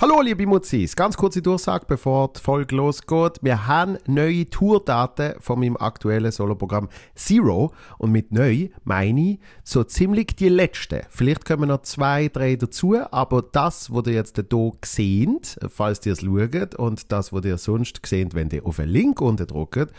Hallo liebe Mutzis, ganz kurze Durchsage, bevor die Folge losgeht. Wir haben neue Tourdaten von meinem aktuellen Soloprogramm Zero und mit neu meine ich so ziemlich die letzten. Vielleicht kommen noch zwei, drei dazu, aber das, was ihr jetzt hier seht, falls ihr es schaut und das, was ihr sonst seht, wenn ihr auf den Link unten drückt,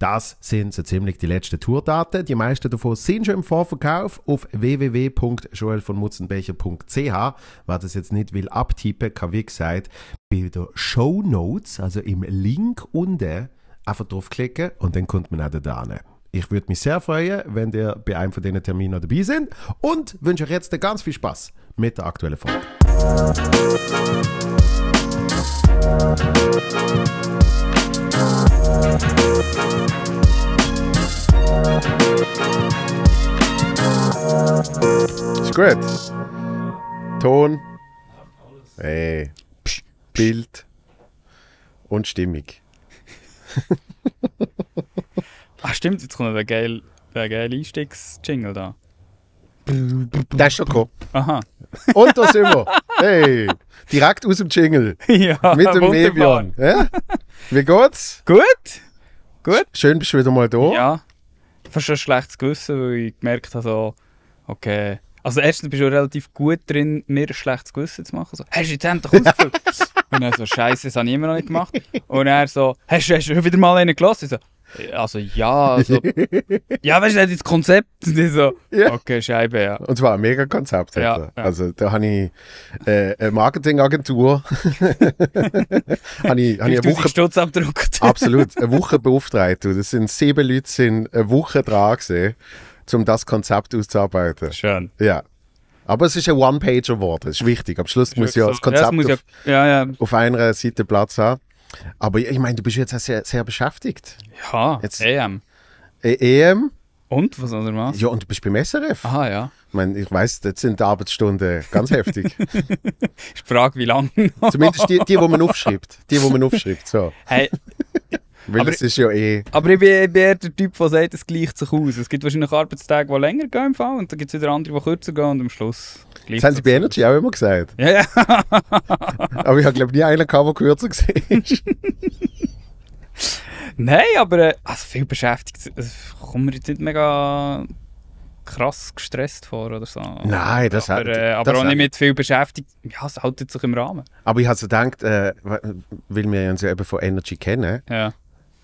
das sind so ziemlich die letzten Tourdaten. Die meisten davon sind schon im Vorverkauf auf www.joelvonmutzenbecher.ch. Wer das jetzt nicht will abtippen, kann wie gesagt, bei der Show Notes, also im Link unten, einfach draufklicken und dann kommt man auch da hin. Ich würde mich sehr freuen, wenn ihr bei einem von diesen Terminen dabei seid und wünsche euch jetzt ganz viel Spaß mit der aktuellen Folge. Ist gut. Ton. Ey. Psch, Bild und stimmig. Ach stimmt, jetzt kommt der geile, der geile Einstiegs-Jingle da. Das ist schon gekommen. Aha. Und da sind wir. Hey, direkt aus dem Jingle. Ja, Mit dem Nebion. Ja? Wie geht's? Gut. Gut. Schön bist du wieder mal da. Ja. Fast ein schlechtes Gewissen, weil ich gemerkt habe, so, okay, also erstens bist du relativ gut drin, mir ein schlechtes Gewissen zu machen. So, hast du jetzt endlich ausgefüllt? und dann so, scheiße, das habe ich immer noch nicht gemacht. Und er so, hast, hast du wieder mal einen gelassen? So, also ja, also, ja, weißt du, das Konzept, Und ich so, ja. okay, Scheibe, ja. Und zwar ein mega Konzept. Ja, ja, Also da habe ich äh, eine Marketingagentur, habe ich, hab ich eine Woche Stutz abgedruckt. absolut, eine Woche beauftragt. Das sind sieben Leute, sind eine Woche dran gewesen um das Konzept auszuarbeiten. Schön. Ja. Aber es ist ein One-Pager geworden, ist wichtig. Am Schluss muss ja das Konzept ja, auf, ja, ja. auf, einer Seite Platz haben. Aber ich meine, du bist jetzt sehr, sehr beschäftigt. Ja, jetzt, EM. EM? E und? Was soll ich Ja, und du bist beim SRF. Aha, ja. Ich meine, ich weiss, jetzt sind die Arbeitsstunden ganz heftig. ich frage, wie lange Zumindest die, die, die man aufschreibt. Die, die man aufschreibt, so. Hey, weil aber, es ist ja eh... Aber ich bin, ich bin eher der Typ, der sagt, es gleicht sich aus. Es gibt wahrscheinlich Arbeitstage, die länger gehen im Fall und dann gibt es wieder andere, die kürzer gehen und am Schluss... Das haben sie bei Energy auch immer gesagt. Ja, ja. aber ich habe glaube nie einen gehabt, der kürzer war. Nein, aber äh, also viel beschäftigt. Also, kommen wir jetzt nicht mega krass gestresst vor oder so. Nein, das aber, hat, äh, aber das auch nicht mit viel beschäftigt. Ja, es hält sich im Rahmen. Aber ich habe so gedacht, äh, weil wir uns ja eben von Energy kennen, ja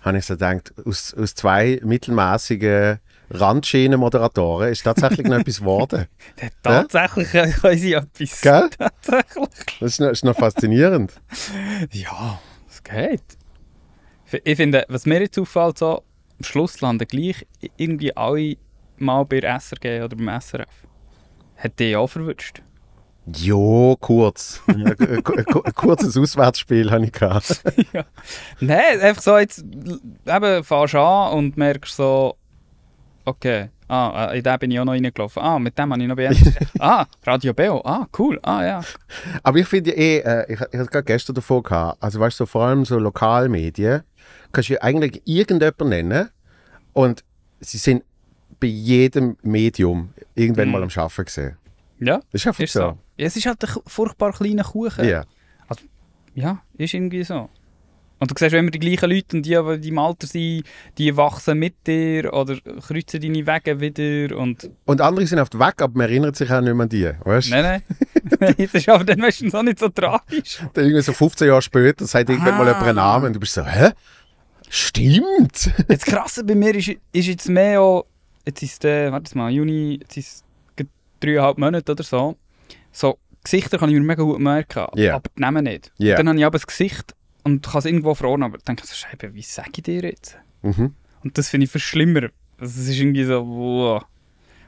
habe ich so gedacht, aus, aus zwei mittelmäßigen Randschienen-Moderatoren ist tatsächlich noch etwas geworden. tatsächlich ja? können sie etwas. Gell? Tatsächlich. Das ist noch, ist noch faszinierend. ja, es geht. Ich finde, was mir jetzt auffällt, so, am Schluss landen gleich irgendwie alle mal bei SRG oder beim SRF. Hat die auch verwünscht. Jo, kurz. Ein äh, äh, äh, kurzes Auswärtsspiel habe ich gehabt. ja. Nein, einfach so, jetzt eben, fährst an und merkst so, okay, ah, in den bin ich auch noch reingelaufen. Ah, mit dem habe ich noch beendet. ah, Radio Beo, ah, cool, ah ja. Aber ich finde ja eh, ich, hatte gerade gestern davor gehabt, also weißt du, so, vor allem so Lokalmedien, kannst du eigentlich irgendjemanden nennen und sie sind bei jedem Medium irgendwann mhm. mal am Arbeiten gesehen. Ja. Ist einfach ist so. so. es ist halt ein furchtbar kleiner Kuchen. Ja. Also, ja, ist irgendwie so. Und du siehst immer die gleichen Leute und die, die im Alter sind, die wachsen mit dir oder kreuzen deine Wege wieder. Und, und andere sind auf dem weg, aber man erinnert sich auch nicht mehr an die, weißt Nein, nein. das ist aber dann meistens auch nicht so tragisch. Dann irgendwie so 15 Jahre später sagt irgendwann ah. mal jemand einen ah. Namen und du bist so, hä? Stimmt! das Krasse bei mir ist, ist jetzt mehr auch, jetzt ist der, äh, warte mal, Juni, jetzt ist dreieinhalb Monate oder so, so Gesichter kann ich mir mega gut merken, yeah. aber die Namen nicht. Yeah. Dann habe ich aber das Gesicht und kann es irgendwo fragen, aber dann denke ich so, Scheibe, wie sage ich dir jetzt? Mhm. Und das finde ich viel schlimmer. Also es ist irgendwie so, wow.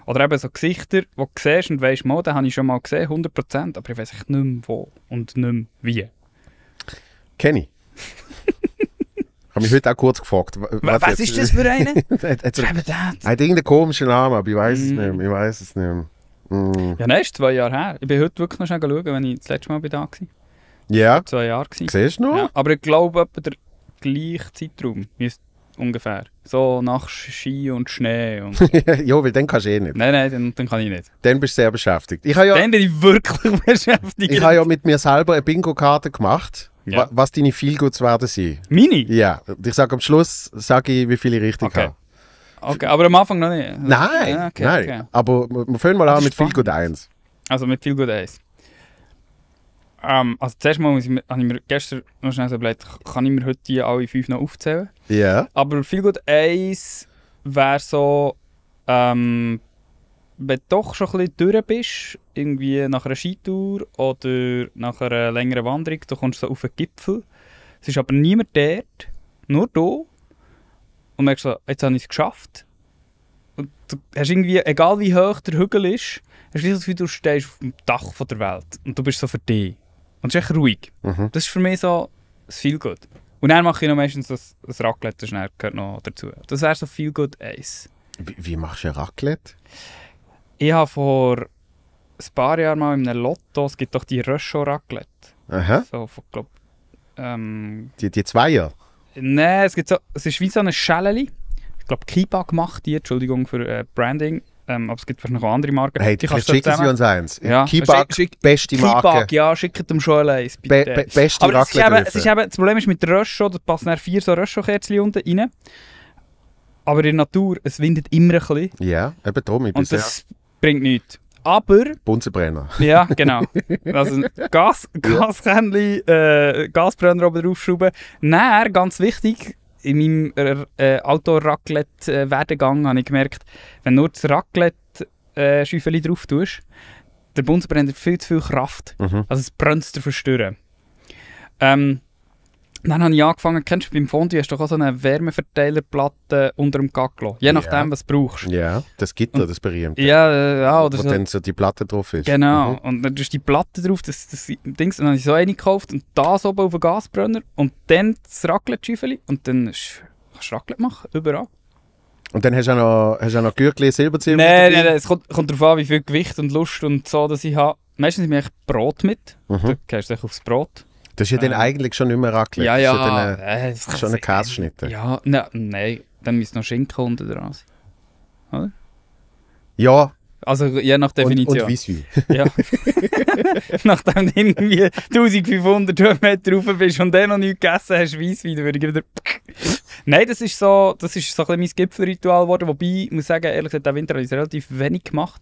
Oder eben so Gesichter, die du siehst und weißt, mal, den habe ich schon mal gesehen, 100%, aber ich weiß nicht mehr wo und nicht mehr wie. Kenne ich. habe mich heute auch kurz gefragt. Was, was ist das für eine? hat, hat, hat, hat irgendeinen komischen Namen, aber ich weiß mm. es nicht mehr. Ich weiß es nicht mehr. Mm. Ja, nein, ist zwei Jahre her. Ich bin heute wirklich noch schnell schauen, wenn ich das letzte Mal da war. Ja. Yeah. Zwei Jahre. Gewesen. Siehst du noch? Ja, aber ich glaube, etwa der gleiche Zeitraum ungefähr. So nach Ski und Schnee. Und ja, weil dann kannst du eh nicht. Nein, nein, dann, dann kann ich nicht. Dann bist du sehr beschäftigt. Ich ja, dann bin ich wirklich beschäftigt. Ich habe ja mit mir selber eine Bingo-Karte gemacht. Ja. Was deine Feelgoods werden sein. Meine? Ja. Und Ich sage am Schluss, sage ich, wie viele ich richtig okay. habe. Okay, aber am Anfang noch nicht. Nein, ah, okay, nein. Okay. Aber wir fangen mal an mit Feel Good 1. Also mit Feel Good 1. Ähm, also zuerst mal muss ich, habe ich mir gestern noch schnell so überlegt, kann ich mir heute die alle fünf noch aufzählen? Ja. Yeah. Aber Feel Good 1 wäre so, ähm, wenn du doch schon ein bisschen durch bist, irgendwie nach einer Skitour oder nach einer längeren Wanderung, du kommst so auf einen Gipfel, es ist aber niemand dort, nur du und merkst so, jetzt habe ich es geschafft. Und du hast irgendwie, egal wie hoch der Hügel ist, hast du das Gefühl, du stehst auf dem Dach der Welt und du bist so für dich. Und es ist echt ruhig. Mhm. Das ist für mich so das viel gut. Und dann mache ich noch meistens das, das Raclette, das gehört noch dazu. Das wäre so viel gut eins. Wie, wie, machst du ein Raclette? Ich habe vor ein paar Jahren mal in einem Lotto, es gibt doch die Röschow Raclette. Aha. So, von, glaub, ähm, die, die zwei Jahre? Nein, es, gibt so, es ist wie so eine Schelleli. Ich glaube, Kipa gemacht die, Entschuldigung für äh, Branding. Ähm, aber es gibt wahrscheinlich auch andere Marken. Hey, die kannst schicken Sie uns eins. Ja. Kibak, schick, beste Marke. Kibak, ja, schickt dem schon eins, bitte. Be, be, beste aber es ist eben, es ist eben, das Problem ist mit Röscho, da passen dann vier so Röscho-Kerzchen unten rein. Aber in der Natur, es windet immer ein bisschen. Ja, eben darum. Und das ja. bringt nichts aber... Bunsenbrenner. Ja, genau. Also Gas, Gaskännchen, äh, Gasbrenner oben draufschrauben. Nein, ganz wichtig, in meinem äh, äh, Outdoor-Raclette-Werdegang habe ich gemerkt, wenn du nur das Raclette-Schäufchen äh, drauf tust, der Bunsenbrenner hat viel zu viel Kraft. Mhm. Also es brennt dir verstören. Ähm, dann habe ich angefangen, kennst du beim Fondi hast du auch so eine Wärmeverteilerplatte unter dem Gaglo. Je nachdem, ja. was du brauchst. Ja, das gibt ja das berühmte. Ja, äh, ja oder wo so. dann so die Platte drauf ist. Genau, mhm. und dann hast du die Platte drauf, das, das Dings, und dann habe ich so eine gekauft und das oben auf den Gasbrenner und dann das Raclette-Schüffeli und dann kannst du Raclette machen, überall. Und dann hast du auch noch, hast auch noch Gürtel, Silberzimmer? Nein, nein, nein, es kommt, kommt darauf an, wie viel Gewicht und Lust und so, dass ich habe. Meistens nehme ich Brot mit. Mhm. Du gehst aufs Brot. Das ist ja äh, dann ähm, eigentlich schon nicht mehr Raclette. Ja, ja. Das ist ja dann, äh, äh schon ein Käseschnitte. Ja, nein, nein, dann müsste noch Schinken unten dran sein. Oder? Ja. Also je nach Definition. Und, und Ja. Nachdem du irgendwie 1500 Meter rauf bist und dann noch nichts gegessen hast, Weisswein, dann würde ich wieder... Nein, das ist so, das ist so ein mein Gipfelritual geworden, wobei, ich muss sagen, ehrlich gesagt, der Winter habe ich relativ wenig gemacht,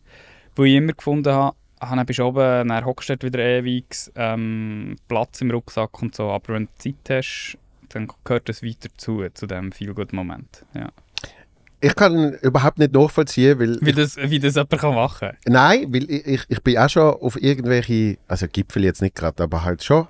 weil ich immer gefunden habe, habe ah, bist oben, dann hockst du wieder ewig, ähm, Platz im Rucksack und so. Aber wenn du Zeit hast, dann gehört das weiter zu, zu diesem viel guten Moment. Ja. Ich kann überhaupt nicht nachvollziehen, weil... Wie das, wie das jemand kann machen kann? Nein, weil ich, ich, ich bin auch schon auf irgendwelche, also Gipfel jetzt nicht gerade, aber halt schon,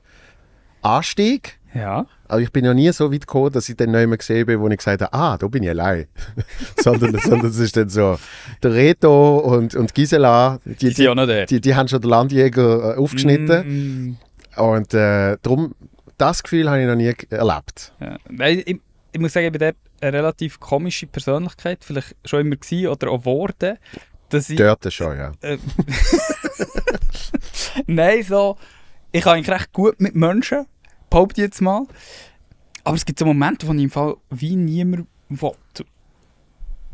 Anstieg. Ja. Aber ich bin ja nie so weit gekommen, dass ich dann niemanden gesehen bin, wo ich gesagt habe, ah, da bin ich allein. sondern, sondern es ist dann so, der Reto und, und Gisela, die, die, die, die, die haben schon den Landjäger äh, aufgeschnitten. Mm, mm. Und äh, darum, das Gefühl habe ich noch nie erlebt. Ja. Ich, ich, muss sagen, ich bin dort eine relativ komische Persönlichkeit, vielleicht schon immer gewesen oder auch geworden. Dass ich, Dort schon, ja. Äh, Nein, so, ich habe eigentlich recht gut mit Menschen behaupte jetzt mal. Aber es gibt so Momente, wo ich im Fall wie niemand will.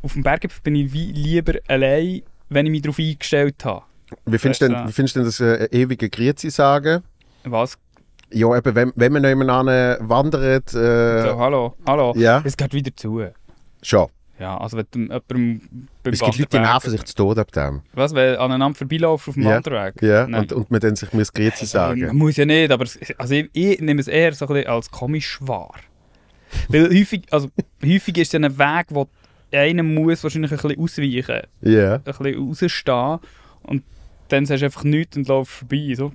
Auf dem Berg bin ich wie lieber allein, wenn ich mich darauf eingestellt habe. Wie findest, denn, wie findest du denn das äh, ewige Grüezi sagen? Was? Ja, eben, wenn, wenn ja, also wenn du jemandem beim Es gibt Leute, die nerven sich zu Tode ab dem. Was, wenn aneinander vorbeilaufen auf dem yeah. Wanderweg? Ja, yeah. und, und man dann sich muss Grüezi also, sagen. Also, muss ja nicht, aber es, also ich, ich, nehme es eher so ein als komisch wahr. Weil häufig, also, häufig ist es ein Weg, wo einer muss wahrscheinlich ein bisschen ausweichen. Ja. Yeah. Ein bisschen rausstehen und dann sagst du einfach nichts und laufst vorbei. So.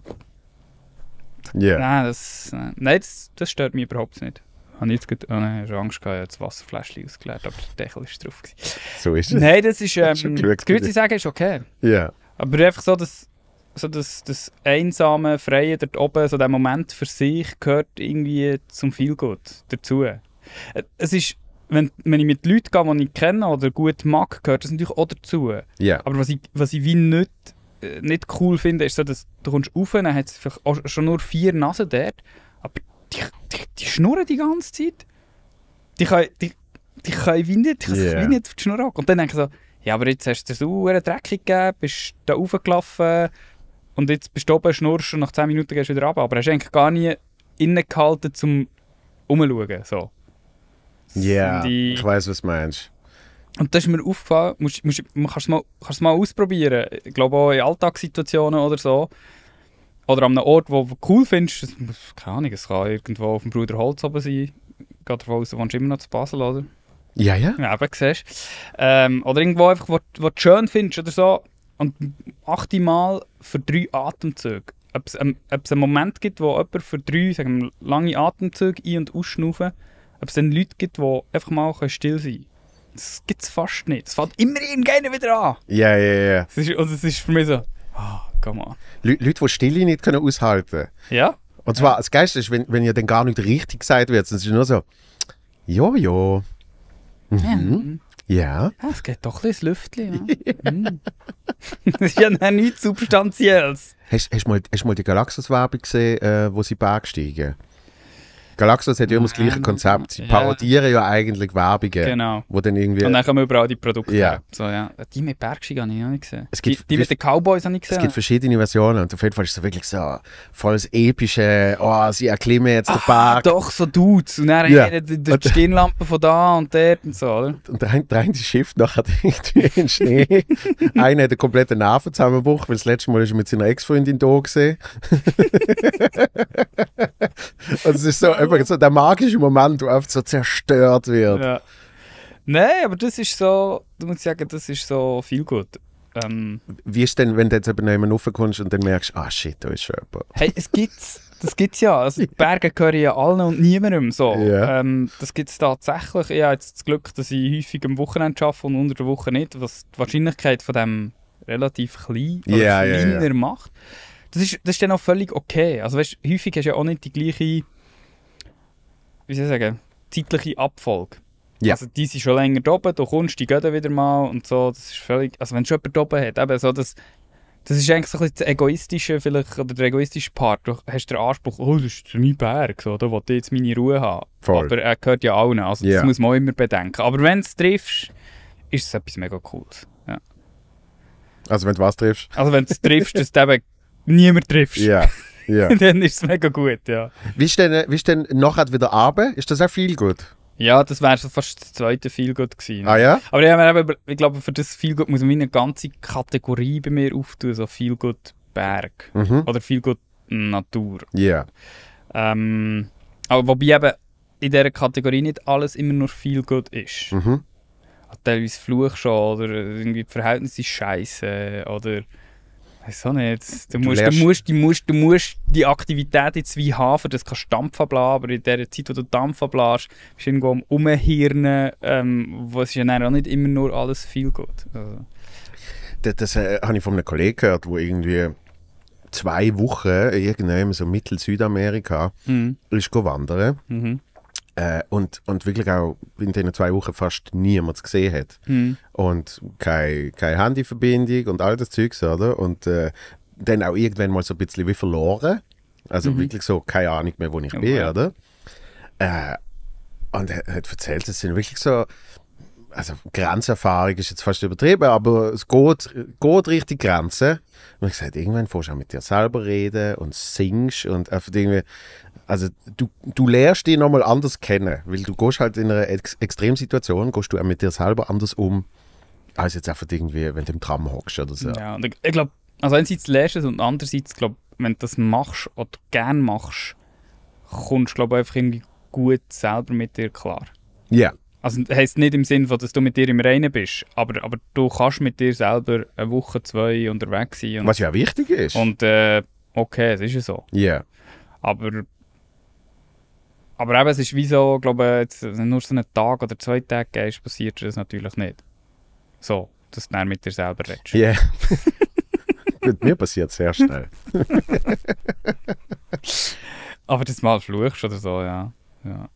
Ja. Yeah. Nein, das, nein das, das stört mich überhaupt nicht habe ich jetzt gerade, oh nein, ich Angst gehabt, ich habe das Wasserfläschchen ausgeleert, aber der Deckel war drauf. Gewesen. So ist es. Nein, das ist, ähm, das ist Grüezi sagen ist okay. Ja. Yeah. Aber einfach so, dass so das, das einsame Freie dort oben, so der Moment für sich, gehört irgendwie zum Feelgood dazu. Es ist, wenn, wenn ich mit Leuten gehe, die ich kenne oder gut mag, gehört das natürlich auch dazu. Yeah. Aber was ich, was ich wie nicht, äh, nicht cool finde, ist so, dass du kommst rauf, dann hat es schon nur vier Nasen dort die, die, die schnurren die ganze Zeit. Die können, die, die können wie nicht, die können yeah. wie nicht auf die Schnur Und dann denke ich so, ja, aber jetzt hast du dir so einen Dreck gegeben, bist da raufgelaufen und jetzt bist du oben, schnurrst und nach 10 Minuten gehst du wieder runter. Aber hast eigentlich gar nie innegehalten, zum umzuschauen. So. Ja, yeah, ich weiß, was du meinst. Und das ist mir aufgefallen, musst, musst, man kann es mal, mal ausprobieren. Ich glaube auch in Alltagssituationen oder so. Oder an einem Ort, wo du cool findest, keine Ahnung, es kann irgendwo auf dem Bruder Holz oben sein. Geht davon aus, du wohnst immer noch zu Basel, oder? Ja, ja. Ja, eben, siehst ähm, Oder irgendwo einfach, wo, wo du schön findest oder so. Und achte Mal für drei Atemzüge. Ob es ähm, einen Moment gibt, wo jemand für drei sagen wir, lange Atemzüge ein- und ausschnaufen, ob es dann Leute gibt, die einfach mal still sein können. Das gibt es fast nicht. Es fällt immer irgendeiner wieder an. Ja, ja, ja. Und es ist für mich so, oh, come on. Le Leute, die Stille nicht können aushalten können. Ja. Und zwar, das Geilste ist, wenn, wenn ja dann gar nicht richtig gesagt wird, dann ist es nur so, jo, jo. Mhm. Ja. ja. ja es geht doch ein bisschen Lüftchen. Ja. Mm. das ist ja dann nichts Substanzielles. Hast du mal, mal die Galaxus-Werbung gesehen, äh, wo sie bergsteigen? Galaxus hat ja immer das gleiche mhm. Konzept. Sie parodieren ja, eigentlich Werbungen. Genau. Wo dann irgendwie, und dann kommen überall die Produkte ja. So, ja. Die mit Bergschi habe ich noch nicht gesehen. Es gibt, die, die mit den Cowboys habe ich gesehen. Es gibt verschiedene Versionen und auf jeden Fall ist es wirklich so voll das epische, oh, sie erklimmen jetzt den ah, Berg. doch, so Dudes. Und dann ja. die, die und, Stirnlampe von da und dort und so, oder? Und dann dreht die Schiff nachher irgendwie in Schnee. Einer hat einen kompletten Nervenzusammenbruch, weil das letzte Mal ist er mit seiner Ex-Freundin da gesehen. und es ist so einfach so der magische Moment, wo einfach so zerstört wird. Ja. Nein, aber das ist so, du musst sagen, das ist so viel gut. Ähm, Wie ist denn, wenn du jetzt eben jemanden raufkommst und dann merkst, ah shit, da ist schon jemand. Hey, es gibt's, das gibt's ja. Also die Berge gehören ja allen und niemandem so. Yeah. Ähm, das gibt es tatsächlich. Ich habe jetzt das Glück, dass ich häufig am Wochenende arbeite und unter der Woche nicht, was die Wahrscheinlichkeit von dem relativ klein oder yeah, kleiner yeah, yeah. macht. Das ist, das ist dann auch völlig okay. Also weißt, häufig hast du ja auch nicht die gleiche wie soll ich sagen, zeitliche Abfolge. Ja. Also die sind schon länger da oben, du kommst, die gehen wieder mal und so, das ist völlig, also wenn schon jemand da oben hat, eben so das, das ist eigentlich so ein bisschen das egoistische vielleicht, oder der egoistische Part, du hast den Anspruch, oh das ist mein Berg, so, da will ich jetzt meine Ruhe haben. Voll. Aber er äh, gehört ja allen, also yeah. das muss man auch immer bedenken. Aber wenn du es triffst, ist es etwas mega Cooles. Ja. Also wenn du was triffst? Also wenn du es triffst, dass du eben niemanden triffst. Ja. Yeah. Ja. dann ist es mega gut, ja. Wie ist denn, wie ist denn nachher wieder Abend? Ist das auch viel gut? Ja, das wäre fast das zweite Feelgood gewesen. Ah ja? Aber ja, eben, ich glaube, für das Feelgood muss man eine ganze Kategorie bei mir auftun, so Feelgood Berg mhm. oder Feelgood Natur. Ja. Yeah. Ähm, aber wobei eben in dieser Kategorie nicht alles immer nur Feelgood ist. Mhm. Teilweise Fluch schon oder irgendwie die Verhältnisse scheiße oder Wieso nicht? Du, musst, lernst. du, musst, du, musst, du musst die Aktivität jetzt wie haben, das kannst du Dampf ablassen, aber in der Zeit, wo du Dampf ablässt, bist du irgendwo am Umhirnen, ähm, wo es ja auch nicht immer nur alles viel geht. Also. Das, das äh, habe ich von einem Kollegen gehört, wo irgendwie zwei Wochen in so Mittel-Südamerika mhm. ist wandern. Mhm. Äh, und, und wirklich auch in diesen zwei Wochen fast niemand gesehen hat. Mhm. Und keine, keine Handyverbindung und all das Zeugs, oder? Und äh, dann auch irgendwann mal so ein bisschen wie verloren. Also mhm. wirklich so, keine Ahnung mehr, wo ich okay. Oh bin, oder? Äh, und er hat erzählt, es sind wirklich so, also Grenzerfahrung ist jetzt fast übertrieben, aber es geht, geht richtig Grenzen. Und ich gesagt, irgendwann fährst du auch mit dir selber reden und singst und einfach irgendwie, also du, du lernst dich nochmal anders kennen, weil du gehst halt in einer Ex Extremsituation, gehst du auch mit dir selber anders um, als jetzt einfach irgendwie, wenn du im Tram hockst oder so. Ja, und ich, ich glaube, also einerseits lernst du es und andererseits, glaube wenn du das machst oder gern machst, kommst du, glaube einfach irgendwie gut selber mit dir klar. Ja. Yeah. Also das heisst nicht im Sinne, dass du mit dir im Reinen bist, aber, aber du kannst mit dir selber eine Woche, zwei unterwegs sein. Und, Was ja wichtig ist. Und äh, okay, es ist ja so. Ja. Yeah. Aber aber eben, es ist wie so, glaube jetzt, nur so einen Tag oder zwei Tage gehst, passiert das natürlich nicht. So, dass du dann mit dir selber redest. Ja. Yeah. Mit mir passiert es sehr schnell. aber das mal fluchst oder so, ja. ja.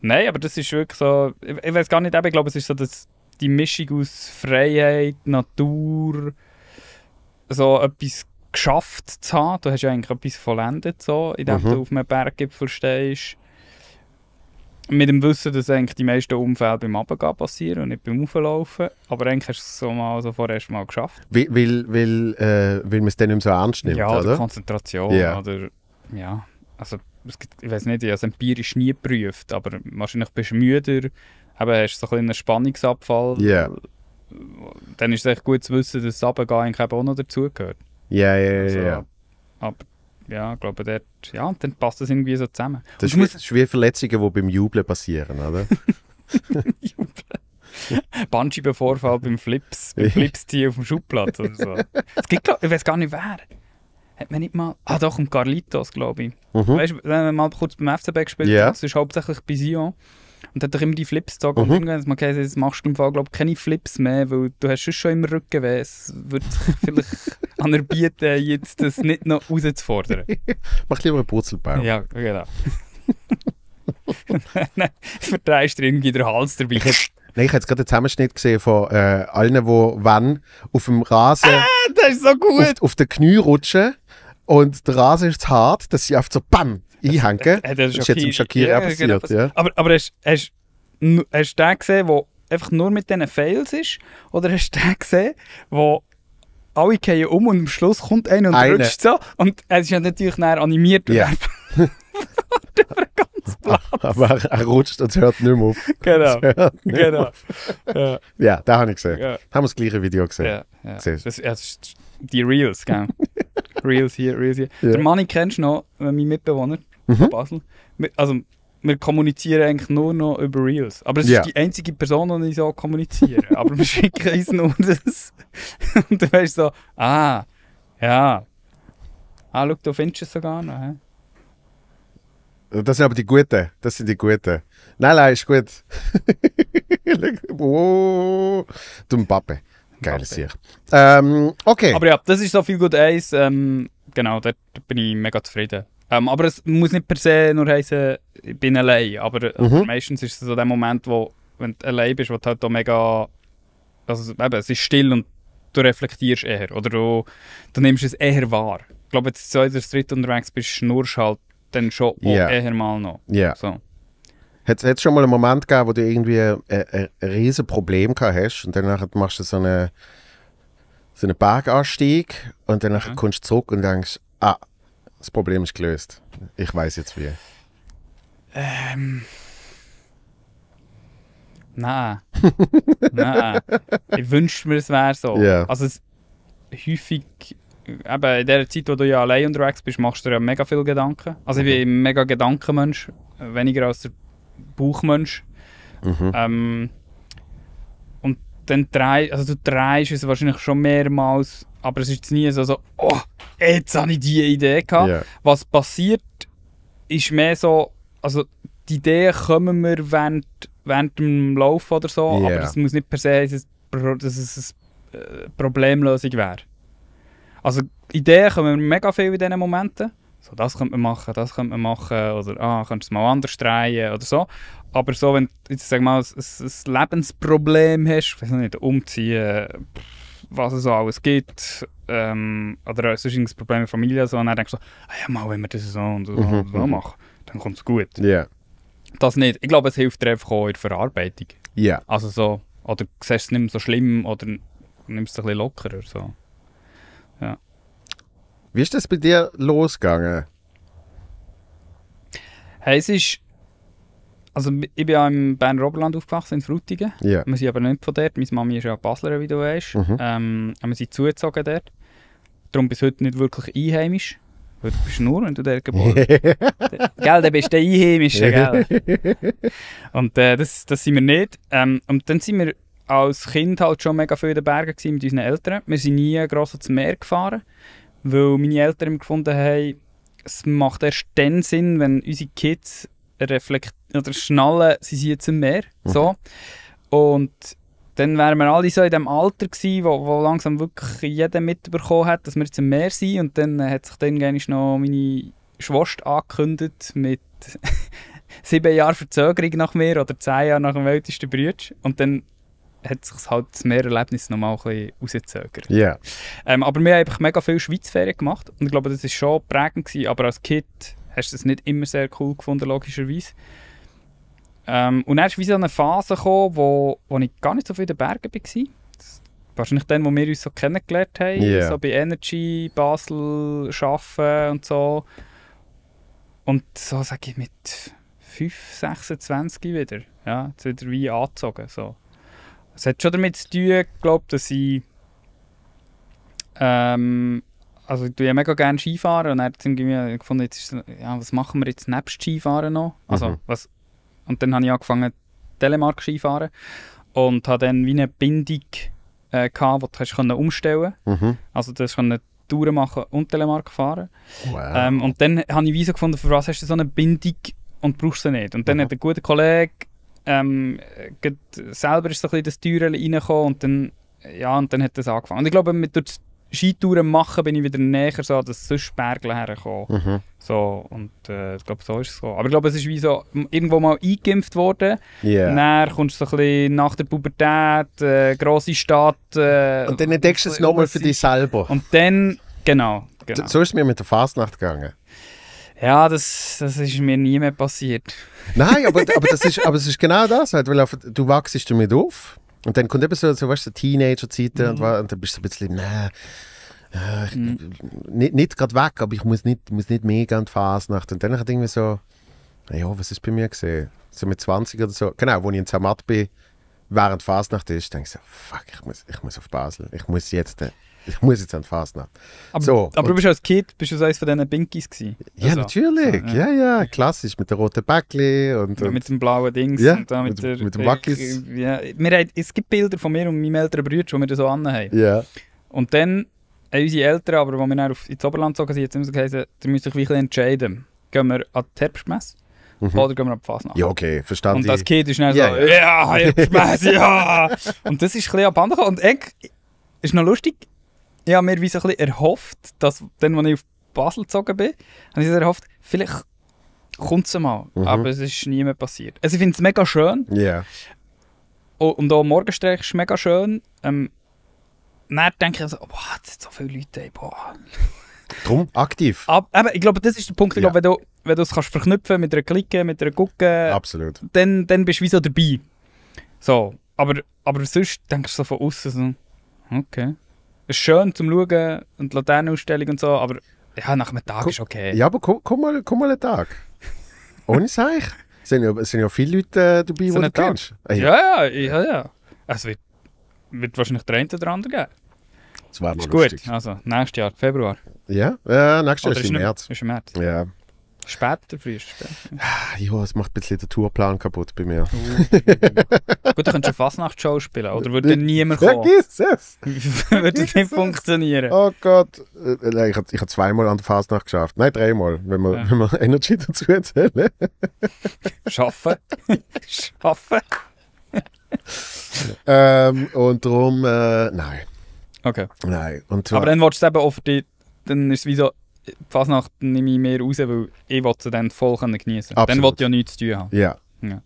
Nein, aber das ist wirklich so, ich, ich weiß gar nicht, aber ich glaube, es ist so dass die Mischung aus Freiheit, Natur, so etwas geschafft zu haben. Du hast ja eigentlich etwas vollendet, so, indem mhm. du auf einem Berggipfel stehst mit dem Wissen, dass eigentlich die meisten Unfälle beim Abgehen passieren und nicht beim Auflaufen. Aber eigentlich hast du es so mal so also vorerst mal geschafft. Weil, weil, äh, weil man es dann nicht mehr so ernst nimmt, ja, oder? oder? Konzentration yeah. oder ja, also gibt, ich weiß nicht, ich habe es empirisch nie geprüft, aber wahrscheinlich bist du müder, aber hast so ein einen Spannungsabfall. Yeah. Dann ist es echt gut zu wissen, dass das Abgehen eigentlich auch noch dazugehört. Ja, ja, ja. Also, aber ja, ich glaube, dort, ja, dann passt das irgendwie so zusammen. Das ist, muss, wie Verletzungen, die beim Jubeln passieren, oder? Jubeln. Bandscheibenvorfall beim Flips, beim Flipstier auf dem Schubplatz oder so. Es gibt, glaub, ich weiß gar nicht wer. Hat man nicht mal. Ah, doch, um Carlitos, glaube ich. Mhm. Weißt du, wenn man mal kurz beim FCB gespielt yeah. das ist hauptsächlich bei Sion. Und hat doch immer die Flips mhm. gesagt. Mhm. Und irgendwann hat man jetzt machst du im Fall, glaube keine Flips mehr, weil du hast schon immer Rücken weh. Es würde sich vielleicht anerbieten, jetzt das nicht noch herauszufordern. Mach lieber einen Purzelbaum. Ja, genau. Nein, verdreist dir irgendwie den Hals dabei. Nein, ich habe jetzt gerade einen Zusammenschnitt gesehen von äh, allen, die wann auf dem Rasen ah, so auf, auf den Knie rutschen und der Rasen ist zu hart, dass sie einfach so BAM einhängen. das ist jetzt im Shakir ja, passiert. Genau. Ja. Aber, aber hast, hast, hast du den gesehen, der einfach nur mit diesen Fails ist? Oder hast du den gesehen, der alle gehen um und am Schluss kommt einer und eine. rutscht so. Und es ist ja natürlich näher animiert. Ja. Über den ganzen Platz. Aber er, rutscht und es hört nicht mehr auf. Genau. Nicht genau. Auf. Ja. ja, das habe ich gesehen. Ja. Haben wir das gleiche Video gesehen. Ja, ja. Das, das ist die Reels, gell? Reels hier, Reels hier. Ja. Der Manni kennst du noch, mein Mitbewohner mhm. Basel. Also wir kommunizieren eigentlich nur noch über Reels. Aber es yeah. ist die einzige Person, die ich so kommuniziere. Aber wir schicken uns nur das. Und dann weißt du so, ah, ja. Ah, schau, du findest es sogar noch. He? Das sind aber die Guten. Das sind die Guten. Nein, nein, ist gut. du Du Mbappe. Geile Sicht. Ähm, okay. Aber ja, das ist so viel gut eins. Ähm, genau, da bin ich mega zufrieden. Ähm, aber es muss nicht per se nur heißen, ich bin allein. Aber äh, mhm. meistens ist es so der Moment, wo, wenn du allein bist, wo du halt auch mega. Also, eben, es ist still und du reflektierst eher. Oder du, du nimmst es eher wahr. Ich glaube, wenn du in der Street unterwegs bist, schnurst halt dann schon yeah. eher mal noch. Yeah. So. Hat es schon mal einen Moment gegeben, wo du irgendwie äh, äh, ein, ein, ein riesen Problem gehabt hast und danach machst du so einen, so einen Berganstieg und danach ja. Mhm. kommst du zurück und denkst, ah, das Problem ist gelöst. Ich weiß jetzt wie. Ähm. Nein. Nein. Ich wünschte mir, es wäre so. Yeah. Also es, häufig, eben in der Zeit, wo du ja allein unterwegs bist, machst du dir ja mega viele Gedanken. Also ich bin mhm. mega Gedankenmensch, äh, weniger als der Bauchmensch. Mhm. Ähm, dann drei, also du drehst es wahrscheinlich schon mehrmals, aber es ist nie so, so oh, jetzt habe ich diese Idee gehabt. Yeah. Was passiert, ist mehr so, also die Ideen kommen wir während, während dem Lauf oder so, yeah. aber es muss nicht per se, dass es eine äh, Problemlösung wäre. Also Ideen kommen mega viel in diesen Momenten, so, das könnte man machen, das könnte man machen, oder ah, könntest du es mal anders drehen oder so. Aber so, wenn du jetzt sag mal, ein, ein Lebensproblem hast, ich weiß nicht, umziehen, was es so alles gibt, ähm, oder sonst ein Problem in der Familie, so, und dann denkst du so, ah ja, mal, wenn wir das so und so, mhm. so mhm. machen, dann kommt es gut. Yeah. Das nicht. Ich glaube, es hilft dir einfach auch in der Verarbeitung. Ja. Yeah. Also so, oder siehst es nicht mehr so schlimm, oder nimmst es ein bisschen lockerer, so. Ja. Wie ist das bei dir losgegangen? Hey, es ist. Also, ich bin ja im Berner Oberland aufgewachsen, in Frutigen. Yeah. Wir sind aber nicht von dort. Meine Mami ist ja Basler, wie du weißt. Mhm. Ähm, wir sind zugezogen dort. Darum bis heute nicht wirklich einheimisch. Weil du bist nur, wenn du dort geboren bist. gell, dann bist du der Einheimische, gell? Und äh, das, das sind wir nicht. Ähm, und dann sind wir als Kind halt schon mega viel in den Bergen mit unseren Eltern. Wir sind nie gross ans Meer gefahren. Weil meine Eltern gefunden haben, es macht erst dann Sinn, wenn unsere Kids reflekt oder schnallen, sie sind jetzt im Meer. Mhm. So. Und dann wären wir alle so in dem Alter gewesen, wo, wo langsam wirklich jeder mitbekommen hat, dass wir jetzt im Meer sind. Und dann hat sich dann noch meine Schwester angekündigt mit sieben Jahren Verzögerung nach mir oder zehn Jahren nach dem ältesten Brütsch. Und dann hat sich halt das Mehrerlebnis noch mal ein bisschen rausgezögert. Yeah. Ähm, aber wir haben einfach mega viel Schweizferien gemacht und ich glaube, das war schon prägend gewesen, aber als Kind hast du es nicht immer sehr cool gefunden, logischerweise. Ähm, und dann ist wieder so eine Phase gekommen, wo, wo ich gar nicht so viel in den Bergen war. Wahrscheinlich dann, wo wir uns so kennengelernt haben, yeah. so bei Energy, Basel, Arbeiten und so. Und so sage ich mit 5, 26 wieder. Ja, jetzt wieder wie angezogen. So. Es hat schon damit zu tun, glaube dass ich. Ähm, also ich tue ja mega gerne Skifahren und dann habe ich gefunden, jetzt ist, ja, was machen wir jetzt nebst Skifahren noch? Also, mhm. was, und dann habe ich angefangen, Telemark Skifahren und habe dann wie eine Bindung, äh, gehabt, die du hast umstellen mhm. Also du hast Touren machen und Telemark fahren. Wow. Ähm, und dann habe ich wie so gefunden, für was hast du so eine Bindung und brauchst sie nicht. Und dann mhm. hat ein guter Kollege ähm, selber ist so ein bisschen das Türchen reingekommen und dann, ja, und dann hat das angefangen. Und ich glaube, mit durch Skitouren machen bin ich wieder näher so an das Süßbergeln hergekommen. Mhm. So, und äh, ich glaube, so ist es so. Aber ich glaube, es ist wie so irgendwo mal eingeimpft worden. Yeah. Und dann kommst du so ein bisschen nach der Pubertät, äh, grosse Stadt. Äh, und dann entdeckst du es nochmal für dich selber. Und dann, genau. genau. So ist es mir mit der Fastnacht gegangen. Ja, das, das ist mir nie mehr passiert. Nein, aber, aber, das, ist, aber das ist genau das, halt, weil du wachst damit auf und dann kommt eben so, so weißt, so Teenager-Zeiten mhm. und, und, dann bist du ein bisschen, nein, äh, mhm. nicht, nicht gerade weg, aber ich muss nicht, muss nicht mega in die Fasnacht. Und dann hat irgendwie so, naja, was ist bei mir gesehen? So mit 20 oder so, genau, wo ich in Zermatt bin, während Fasnacht ist, denke ich so, fuck, ich muss, ich muss auf Basel, ich muss jetzt... Äh, ich muss jetzt an die Fasnacht. Aber, so, aber du bist als Kind, bist du eines von diesen Binkies gewesen? Ja, also. natürlich. Ja ja. ja, ja, klassisch. Mit der roten Bäckli und, und, Mit dem blauen Dings. Ja, und da mit, mit, der, mit dem Wackis. Ja. es gibt Bilder von mir und meinem älteren Bruder, die wir da so anhaben. Ja. Und dann haben unsere Eltern, aber als wir dann ins Oberland gezogen sind, jetzt immer sie geheißen, da müsst euch wirklich entscheiden. Gehen wir an die Herbstmesse? Mhm. Oder gehen wir ab Fasnacht. Ja, okay, verstanden. Und das Kind ist dann yeah. so, ja, Herbstmesse, ja! Und das ist ein bisschen abhanden. gekommen. Und eigentlich ist noch lustig, ich habe mir wie so ein bisschen erhofft, dass dann, als ich auf Basel gezogen bin, habe ich erhofft, vielleicht kommt es mal. Mhm. Aber es ist nie mehr passiert. Also ich finde es mega schön. Ja. Yeah. Und auch Morgenstreich ist mega schön. Ähm, dann denke ich so, boah, es sind so viele Leute, ey, boah. Drum aktiv. Aber, aber ich glaube, das ist der Punkt, ich ja. glaube, wenn du, wenn du es kannst verknüpfen mit einer Klicke, mit einer Gucke, Absolut. Dann, dann bist du wie so dabei. So, aber, aber sonst denkst du so von außen so, okay. Es ist schön zum Schauen und Laternenausstellung und so, aber ja, nach einem Tag komm, ist okay. Ja, aber komm, komm, mal, komm mal einen Tag. Ohne Seich. Es sind ja, es sind ja viele Leute äh, dabei, so die du kennst. Ah, ja. Ja, ja, ja, Es wird, wird wahrscheinlich der eine oder andere geben. Das wäre lustig. Gut, also nächstes Jahr, Februar. Ja, äh, nächstes Jahr ist, ist im März. Ist im März. Ja. Später, früher später. Ah, ja, es macht ein bisschen den Tourplan kaputt bei mir. Oh. Gut, du könntest eine Fasnacht-Show spielen, oder würde niemand kommen? Vergiss es! würde das nicht funktionieren? Oh Gott. Äh, äh, ich habe ich hab zweimal an der Fastnacht geschafft. Nein, dreimal, wenn wir, ja. wenn wir Energy dazu erzählen. Schaffen. Schaffen. ähm, und darum, äh, nein. Okay. Nein. Und zwar, Aber dann wolltest du eben oft die, dann ist es wie so Fasnachten nehme ich mehr raus, weil ich sie dann voll geniessen kann. Dann wollte ich ja nichts zu tun haben. Yeah. Ja.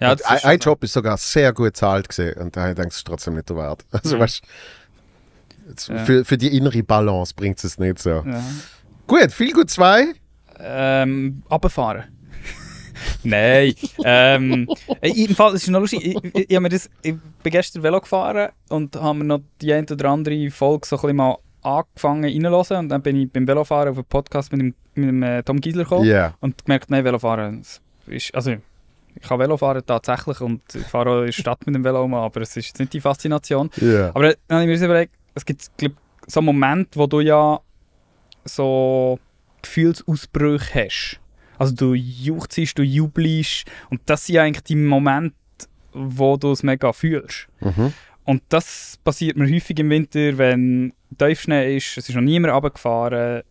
ja. ein, ein Job war sogar sehr gut zahlt gesehen und daher es ist trotzdem nicht der wert. Also ja. weißt, ja. für, für die innere Balance bringt es nicht so. Ja. Gut, viel gut zwei. Ähm, abfahren. Nein. ähm, jedenfalls, äh, es ist noch lustig, ich, ich, ich, das, ich bin gestern Velo gefahren und haben mir noch die eine oder andere Folge so ein bisschen mal angefangen reinzuhören und dann bin ich beim Velofahren auf einen Podcast mit dem, mit dem äh, Tom Giesler gekommen yeah. und gemerkt, nein, Velofahren ist, also ich kann Velofahren tatsächlich und ich fahre auch in der Stadt mit dem Velo um, aber es ist nicht die Faszination. Yeah. Aber dann habe ich mir überlegt, es gibt glaub, so einen Moment, wo du ja so Gefühlsausbrüche hast. Also du juchzt, du jubelst und das sind eigentlich die Momente, wo du es mega fühlst. Mhm. Und das passiert mir häufig im Winter, wenn Tiefschnee ist, es ist noch niemand runtergefahren,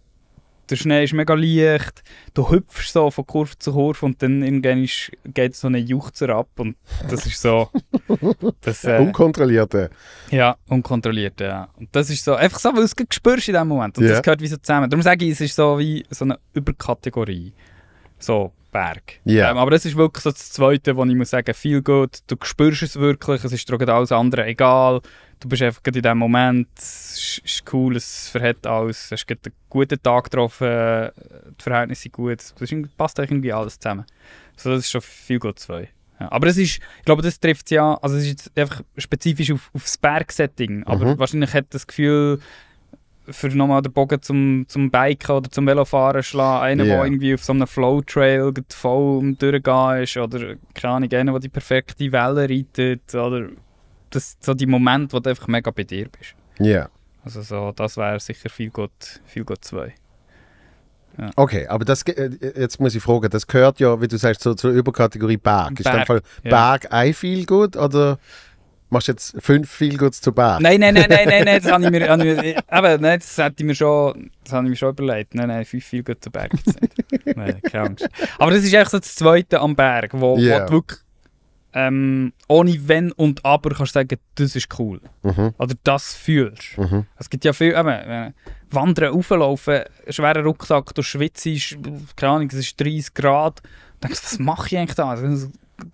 der Schnee ist mega leicht, du hüpfst so von Kurve zu Kurve und dann irgendwann ist, geht so ein Juchzer ab und das ist so... Das, äh, Unkontrollierte. Äh. Ja, unkontrollierte, ja. Und das ist so, einfach so, weil du es spürst in dem Moment und yeah. das gehört wie so zusammen. Darum sage ich, es ist so wie so eine Überkategorie. So Berg. Yeah. Ähm, aber das ist wirklich so das Zweite, wo ich muss sagen, viel gut. Du spürst es wirklich, es ist dir alles andere egal. Du bist einfach in diesem Moment, es ist cool, es verhält alles. Du hast einen guten Tag getroffen, die Verhältnisse sind gut, es passt irgendwie alles zusammen. So, das ist schon viel gut zwei. Ja, aber es ist, ich glaube, das trifft es ja, also es ist jetzt einfach spezifisch auf, auf das Bergsetting, aber mhm. wahrscheinlich hat das Gefühl, für nochmal den Bogen zum, zum Biken oder zum Velofahren schlagen, einer, yeah. der irgendwie auf so einem Flowtrail trail voll durchgehen ist oder keine Ahnung, einer, der die perfekte Welle reitet oder das, so die Momente, wo du einfach mega bei dir bist. Ja. Yeah. Also so, das wäre sicher viel gut, viel gut zwei. Ja. Okay, aber das äh, äh, jetzt muss ich fragen, das gehört ja, wie du sagst, so zur Überkategorie Berg. Berg ist dann Fall Berg ja. ein viel gut oder? machst du jetzt fünf viel Feelgoods zu Bern. Nein, nein, nein, nein, nein, das habe ich mir, habe ich mir eben, nein, das hätte ich mir schon, das habe ich mir schon überlegt. Nein, nein, fünf viel Feelgoods zu Berg Nein, keine Angst. Aber das ist eigentlich so das Zweite am Berg, wo, yeah. wo wirklich ähm, ohne Wenn und Aber kannst du sagen, das ist cool. Mhm. Oder das fühlst. Mhm. Es gibt ja viel, eben, wandern, auflaufen, schwerer Rucksack, du schwitzt, keine Ahnung, es ist 30 Grad. Du denkst, was mache ich eigentlich da?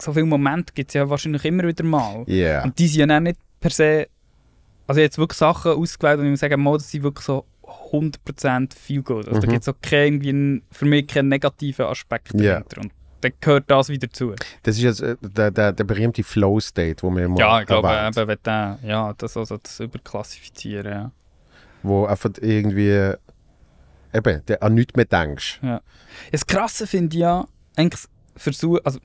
so viele Momente gibt es ja wahrscheinlich immer wieder mal. Yeah. Und die sind ja auch nicht per se, also jetzt wirklich Sachen ausgewählt und ich muss sagen, mal, das sind wirklich so 100% viel gut. Also mhm. da gibt es auch kein, irgendwie, für mich keinen negativen Aspekt yeah. dahinter. Und dann gehört das wieder zu. Das ist jetzt äh, der, der, der berühmte Flow-State, wo wir immer Ja, ich glaube eben, wenn der, ja, das, also das Überklassifizieren, ja. Wo einfach irgendwie eben, der an nichts mehr denkst. Ja. Das Krasse finde ich ja, eigentlich Versuch, also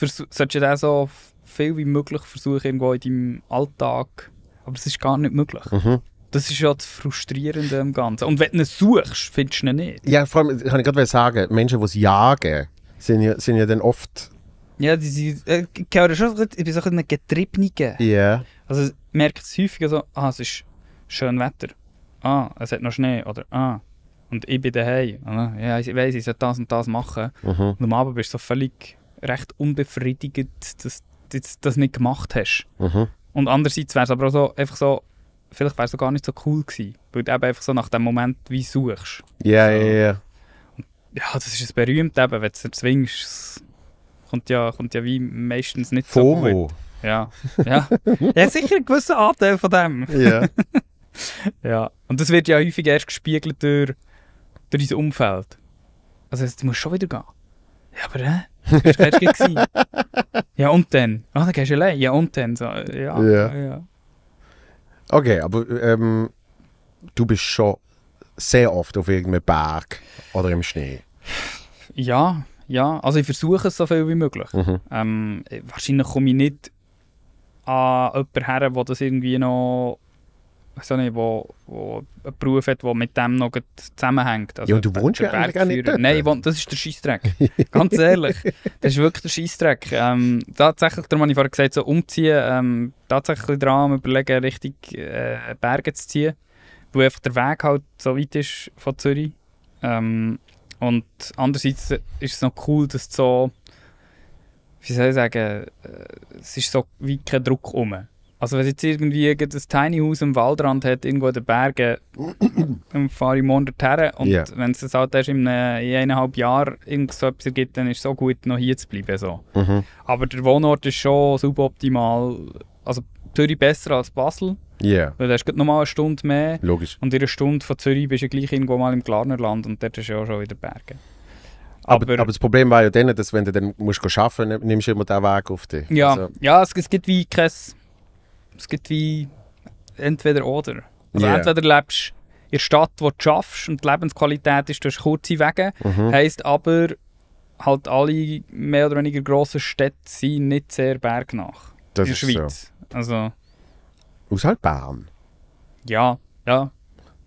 solltest du auch so viel wie möglich versuchen, irgendwo in deinem Alltag. Aber das ist gar nicht möglich. Mhm. Das ist ja das Frustrierende am Ganzen. Und wenn du ihn suchst, findest du ihn nicht. Ja, vor allem, kann ich gerade sagen, Menschen, die es jagen, sind ja, sind ja dann oft... Ja, die sind... Äh, ich höre schon so ein bisschen einen Ja. Yeah. Also merkt es häufig so, ah, es ist schön Wetter. Ah, es hat noch Schnee. Oder ah, und ich bin daheim. Ja, ich weiß, ich soll das und das machen. Mhm. Und am Abend bist du so völlig recht unbefriedigend, dass du das nicht gemacht hast. Mhm. Und andererseits wäre es aber auch so, einfach so, vielleicht wäre es gar nicht so cool gewesen, weil du eben einfach so nach dem Moment wie suchst. Ja, ja, ja. Ja, das ist es berühmt eben, wenn du es erzwingst, kommt ja, kommt ja wie meistens nicht FOMO. so gut. Ja, ja. ja, sicher einen gewissen Anteil von dem. Ja. ja. Und das wird ja häufig erst gespiegelt durch, durch dein Umfeld. Also jetzt, du schon wieder gehen. Ja, aber äh, das war gewesen. ja, und dann? Ach, dann gehst du allein. Ja, und dann? So, ja, yeah. ja. Okay, aber ähm, du bist schon sehr oft auf irgendeinem Berg oder im Schnee. Ja, ja. Also ich versuche es so viel wie möglich. Mhm. Ähm, wahrscheinlich komme ich nicht an jemanden her, der das irgendwie noch so nicht, wo, wo einen Beruf hat, der mit dem noch zusammenhängt. Also ja, und du wohnst ja eigentlich gar nicht dort. Nein, wohne, das ist der Scheissdreck. Ganz ehrlich, das ist wirklich der Scheissdreck. Ähm, tatsächlich, darum habe ich vorher gesagt, so umziehen, ähm, tatsächlich daran überlegen, Richtung äh, Berge zu ziehen, wo einfach der Weg halt so weit ist von Zürich. Ähm, und andererseits ist es noch cool, dass so, wie soll ich sagen, äh, es ist so wie kein Druck um. Also wenn es jetzt irgendwie ein Tiny Haus am Waldrand hat, irgendwo in den Bergen, dann fahre ich Monat her und yeah. wenn es das halt erst in, einem, in eineinhalb Jahren irgend so etwas ergibt, dann ist es so gut, noch hier zu bleiben. So. Mhm. Aber der Wohnort ist schon suboptimal, also Zürich besser als Basel, yeah. weil du hast nochmal eine Stunde mehr Logisch. und in einer Stunde von Zürich bist du gleich irgendwo mal im Glarnerland und dort ist ja auch schon wieder Berge. Aber, aber, aber, das Problem war ja dann, dass wenn du dann musst arbeiten musst, nimmst du immer den Weg auf dich. Ja, also. ja es, es gibt wie kein es gibt wie entweder oder. Also yeah. entweder lebst in der Stadt, wo du schaffst und die Lebensqualität ist durch kurze Wege, mhm. heisst aber halt alle mehr oder weniger grossen Städte sind nicht sehr bergnach. Das in der Schweiz. So. Also, Außerhalb Bern? Ja, ja.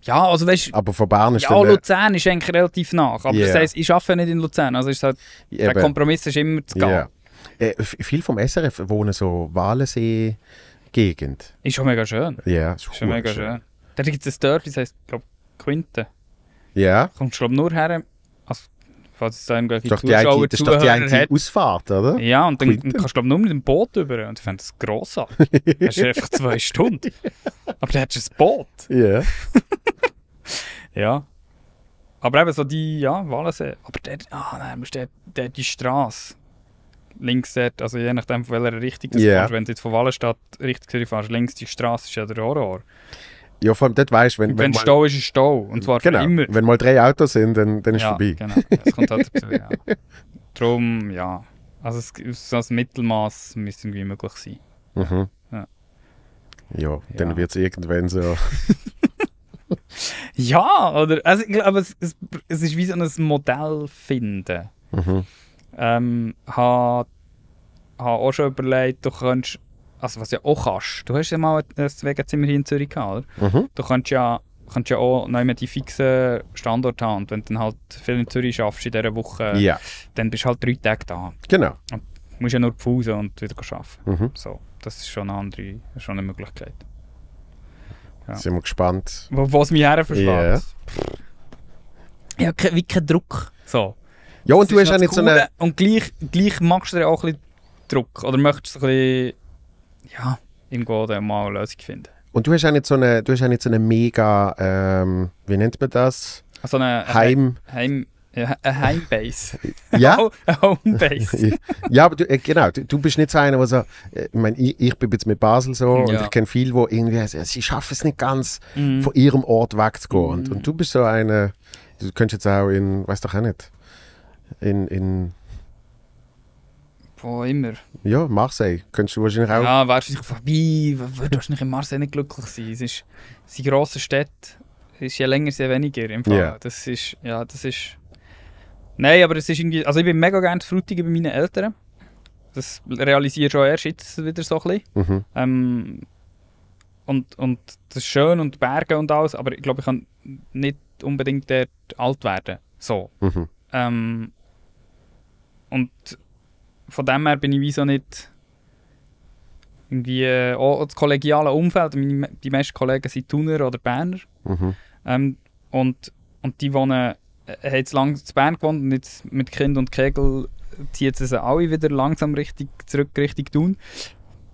Ja, also weißt Aber von Bern ist Ja, Luzern ist eigentlich relativ nach. Aber yeah. das heisst, ich arbeite nicht in Luzern. Also ist halt, der Kompromiss ist immer zu gehen. Yeah. Äh, viel vom SRF wohnen so Walensee- Gegend. Ist schon mega schön. Ja, ist, ist schon mega schön. schön. Da gibt es ein Dörfchen, das heisst, glaube Quinte. Ja. Kommst du, glaube nur her, also, falls es da irgendwelche das Zuschauer die, Das ist doch die einzige hat. Ausfahrt, oder? Ja, und dann, dann kannst du, glaube nur mit dem Boot rüber. Und ich fände das grossartig. das ist einfach zwei Stunden. Aber dann hättest du ein Boot. Ja. ja. Aber eben so die, ja, Wallensee. Aber der, ah, nein, musst der, die Straße links hat, also je nachdem von welcher Richtung du yeah. fährst, wenn du jetzt von Wallenstadt Richtung Zürich fährst, links die Straße ist ja der Horror. Ja, vor allem dort weißt wenn... Wenn, wenn Stau ist, ist Stau. Und zwar genau. immer. wenn mal drei Autos sind, dann, dann ist ja, vorbei. genau. Das kommt halt dazu, ja. Darum, ja. Also es, ein Mittelmaß müsste irgendwie möglich sein. Mhm. Ja. ja, ja. dann wird es irgendwann so... ja, oder? Also ich glaube, es, es, es ist wie so ein Modell finden. Mhm. Ähm, habe hab auch schon überlegt, du könntest, also was ja auch kannst, du hast ja mal ein Wegezimmer hier in Zürich gehabt, oder? Mhm. Du könntest ja, könntest ja auch neu die fixen Standort haben. Und wenn du dann halt viel in Zürich arbeitest in dieser Woche, ja. dann bist du halt drei Tage da. Genau. Und musst ja nur pausen und wieder arbeiten. Mhm. So, das ist schon eine andere schon eine Möglichkeit. Ja. Sind wir gespannt. Wo, es mich her verschlägt. Yeah. Ja, wie kein Druck. So. Ja, und das du hast auch nicht so eine... Und gleich, gleich machst du dir auch ein bisschen Druck. Oder möchtest du ein bisschen... Ja, irgendwo dann mal eine Lösung finden. Und du hast auch nicht so eine, du hast ja nicht so eine mega... Ähm, wie nennt man das? So also eine... Heim... Heim ja, eine Heimbase. ja? eine Homebase. ja, aber du, äh, genau, du, du, bist nicht so einer, der so, äh, ich meine, ich, ich, bin jetzt mit Basel so ja. und ich kenne viele, die irgendwie, also, sie schaffen es nicht ganz, mm. von ihrem Ort wegzugehen. Mm. Und, und, mhm. du bist so einer, du könntest jetzt auch in, weißt doch auch nicht, in, in Wo immer. ja, Marseille. Könntest du wahrscheinlich auch. Ja, wärst du nicht vorbei, würdest du nicht in Marseille nicht glücklich sein. Es ist, es grosse Stadt. ist ja länger, sehr weniger im Fall. Ja. Das ist, ja, das ist... Nein, aber es ist irgendwie... Also ich bin mega gerne zu bei meinen Eltern. Das realisiere ich schon erst jetzt wieder so ein bisschen. Mhm. Ähm, und, und das ist schön und Berge und alles, aber ich glaube, ich kann nicht unbedingt dort alt werden. So. Mhm. Ähm, und von dem her bin ich wieso nicht irgendwie äh, auch das kollegiale Umfeld. Meine, die meisten Kollegen sind Thuner oder Berner. Mhm. Ähm, und, und die wohnen, äh, haben lange zu Bern gewohnt und jetzt mit Kind und Kegel zieht sie sie alle wieder langsam richtig zurück Richtung Thun.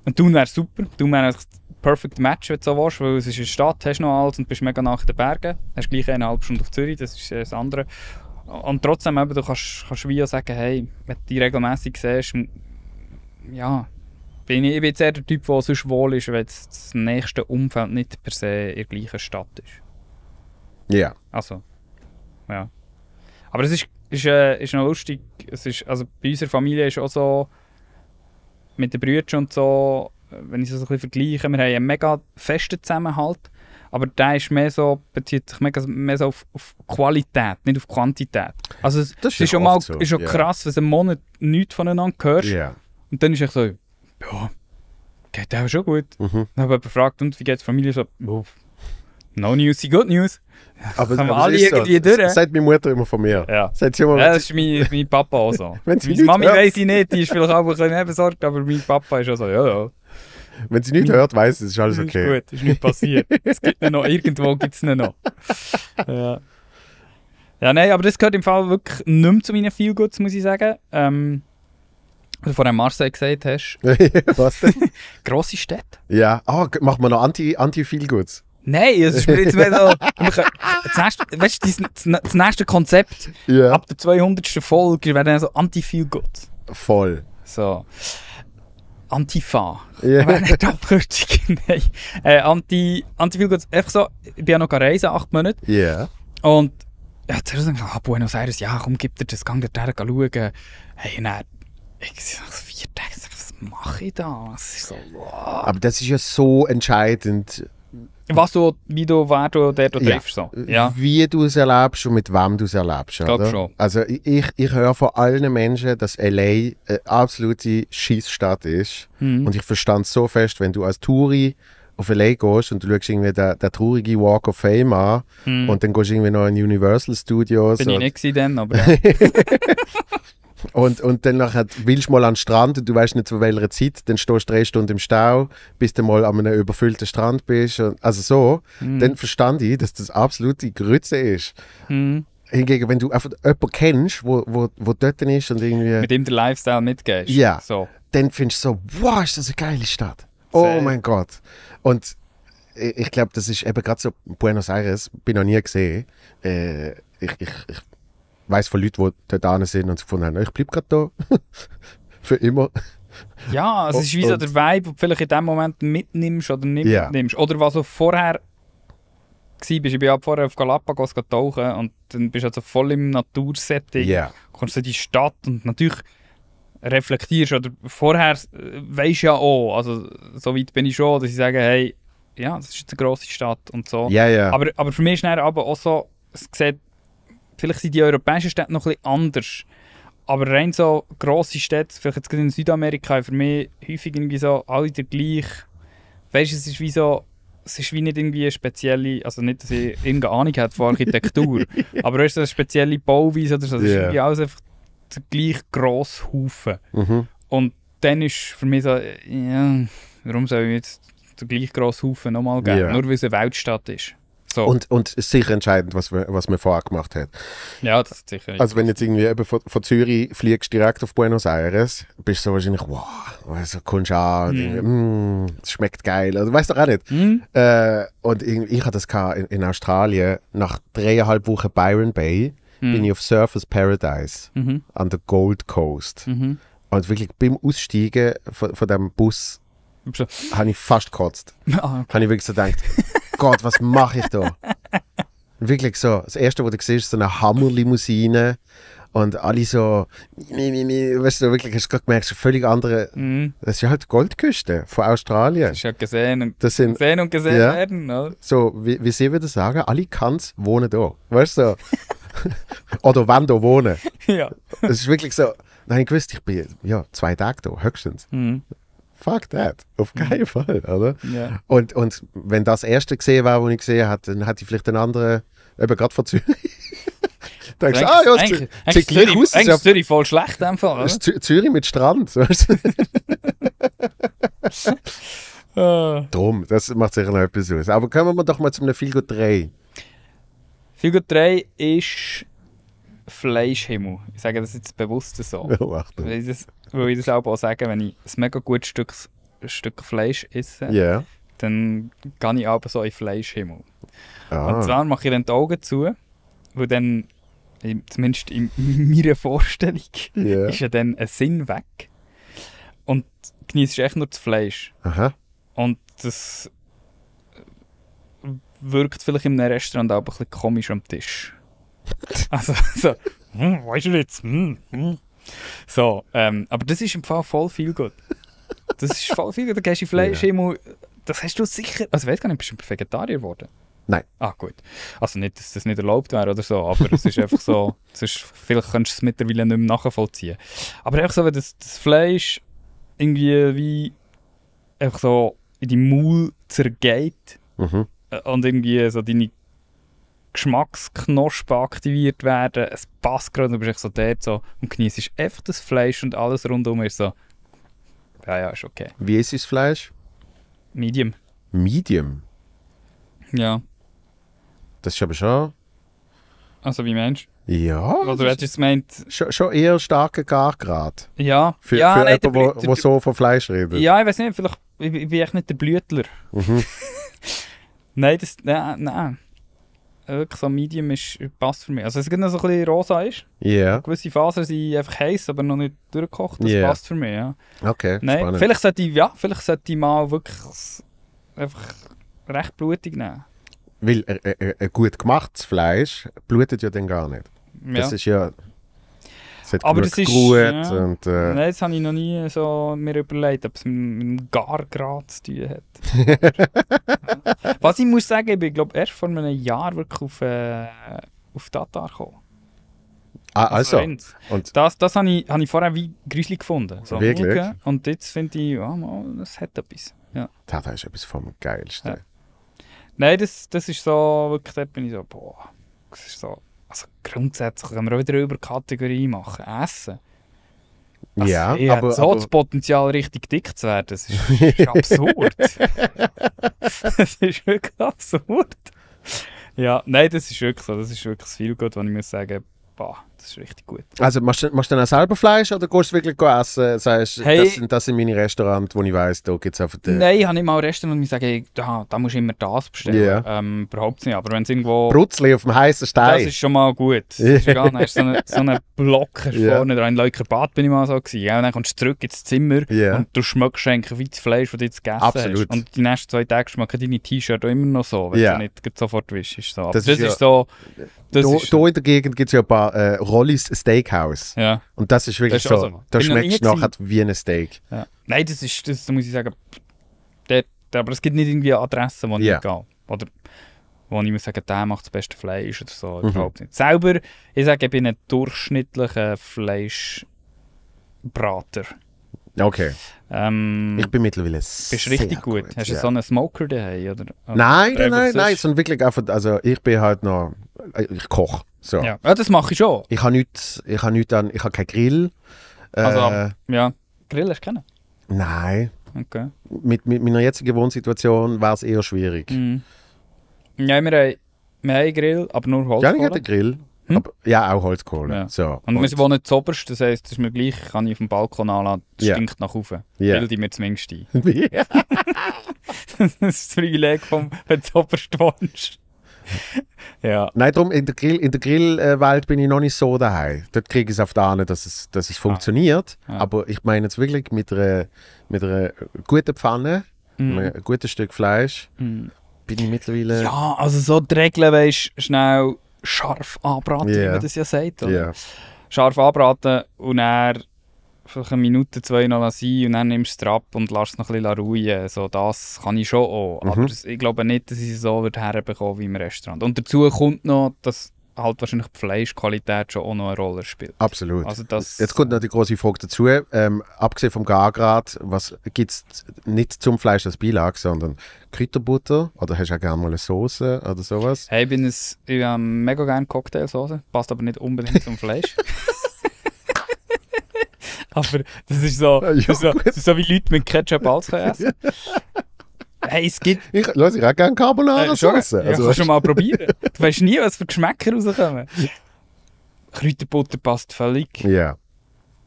Und Thun wäre super. Thun wäre das perfect Match, wenn du so willst, weil es ist eine Stadt, hast noch alles und bist mega nach den Bergen. Hast gleich eine halbe Stunde auf Zürich, das ist äh, das andere. Und trotzdem, eben, du kannst, kannst wie auch sagen, hey, wenn du dich regelmässig siehst, ja, bin ich, ich bin jetzt eher der Typ, der sonst wohl ist, wenn das nächste Umfeld nicht per se in der gleichen Stadt ist. Ja. Yeah. Also, ja. Aber es ist, ist, äh, ist noch lustig, es ist, also bei unserer Familie ist auch so, mit den Brüdern und so, äh, wenn ich es so ein bisschen vergleiche, wir haben einen mega festen Zusammenhalt aber der ist mehr so, bezieht sich mehr, mehr so auf, auf, Qualität, nicht auf Quantität. Also es, das ist, ist schon mal so. ist schon yeah. krass, wenn du einen Monat nichts voneinander hörst. Yeah. Und dann ist ich so, ja, geht auch schon gut. Mhm. Dann habe ich gefragt, und wie geht es der Familie? So, oh, no news, good news. Aber, Haben wir aber alle irgendwie so. durch. sagt meine Mutter immer von mir. Ja, sagt sie immer, ja das ist mein, mein Papa auch so. Meine Mami weiß ich nicht, die ist vielleicht auch ein bisschen besorgt, aber mein Papa ist auch so, ja, ja. Wenn sie nicht hm. hört, weiß es, ist alles okay. Ist gut, ist nicht passiert. es gibt ihn noch, irgendwo gibt es ihn noch. Ja. ja, nein, aber das gehört im Fall wirklich nicht mehr zu meinen Feelgoods, muss ich sagen. Ähm, was du vorhin Marseille gesagt hast. was denn? Grosse Städte. Ja, ah, oh, macht man noch Anti-Feelgoods? Anti Nein, es ist jetzt mehr so. weißt du, das nächste Konzept yeah. ab der 200. Folge wäre dann so Anti-Feel-Good. Voll. So. Antifa. Yeah. Wäre nicht Äh, Anti, anti Einfach so, ich bin ja noch reisen, acht Monate. Yeah. Und ja, zuerst dachte ich, ah, Buenos Aires, ja, komm, gib dir das, gang dort her, schauen. Hey, und dann, ich nach vier Tage, was mache ich da? So, wow. Aber das ist ja so entscheidend was du, wie du, wer du dort ja. triffst. So. Ja. Wie du es erlebst und mit wem du es erlebst. Ich glaube schon. Also ich, ich höre von allen Menschen, dass L.A. eine äh, absolute Schießstadt ist. Mhm. Und ich verstand so fest, wenn du als Touri auf L.A. gehst und du schaust irgendwie den, den traurigen Walk of Fame an mhm. und dann gehst du irgendwie noch in Universal Studios. Bin ich nicht gewesen dann, aber Und, und dann nachher willst du mal an den Strand und du weißt nicht zu welcher Zeit, dann stehst du drei Stunden im Stau, bis du mal an einem überfüllten Strand bist. Und, also so, mhm. dann verstand ich, dass das absolute Grütze ist. Mhm. Hingegen, wenn du einfach jemanden kennst, wo, wo, wo dort ist und irgendwie... Mit ihm den Lifestyle mitgehst. Ja. So. Dann findest du so, wow, ist das eine geile Stadt. Oh mein Gott. Und ich glaube, das ist eben gerade so Buenos Aires, bin noch nie gesehen. Äh, ich, ich, ich weiß von Leuten, die da sind und gefunden haben, ich bleibe gerade da. Für immer. Ja, es ist wie so der Vibe, den du vielleicht in dem Moment mitnimmst oder nicht yeah. mitnimmst. Oder was du vorher war. Ich bin ja vorher auf Galapagos tauchen und dann bist du also voll im Natursetting. Yeah. Kommst du in die Stadt und natürlich reflektierst oder vorher äh, weisst ja auch, also so weit bin ich schon, dass ich sage, hey, ja, das ist jetzt eine grosse Stadt und so. Yeah, yeah. Aber, aber für mich ist es aber auch so, es sieht vielleicht sind die europäischen Städte noch etwas anders. Aber rein so grosse Städte, vielleicht jetzt in Südamerika, für mich häufig irgendwie so alle der gleich. Weißt du, es ist wie so, es ist wie nicht irgendwie eine spezielle, also nicht, dass ich irgendeine Ahnung habe von Architektur, aber es ist eine spezielle Bauweise oder so, Es ist irgendwie alles einfach der gleiche grosse Haufen. Mhm. Und dann ist für mich so, ja, warum soll ich jetzt den gleichen grossen Haufen nochmal geben, yeah. nur weil es eine Weltstadt ist. So. Und, und ist sicher entscheidend, was, was man vorher gemacht hat. Ja, das ist sicher. Also, wenn jetzt irgendwie eben von, von Zürich fliegst direkt auf Buenos Aires, bist du so wahrscheinlich, wow, also kommst du an, mhm. mm. es mm, schmeckt geil, also weißt du auch nicht. Mm. Äh, und ich, ich hatte das in, in Australien, nach dreieinhalb Wochen Byron Bay, mm. bin ich auf Surface Paradise -hmm. an der Gold Coast. -hmm. Und wirklich beim Aussteigen von, von dem Bus habe ich fast gekotzt. ah, okay. Habe ich wirklich so gedacht. Gott, was mache ich da? Wirklich so. Das erste, was du siehst, ist so eine Hammerlimousine und alle so, mi, mi, mi, weißt du, wirklich hast du gerade gemerkt, so völlig andere. Mhm. Das ist ja halt Goldküste von Australien. Das ist ja gesehen und das sind, gesehen und gesehen ja, werden. Oder? Ne? So, wie, wie sie würde sagen, alle Kants wohnen da. Weißt du? oder wenn da wohnen. ja. Das ist wirklich so. Nein, ich wusste, ich bin ja zwei Tage da, höchstens. Mhm fuck that. Auf mhm. keinen Fall, oder? Yeah. Und, und wenn das erste gesehen war, was ich gesehen habe, dann hätte ich vielleicht einen anderen, eben gerade von Zürich. Da denkst ah ja, eigentlich, sieht gleich aus. Eigentlich ist Zürich voll schlecht in dem Ist Zürich mit Strand, ah. Drum, das macht sicher noch etwas aus. Aber kommen wir doch mal zu einem Filgo 3. Filgo 3 ist Fleischhimmel. Ich sage das jetzt bewusst so. Oh, Weil ich das, weil ich das auch, sagen, wenn ich ein mega gutes Stück, Stück Fleisch esse, yeah. dann gehe ich aber so in Fleischhimmel. Ah. Und zwar mache ich dann die Augen zu, weil dann, zumindest in meiner Vorstellung, yeah. ist ja dann ein Sinn weg. Und genießt echt nur das Fleisch. Aha. Und das äh, wirkt vielleicht im Restaurant auch ein bisschen komisch am Tisch. Also, so, hm, weißt du jetzt, hm, hm. So, ähm, aber das ist im Fall voll viel gut. Das ist voll viel gut. Da gehst du Fleisch ja. immer, das hast du sicher, also ich weiß gar nicht, bist du Vegetarier geworden? Nein. Ah, gut. Also nicht, dass das nicht erlaubt wäre oder so, aber es ist einfach so, sonst, vielleicht kannst du es mittlerweile nicht mehr nachvollziehen. Aber einfach so, wenn das, das Fleisch irgendwie wie einfach so in die Maul zergeht mhm. Äh, und irgendwie so deine Geschmacksknospen aktiviert werden. Es passt gerade, du bist so dort so und genießt einfach das Fleisch und alles rundum ist so. Ja, ja, ist okay. Wie ist das Fleisch? Medium. Medium? Ja. Das ist aber schon. Also wie meinst du? Ja. Oder hättest du es gemeint? Schon, schon eher starker Gargrad. Ja. Für, ja, für nein, jemanden, der, der, der, der so von Fleisch redet. Ja, ich weiß nicht, vielleicht ich, ich bin ich nicht der Blütler. Mhm. nein, das. Nein, nein wirklich äh, so Medium ist, passt für mich. Also es gibt noch so ein bisschen rosa ist. Ja. Yeah. Gewisse Fasern sind einfach heiß, aber noch nicht durchgekocht. Das yeah. passt für mich, ja. Okay, Nein, spannend. Vielleicht sollte ich, ja, vielleicht sollte ich mal wirklich einfach recht blutig nehmen. Weil ein äh, äh, äh, gut gemachtes Fleisch blutet ja dann gar nicht. Ja. ist ja es hat aber das ist, ja. und, äh. Nein, das habe ich noch nie so mir überlegt, ob es mit, mit Gargrad zu tun hat. Was ich muss sagen, ich glaube erst vor einem Jahr wirklich auf, äh, auf Tatar gekommen. Ah, also. Und das das habe ich, hab ich vorher wie gruselig gefunden. So wirklich? Schauen. Und jetzt finde ich, ja, oh, das hat etwas. Ja. Das ist etwas vom Geilsten. Ja. Nein, das, das ist so, wirklich, dort bin ich so, boah, das ist so also grundsätzlich können wir auch wieder über Kategorie machen. Essen. Also, ja, ich aber, so aber, das Potenzial, richtig dick zu werden, das ist, ist absurd. das ist wirklich absurd. Ja, nein, das ist wirklich so. Das ist wirklich das gut, wenn ich muss sagen, muss, das ist richtig gut. Also machst du, machst du dann auch selber Fleisch oder gehst du wirklich essen? Sagst hey. das, sind, das sind meine Restaurants, wo ich weiss, da gibt es einfach... Den Nein, ich habe nicht mal ein Restaurant, und sage, da, da musst du immer das bestellen. Yeah. Ähm, überhaupt nicht, aber wenn es irgendwo... Brutzli auf dem heißen Stein. Das ist schon mal gut. Das ist egal, dann hast du so einen so eine Blocker yeah. vorne, oder ein Leukerbad bin ich mal so gewesen. Ja, und dann kommst du zurück ins Zimmer yeah. und du schmeckst eigentlich wie das Fleisch, das du jetzt gegessen Absolut. hast. Und die nächsten zwei Tage schmecken deine T-Shirts immer noch so, wenn yeah. du nicht sofort wischst. So. Das, das, ist, ja, so... Hier da, in der Gegend gibt es ja ein paar... Äh, Rollis Steakhouse. Ja. Und das ist wirklich das ist so. so. Da schmeckst du nachher wie ein Steak. Ja. Nein, das ist, das muss ich sagen, dort, aber es gibt nicht irgendwie Adressen, wo yeah. ich gehe. Oder wo ich muss sagen, der macht das beste Fleisch oder so. Mhm. nicht. Selber, ich sage, ich bin ein durchschnittlicher Fleischbrater. Okay. Ähm, ich bin mittlerweile Bist richtig gut. gut. Hast du ja. so einen Smoker daheim? Oder? oder nein, nein, nein, nein. So wirklich einfach, also ich bin halt noch, äh, ich koche. So. Ja. ja. das mache ich schon. Ich habe nichts, ich habe nichts an, ich habe keinen Grill. Also, äh, also, ja. Grill hast du keinen? Nein. Okay. Mit, mit meiner jetzigen Wohnsituation wäre es eher schwierig. Mhm. Ja, wir haben, wir haben einen Grill, aber nur Holz. Ja, ich habe einen Grill. Hm? Aber, ja, auch Holzkohle. Ja. So, und Holz. wir wohnen zoberst, das heisst, es ist mir gleich, kann ich auf dem Balkon anladen, es yeah. stinkt nach oben. Yeah. Bilde ich mir zumindest ein. Yeah. das ist das Privileg, vom, wenn du zoberst wohnst. ja. Nein, darum, in der, Grill, Grillwelt bin ich noch nicht so daheim. Dort kriege ich es auf der Ahnung, dass es, dass es ah. funktioniert. Ja. Aber ich meine jetzt wirklich mit einer, mit einer guten Pfanne, mm. einem guten Stück Fleisch, mm. bin ich mittlerweile... Ja, also so die Regeln, weißt schnell scharf anbraten, yeah. wie man das ja sagt. Oder? Yeah. Scharf anbraten und dann vielleicht eine Minute, zwei noch sein und dann nimmst du es ab und lässt es noch ein bisschen ruhen. So, das kann ich schon auch. Mhm. Aber ich glaube nicht, dass ich es so herbekomme wie im Restaurant. Und dazu kommt noch, dass halt wahrscheinlich die Fleischqualität schon auch noch eine Rolle spielt. Absolut. Also das, Jetzt kommt noch die große Frage dazu. Ähm, abgesehen vom Gargrad, was gibt es nicht zum Fleisch als Beilage, sondern Kräuterbutter oder hast du auch gerne mal eine Soße oder sowas? Hey, ich bin ein, ich habe mega gerne Cocktailsoße, passt aber nicht unbedingt zum Fleisch. aber das ist so, ja, so, so wie Leute mit Ketchup alles essen Hey, es gibt... Ich, Leute, ich hätte gerne Carbonara äh, Sauce. Ja, also, kannst du mal probieren. Du weißt nie, was für Geschmäcker rauskommen. Kräuterbutter passt völlig. Ja. Yeah.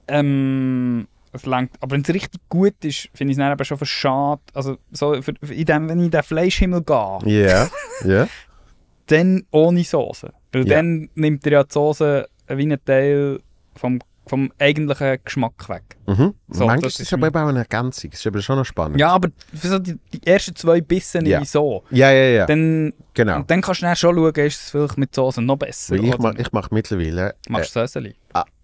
Ähm, es langt. Aber wenn es richtig gut ist, finde ich es dann eben schon schade. Also, so für, für in dem, wenn ich in den Fleischhimmel gehe. Ja. Yeah. yeah. dann ohne Soße. Weil yeah. dann nimmt er ja die Soße wie einen Teil vom vom eigentlichen Geschmack weg. Mhm. So, Manchmal das ist es aber auch eine Ergänzung. Das ist aber schon noch spannend. Ja, aber so die, die ersten zwei Bissen ja. so. Ja, ja, ja. Dann, genau. dann kannst du dann schon schauen, ist es vielleicht mit Soße noch besser. Weil ich, mache, ich mittlerweile... Äh, Machst du äh, Soße?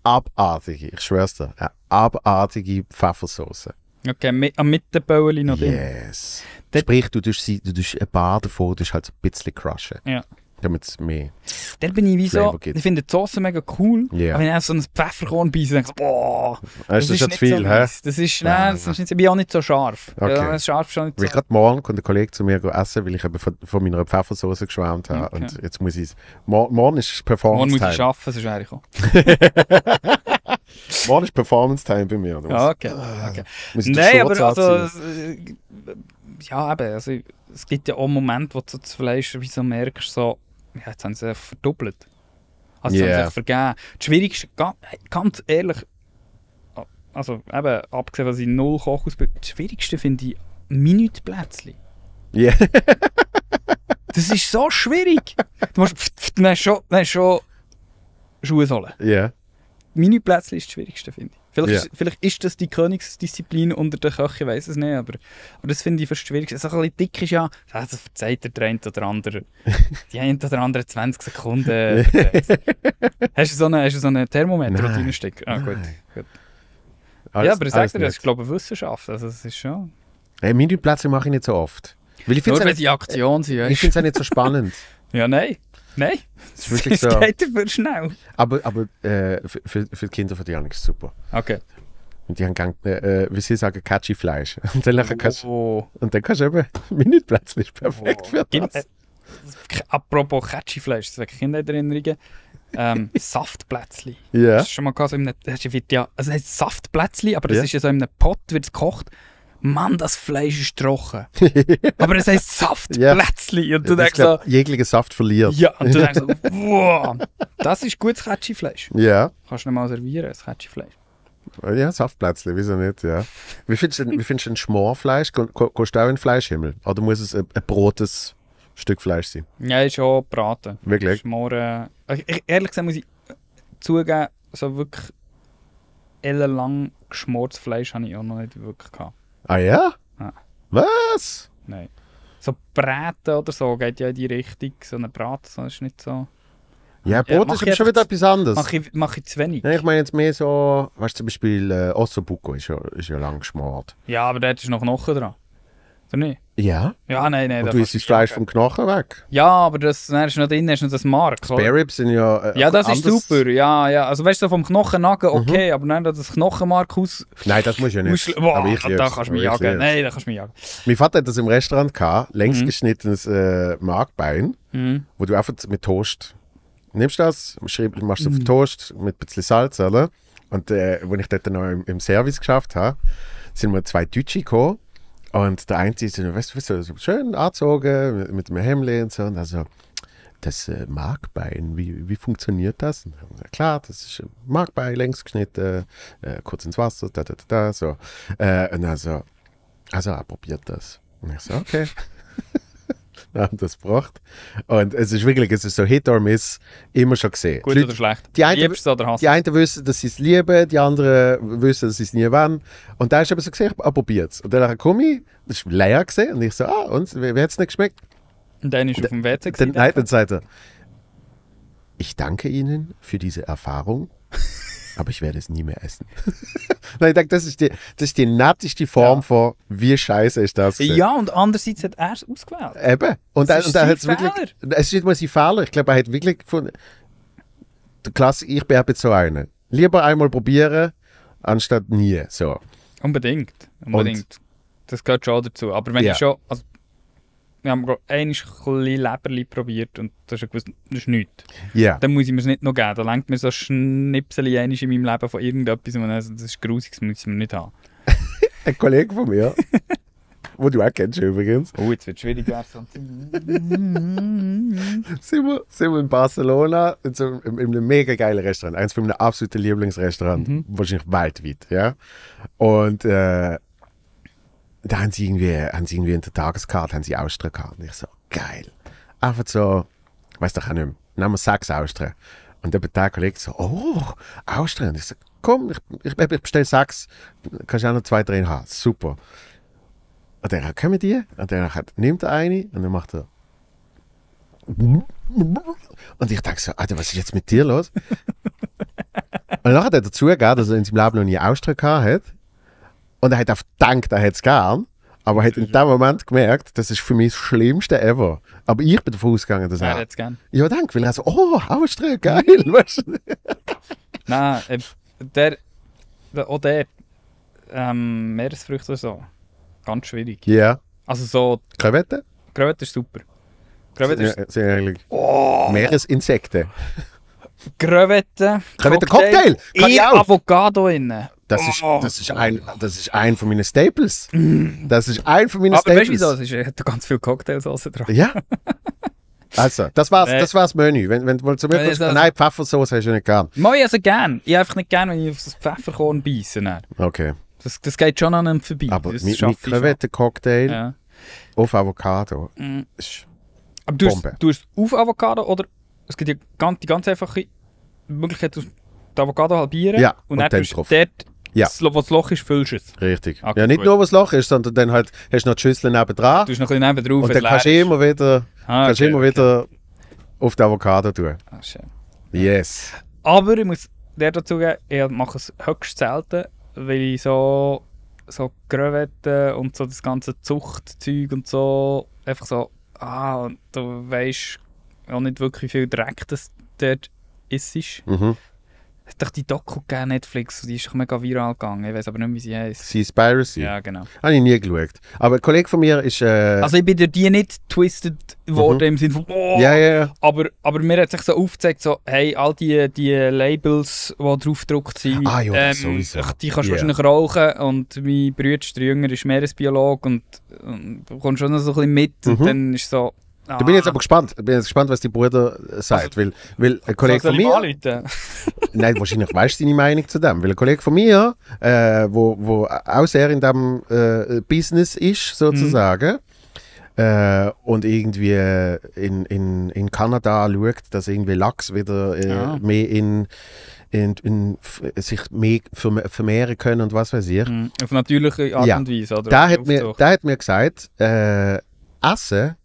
Abartige, ich schwör's dir. Eine abartige Pfeffersauce. Okay, mit, am Mittenbäueli noch yes. drin. Yes. Sprich, du tust, sie, du tust ein paar davon du tust halt ein bisschen crushen. Ja. Damit es mehr. Dann bin ich wie so, ich finde die Soße mega cool. Yeah. Aber wenn ich so ein Pfefferkorn beiße, denke ich, boah. Das, das ist zu viel, so hä? Das ist, nein, nein, das ist nicht, ich bin auch nicht so scharf. Okay. Ja, scharf ist nicht so. Gerade morgen kommt ein Kollege zu mir essen, weil ich eben von, von meiner Pfeffersoße geschwärmt habe. Okay. Und jetzt muss ich es. Morgen, ist Performance. time Morgen muss ich arbeiten, sonst wäre ich auch. Morgen ist Performance Time bei mir. Ja, okay. okay. Ah, nein, aber also, äh, ja, eben, also, es gibt ja auch Momente, wo du das Fleisch wie so merkst, so, ja, jetzt haben sie verdoppelt. Also yeah. haben sie vergeben. Das Schwierigste, ganz ehrlich, also eben, abgesehen von seinen null Kochausbildung, das Schwierigste finde ich Minutplätzchen. Ja. das ist so schwierig. Du musst pf, pf, dann schon, dann schon Schuhe sollen. Ja. Yeah. Minutplätzchen ist das Schwierigste, finde ich. Vielleicht, yeah. ist, vielleicht ist das die Königsdisziplin unter der Köchen, ich weiß es nicht, aber, aber das finde ich fast schwierig. So ein bisschen dick ist ja, das verzeiht der eine oder andere. Die einen oder andere 20 Sekunden. Äh, hast, du so einen, hast du so einen Thermometer, Nein. den du Ah, gut. gut. Alles, ja, aber ich sage dir, das ist glaube ich Wissenschaft, also das ist schon... Hey, meine Plätze mache ich nicht so oft. Weil ich Ich finde es auch nicht so spannend. ja, nein. Nein, das ist wirklich so. geht dafür schnell. Aber, aber äh, für, für, die Kinder von Janik ist es super. Okay. Und die haben gang, äh, äh, wie sie sagen, catchy Fleisch. Und dann, oh. kannst, und dann kannst du eben Minutplätzchen ist oh. perfekt oh. für das. Gibt, apropos catchy Fleisch, das wirklich Kindererinnerungen. Ähm, Saftplätzchen. Ja. Yeah. Das ist schon mal so in einem, das wird ja, also es heißt Saftplätzchen, aber das yeah. ist ja so in einem Pott, wird es gekocht. Mann, das Fleisch ist trocken. Aber es heißt Saft, ja. Plätzli. Und du ja, denkst so, jeglicher Saft verliert. Ja, und du denkst so, wow, das ist gutes Ketschifleisch. Ja. Kannst du nicht mal servieren, das Ketchi-Fleisch. Ja, Saftplätzchen, wieso nicht, ja. Wie findest du, wie findest ein Schmorfleisch? Kostet auch ein Fleischhimmel? Oder muss es ein, ein brotes Stück Fleisch sein? Ja, ist schon braten. Wirklich? Schmoren. ehrlich gesagt muss ich zugeben, so wirklich ellenlang geschmortes Fleisch habe ich auch noch nicht wirklich gehabt. Ah ja? Ah. Was? Nein. So Braten oder so geht ja in die Richtung. So ein Braten, so ist nicht so. Ja, Brot ja, ist aber schon wieder etwas anderes. Mache ich, mach ich zu wenig? Nein, ich meine jetzt mehr so, weißt du, zum Beispiel äh, Ossobuco ist ja, ist ja lang geschmort. Ja, aber dort ist noch Knochen dran oder nicht? Ja. Ja, nein, nein. Und du isst das Fleisch vom Knochen weg. Ja, aber das dann ist noch drin, ist noch das Mark. Spare sind ja. Äh, ja, das anders. ist super. Ja, ja. Also weißt du, vom Knochennagen mhm. okay, mhm. aber nein, das Knochenmark aus. Nein, das muss du ja nicht. Boah, aber ich da lieb's. kannst du mich jagen. Nein, da kannst du mich jagen. Mein Vater hat das im Restaurant gehabt, längst mhm. geschnittenes äh, Markbein, mhm. wo du einfach mit Toast nimmst das, schreib, machst du auf mhm. Toast mit ein bisschen Salz, oder? Und äh, als ich dort noch im, im Service geschafft habe, sind wir zwei Deutsche gekommen und der Einzige ist, weißt, weißt du, so schön Arztauge mit, mit dem Hemdle und so. Und also, das äh, Markbein, wie, wie funktioniert das? Und gesagt, klar, das ist ein Markbein, längsgeschnitten, äh, kurz ins Wasser, da, da, da, da so. Äh, und also, also er probiert das. Und ich so, okay. haben das gebracht. Und es ist wirklich, es ist so Hit or Miss, immer schon gesehen. Gut Leute, oder schlecht? Die einen, Liebst oder hast Die einen wissen, dass sie es lieben, die anderen wissen, dass sie es nie wollen. Und da ist eben so gesehen, ich probiere es. Und dann komme ich, das war leer gesehen, und ich so, ah, und wie hat es nicht geschmeckt? Und dann ist und, auf dem WC gesehen. Nein, dann sagt er, ich danke Ihnen für diese Erfahrung aber ich werde es nie mehr essen. Nein, ich denke, das ist die, das ist die netteste Form ja. von, wie scheiße ist das? Gewesen. Ja, und andererseits hat er es ausgewählt. Eben. Und das er, und er hat es wirklich. Es ist nicht mal sein Fehler. Ich glaube, er hat wirklich gefunden. Klasse, ich bin eben so einer. Lieber einmal probieren, anstatt nie. So. Unbedingt. Unbedingt. Und das gehört schon dazu. Aber wenn ja. ich schon. Also, wir haben einmal ein Leberli probiert und das ist, gewusst, das ist nichts. Yeah. Dann muss ich mir es nicht noch geben. Da lenkt mir so ein Schnipsel in meinem Leben von irgendetwas und also das ist grusig, das muss ich mir nicht haben. ein Kollege von mir, wo du auch kennst übrigens. Oh, jetzt wird es schwierig werden. sind, wir, sind wir in Barcelona in, einem mega geilen Restaurant. Eines von meinen absoluten Lieblingsrestaurants. Mhm. Wahrscheinlich weltweit. Ja? Und äh, da haben sie irgendwie, haben sie irgendwie in der Tageskarte haben sie Austria gehabt. Und ich so, geil. Einfach so, weiß doch auch nicht mehr, nehmen wir sechs Austria. Und dann hat der Kollege so, oh, Austria. Und ich so, komm, ich, ich, ich bestelle sechs, kannst auch noch zwei drin haben. Super. Und dann kommen die, und dann nimmt er eine, und dann macht er. Und ich dachte so, Alter, was ist jetzt mit dir los? und dann hat er zugegeben, dass er in seinem Leben noch nie Austria gehabt hat. Und er hat auch gedacht, er hätte es gern. Aber er hat in dem Moment gemerkt, das ist für mich das Schlimmste ever. Aber ich bin davon ausgegangen, dass er. Er hat es gern. Ja, danke, weil er so, oh, Austritt, geil, mhm. weißt du? Nein, äh, der, der, auch der, ähm, Meeresfrüchte so, ganz schwierig. Ja. Yeah. Also so. Krevetten? Krevetten ist super. Krevetten ist. Ja, sehr ehrlich. Oh. Meeresinsekten. Krevetten. Krevetten Cocktail! Cocktail. Kann ich auch. Avocado innen. Das, oh. ist, das, ist ein, das ist ein von meinen Staples. Mm. Das ist ein von meinen Aber Staples. Aber weißt du, wieso? Es ganz viel Cocktailsauce drauf. Ja. Also, das war's, äh. das war's Menü. Wenn, wenn du zum Beispiel äh, kommst, nein, Pfeffersauce hast du nicht gern. Moi, also gern. Ich einfach nicht gern, wenn ich auf das Pfefferkorn beiße. Dann. Okay. Das, das geht schon an einem vorbei. Aber das mit, mit Krevetten-Cocktail ja. auf Avocado mm. ist Aber du Bombe. Hast, du hast auf Avocado oder es gibt ja ganz, die ganz einfache Möglichkeit, die Avocado halbieren ja, und, und dann, dann drauf. dort ja. Das, was das Loch ist, füllst du es. Richtig. Okay, ja, nicht gut. nur, was das Loch ist, sondern dann halt, hast du noch die Schüssel nebendran. Du hast noch ein bisschen drauf. Und dann kannst du immer wieder, ah, okay, kannst immer okay. auf die Avocado tun. Ah, schön. Yes. Aber ich muss dir dazu geben, ich mache es höchst selten, weil ich so, so Gröwetten und so das ganze Zuchtzeug und so, einfach so, ah, du weißt auch nicht wirklich wie viel Dreck, das dort ist. Mhm hat doch die Doku gegeben, Netflix, die ist doch mega viral gegangen. Ich weiß aber nicht, wie sie heißt. Seaspiracy? Ja, genau. Habe ich nie geschaut. Aber ein Kollege von mir ist. Äh... also, ich bin durch die nicht twisted mhm. worden mhm. im Sinne von. Oh, ja, ja, ja. Aber, mir hat sich so aufgezeigt, so, hey, all die, die Labels, die drauf gedruckt sind, ah, jo, ähm, sowieso. die kannst du yeah. wahrscheinlich rauchen. Und mein Bruder, der Jünger, ist Meeresbiologe und, und kommst schon noch so ein bisschen mit. Mhm. Und dann ist so, Ah. Da bin jetzt aber gespannt. Ich bin jetzt gespannt, was die Brüder äh, sagen. Also, weil, weil ein Kollege von mir. nein, wahrscheinlich weißt du deine Meinung zu dem. Weil ein Kollege von mir, äh, wo, wo auch sehr in diesem äh, Business ist, sozusagen, mhm. äh, und irgendwie in, in, in Kanada schaut, dass irgendwie Lachs wieder äh, ja. mehr in. In, in, sich mehr vermehren können und was weiß ich. Mhm. Auf natürliche Art ja. und Weise, oder? Da hat, mir, da hat mir gesagt, äh, Essen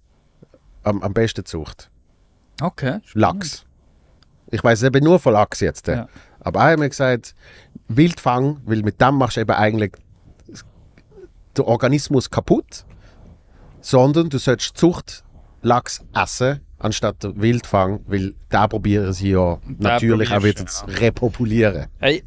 am, am besten zucht. Okay. Lachs. Ich weiß eben nur von Lachs jetzt. Äh. Ja. Aber er hat mir gesagt, Wildfang, weil mit dem machst du eben eigentlich den Organismus kaputt, sondern du sollst Zuchtlachs essen, anstatt Wildfang, weil da probieren sie ja natürlich auch wieder zu repopulieren. Hey,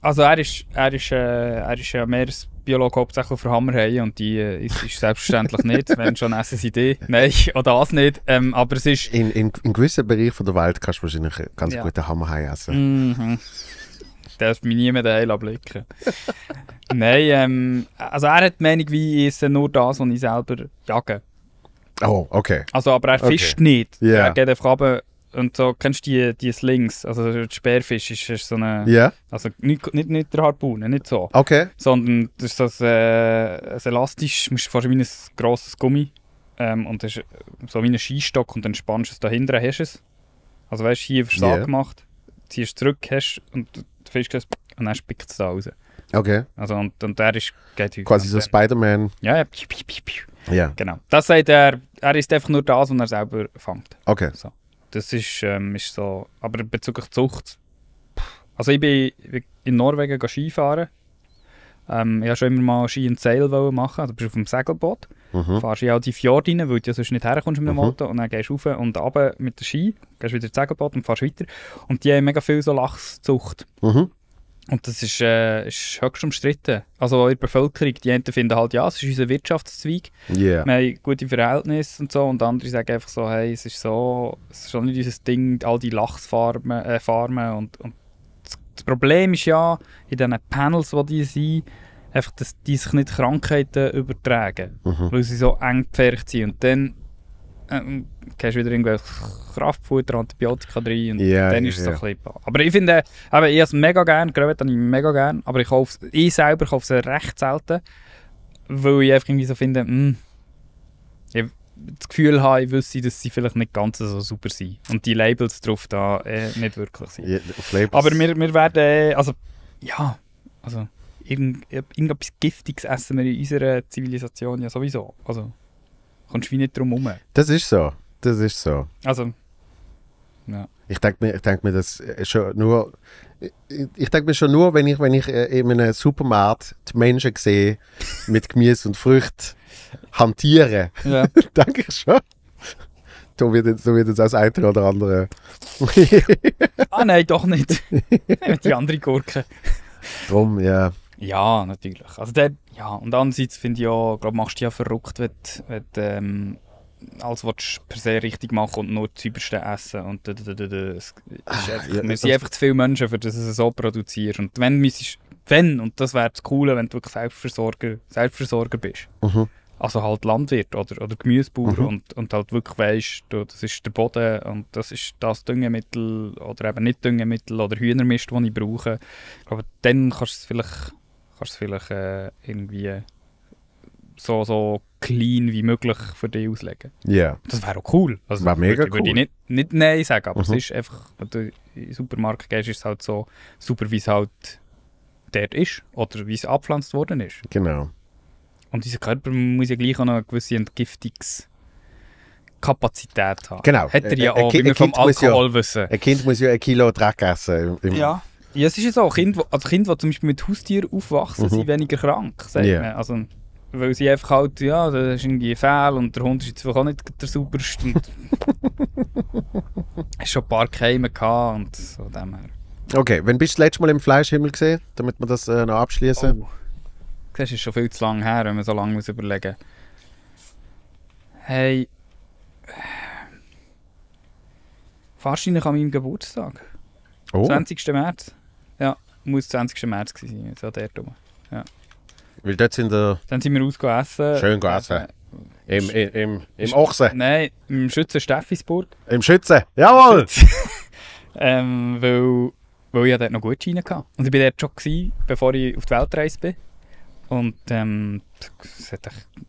also er ist, er ist, äh, er ist ja mehr das Biologen hauptsächlich für Hammer haben und die äh, ist, ist selbstverständlich nicht, wenn schon SSID. Nein, auch das nicht. Ähm, aber es ist... In, in, in gewissen Bereichen der Welt kannst du wahrscheinlich ganz ja. guten Hammer essen. Mhm. darf mich niemand heil anblicken. Nein, ähm, also er hat die Meinung, wie ich esse nur das, was ich selber jage. Oh, okay. Also, aber er fischt okay. nicht. Yeah. Er geht einfach runter und so, kennst du die, die Slings? Also der Speerfisch ist, ist so eine... Yeah. Also nicht, nicht, nicht der Harpune, nicht so. Okay. Sondern das ist so ein, äh, ein elastisch, fast wie ein grosses Gummi. Ähm, und das ist so wie ein Skistock und dann spannst du es dahinter, hast es. Also weißt du, hier hast du yeah. gemacht, ziehst zurück, hast und der Fisch geht und dann spickt es da raus. Okay. Also und, und der ist... Geht Quasi so Spider-Man. Ja, ja. Ja. Genau. Das sagt er, er ist einfach nur das, was er selber fängt. Okay. So. Das ist, ähm, ist so. Aber bezüglich Zucht. Also ich bin in Norwegen Skifahren. Ähm, ich wollte schon immer mal Ski und Sail machen. Also bist auf dem Segelboot. Mhm. Fahrst du auch die Fjord rein, weil du ja sonst nicht herkommst mit dem mhm. Auto. Und dann gehst du rauf und runter mit dem Ski, gehst wieder ins Segelboot und fahrst weiter. Und die haben mega viel so Lachszucht. Mhm. Und das ist, äh, ist höchst umstritten. Also in der Bevölkerung, die einen finden halt, ja, es ist unser Wirtschaftszweig, yeah. wir haben gute Verhältnisse und so und andere sagen einfach so, hey, es ist so, es ist schon nicht unser Ding, all die Lachsfarmen äh, Farmen und, und das Problem ist ja, in diesen Panels, die die sind, einfach, dass die sich nicht Krankheiten übertragen, mhm. weil sie so eng gepfercht sind und dann ähm, hast wieder irgendwelche Kraftfutter, Antibiotika drin und yeah, dann ist es yeah. so ein bisschen... Aber ich finde, ich habe es mega gerne, Gröbet habe ich mega gerne, aber ich, kaufe, ich selber kaufe es recht selten, weil ich einfach irgendwie so finde, mh, hm, ich das Gefühl habe, ich wüsste, dass sie vielleicht nicht ganz so super sind und die Labels drauf da äh, nicht wirklich sind. Yeah, aber wir, wir werden, eh, also ja, also irgend, irgendetwas Giftiges essen wir in unserer Zivilisation ja sowieso, also kommst du wie nicht drum herum. Das ist so. Das ist so. Also, ja. Ich denke mir, denk mir das äh, schon nur. Ich, denke mir schon nur, wenn ich, wenn ich äh, in einem Supermarkt die Menschen sehe mit Gemüse und Früchten hantieren, ja. denke ich schon. So wird, jetzt, auch das eine oder andere. ah nein, doch nicht. die andere Gurke. Drum, ja. Ja, natürlich. Also der, ja, und andererseits finde ich ja, glaub, machst du ja verrückt, wenn, wenn ähm, alles willst per se richtig machen und nur das Überste essen. Und da, da, da, da. Es ist ah, einfach, ja, wir sind einfach zu viele Menschen, für das es so produzierst. Und wenn, wenn und das wäre das Coole, wenn du wirklich Selbstversorger, Selbstversorger bist. Mhm. Also halt Landwirt oder, oder Gemüsebauer mhm. und, und halt wirklich weißt, das ist der Boden und das ist das Düngemittel oder eben nicht Düngemittel oder Hühnermist, das ich brauche. Ich glaube, dann kannst du es vielleicht kannst du es vielleicht äh, irgendwie so, so clean wie möglich für dich auslegen. Ja. Yeah. Das wäre auch cool. Also, wäre mega würd, cool. Würde ich nicht, nicht Nein sagen, aber mhm. es ist einfach, wenn du in den Supermarkt gehst, ist es halt so super, wie es halt dort ist oder wie es abpflanzt worden ist. Genau. Und dieser Körper muss ja gleich auch noch eine gewisse Entgiftungs- Kapazität haben. Genau. Hat er ja auch, ein, wie ein, vom Alkohol ja, wissen. Ein Kind muss ja ein Kilo Dreck essen. Im, im ja. Ja, es ist ja so, Kinder, also Kinder, die zum Beispiel mit Haustieren aufwachsen, mhm. sind weniger krank, sagt yeah. man. Also, weil sie einfach halt, ja, da ist irgendwie ein Fehl und der Hund ist jetzt auch nicht der sauberste und hast schon ein paar Keime gehabt und so dem her. Okay, wann bist du das letzte Mal im Fleischhimmel gesehen, damit wir das äh, noch abschließen? Oh. Das ist schon viel zu lange her, wenn man so lange muss überlegen. Hey, wahrscheinlich an meinem Geburtstag, oh. 20. März. Ja, muss 20. März sein, so dort rum. Ja. Weil dort sind wir... Äh, Dann sind wir ausgegessen. Schön gegessen. Äh, Im, im, im, im Ochsen? Nein, im Schützen Steffisburg. Im Schützen? Jawohl! ähm, weil, weil ich dort noch Gutscheine hatte. Und ich war dort schon, gewesen, bevor ich auf die Weltreise bin. Und ähm, das war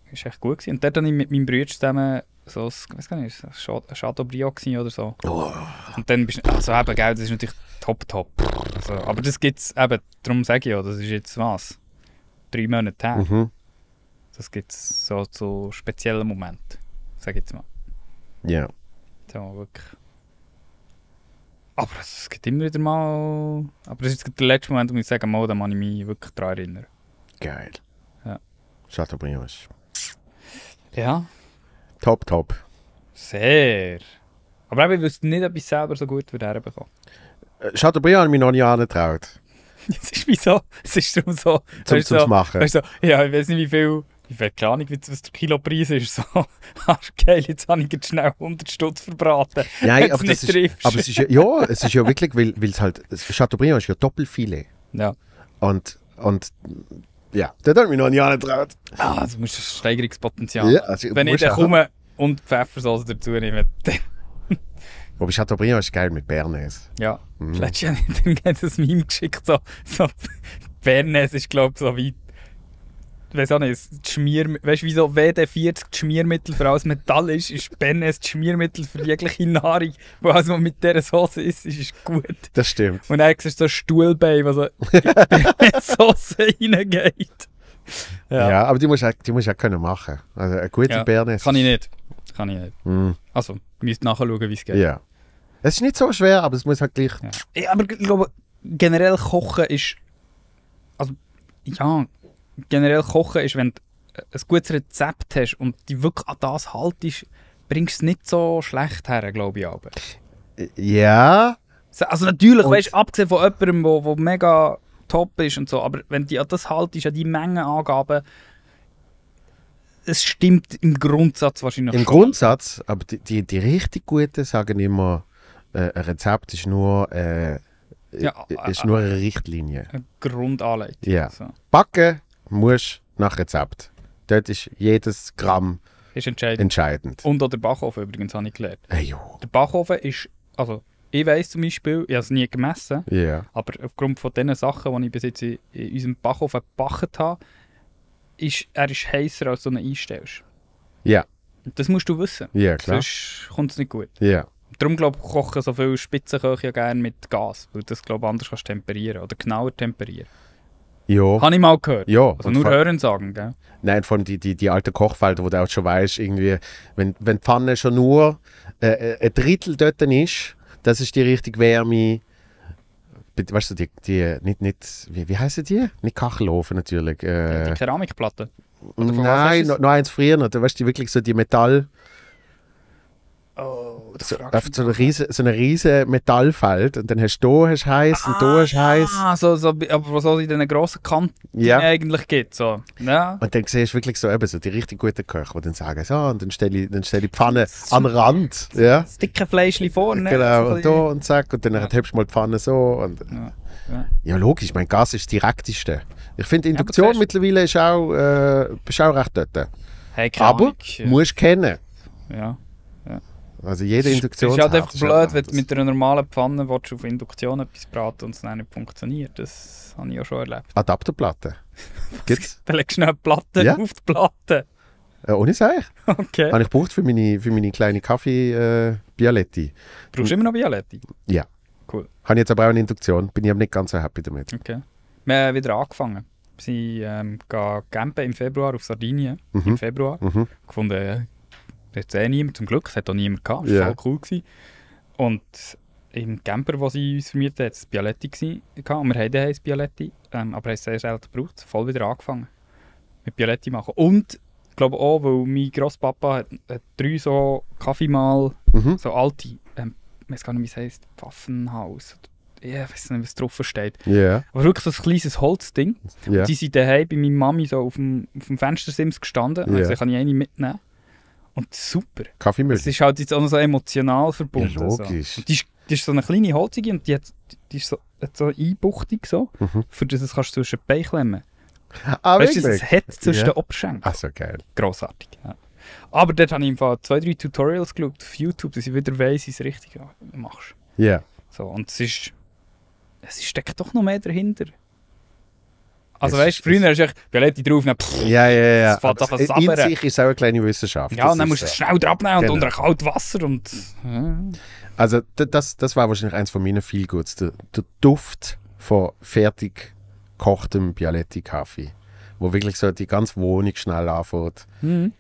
echt, echt gut. Gewesen. Und dort habe ich mit meinem Bruder zusammen so ein, weiß gar Chateaubriand oder so. Oh. Und dann bist du, also eben, gell, das ist natürlich top, top. Also, aber das gibt es eben, darum sage ich ja, das ist jetzt was? Drei Monate her. Mhm. Das gibt es so zu so speziellen Momenten, sage ich jetzt mal. Ja. Yeah. So, wirklich. Aber es gibt immer wieder mal. Aber das ist jetzt der letzte Moment, wo ich sage, mal, da muss ich mich wirklich daran erinnern. Geil. Ja. Chateaubriand Ja. Top, top. Sehr. Aber ich wüsste nicht, ob ich selber so gut würde herbekommen. Äh, Chateaubriand habe ich mich noch nie angetraut. Es ist wie so, es ist darum so. Zum, zum so, machen. so, ja, ich weiß nicht, wie viel, ich weiß keine Ahnung, was der Kilopreis ist. So, geil, jetzt habe ich jetzt schnell 100 Stutz verbraten. Nein, aber, das ist, aber es ist ja, ja, es ist ja wirklich, weil halt, es halt, Chateaubriand ist ja Doppelfilet. Ja. Und, und ja, dort hat mich noch nie angetraut. Ah, du musst du Steigerungspotenzial. Ja, also Wenn ich dann komme und Pfeffersauce dazu nehme, dann... Wobei Chateaubriand ist geil mit Bernays. Ja, mhm. letztes Jahr hat es Meme geschickt, so, so Bernays ist glaube ich so weit weiß auch nicht, Schmier, weißt du, wieso WD-40 das Schmiermittel für alles Metall ist, ist Ben das Schmiermittel für jegliche Nahrung. Weil alles, was mit dieser Soße ist, ist, ist gut. Das stimmt. Und dann siehst du so ein Stuhlbein, was so in Soße reingeht. Ja. ja, aber die musst du die musst auch können machen. Also eine gute ja. Bernes. Kann ich nicht. Kann ich nicht. Mm. Also, müsst nachschauen, wie es geht. Ja. Es ist nicht so schwer, aber es muss halt gleich. Ja. ja aber ich glaube, generell kochen ist. Also, ja, generell kochen ist, wenn du ein gutes Rezept hast und dich wirklich an das haltest, bringst du es nicht so schlecht her, glaube ich. Aber. Ja. Also natürlich, weißt, abgesehen von jemandem, der wo, wo mega top ist und so, aber wenn du an das haltest, an die Mengenangaben, es stimmt im Grundsatz wahrscheinlich. Im schon. Grundsatz, aber die, die, die, richtig Guten sagen immer, äh, ein Rezept ist nur, äh, ja, äh, nur eine Richtlinie. Eine Grundanleitung. Ja. So. Backen musst nach Rezept. Dort ist jedes Gramm ist entscheidend. entscheidend. Und auch der Backofen übrigens habe ich gelernt. Hey, der Backofen ist, also ich weiß zum Beispiel, ich habe es nie gemessen, yeah. aber aufgrund von den Sachen, die ich bis jetzt in unserem Backofen gebacken habe, ist, er ist heißer, als du ihn einstellst. Ja. Yeah. Das musst du wissen. Ja, yeah, klar. Sonst kommt es nicht gut. Ja. Darum glaube ich, kochen so viele Spitzenköche ja gerne mit Gas, weil das glaube ich anders kannst temperieren oder genauer temperieren. Ja. Habe ich mal gehört. Ja. Also nur hören sagen, gell? Nein, vor allem die, die, die alten Kochfelder, wo du auch schon weißt, irgendwie, wenn, wenn die Pfanne schon nur äh, äh ein Drittel dort ist, das ist die richtige Wärme. Weißt du, die, die nicht, nicht, wie, wie heißen die? Nicht Kachelofen natürlich. Äh, die Keramikplatte? Nein, noch, noch eins früher. Da weißt du wirklich so die Metall. Oh, das so, auf so, eine riese, so eine riese Metallfeld und dann hast du hier hast heiß ah, und da hast heiß. Ah, so, so, aber was soll in diesen grossen Kanten ja. eigentlich gibt. So. Ja. Und dann siehst du wirklich so, eben so die richtig guten Köche, die dann sagen, so, und dann stelle ich, dann stelle die Pfanne an den Rand. Ja. Das dicke Fleisch vorne. Genau, also und da und zack, und dann ja. hebst du mal die Pfanne so. Und, ja. Ja. ja. logisch, mein Gas ist das direkteste. Ich finde, Induktion ja, mittlerweile ist auch, äh, bist auch recht dort. Hey, aber Ahnung. musst kennen. Ja. Also jede Induktion. Es ist halt einfach blöd, halt wenn du mit einer normalen Pfanne auf Induktion etwas braten und es dann nicht funktioniert. Das habe ich auch schon erlebt. Adapterplatte? Gibt's? Dann legst du eine Platte ja. auf die Platte. Äh, ohne Seich. Okay. Habe ich gebraucht für meine, für meine kleine Kaffee äh, Bialetti. Brauchst du immer noch Bialetti? Ja. Cool. Habe jetzt aber auch eine Induktion, bin ich aber nicht ganz so happy damit. Okay. Wir haben wieder angefangen. Sie ähm, gehen campen im Februar auf Sardinien. Mhm. Im Februar. Mhm. Gefunden, Jetzt eh niemand, zum Glück. Es hat auch niemand gehabt. Das war yeah. voll cool. Gewesen. Und im Camper, den sie uns vermietet hat, war es Bialetti gewesen. Und wir haben ein Bialetti, ähm, aber haben es sehr selten gebraucht. Voll wieder angefangen mit Bialetti machen. Und ich glaube auch, weil mein Grosspapa hat, hat drei so Kaffeemal, mhm. so alte, ähm, ich weiß gar nicht, wie es heisst, Pfaffenhaus. Ich weiß nicht, was drauf steht. Yeah. Aber wirklich so ein kleines Holzding. Yeah. die sind daheim bei meiner Mami so auf dem, auf dem Fenstersims gestanden. Yeah. Also kann ich eine mitnehmen. Und super. Kaffeemühle. Es ist halt jetzt auch noch so emotional verbunden. Ja, logisch. So. Die ist, die, ist, so eine kleine Holzige und die hat, die ist so, hat so eine Einbuchtung, so, mhm. für das kannst du zwischen den Beinen klemmen. Ah, weißt du, es hat zwischen ja. den Oberschenkeln. Ach so, geil. Grossartig, ja. Aber dort habe ich im Fall zwei, drei Tutorials geschaut auf YouTube, dass ich wieder weiss, wie es richtig machst. Ja. Yeah. So, und es ist, es steckt doch noch mehr dahinter. Also weißt du, früher hast ich Billette drauf und dann, ja, ja, ja. das fährt einfach sabbern. In sich ist auch eine kleine Wissenschaft. Ja, und dann musst du es äh, schnell drauf nehmen und genau. unter kaltes Wasser und... Also das, das war wahrscheinlich eins von meinen viel Der, der Duft von fertig gekochtem Bialetti-Kaffee, wo wirklich so die ganze Wohnung schnell anfängt. Mhm.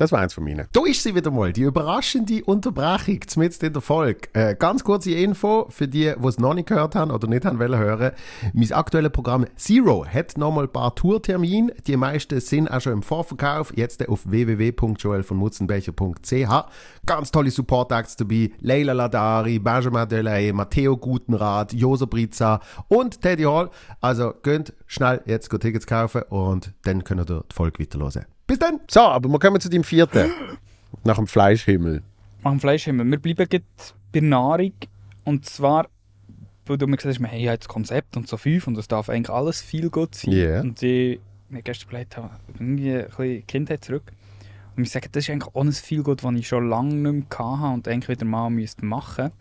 Das war eins von mir. Da ist sie wieder mal, die überraschende Unterbrechung mitten in der Folge. Äh, ganz kurze Info für die, die es noch nicht gehört haben oder nicht haben wollen hören. Mein aktuelles Programm Zero hat nochmal ein paar Tourtermine. Die meisten sind auch schon im Vorverkauf. Jetzt auf www.joelvonmutzenbecher.ch. Ganz tolle Support-Acts dabei. Leila Ladari, Benjamin Delay, Matteo Gutenrat, Josa Brizza und Teddy Hall. Also könnt schnell jetzt Tickets kaufen und dann könnt ihr die Folge weiterhören bis dann. So, aber wir kommen zu dem vierten. Nach dem Fleischhimmel. Nach dem Fleischhimmel. Wir bleiben jetzt bei Nahrung. Und zwar, weil du mir gesagt hast, wir haben ja das Konzept und so fünf und das darf eigentlich alles viel gut sein. Yeah. Und ich mir gestern überlegt haben, irgendwie ein bisschen Kindheit zurück. Und ich sage, das ist eigentlich auch ein viel gut, das ich schon lange nicht mehr hatte und eigentlich wieder mal machen müsste.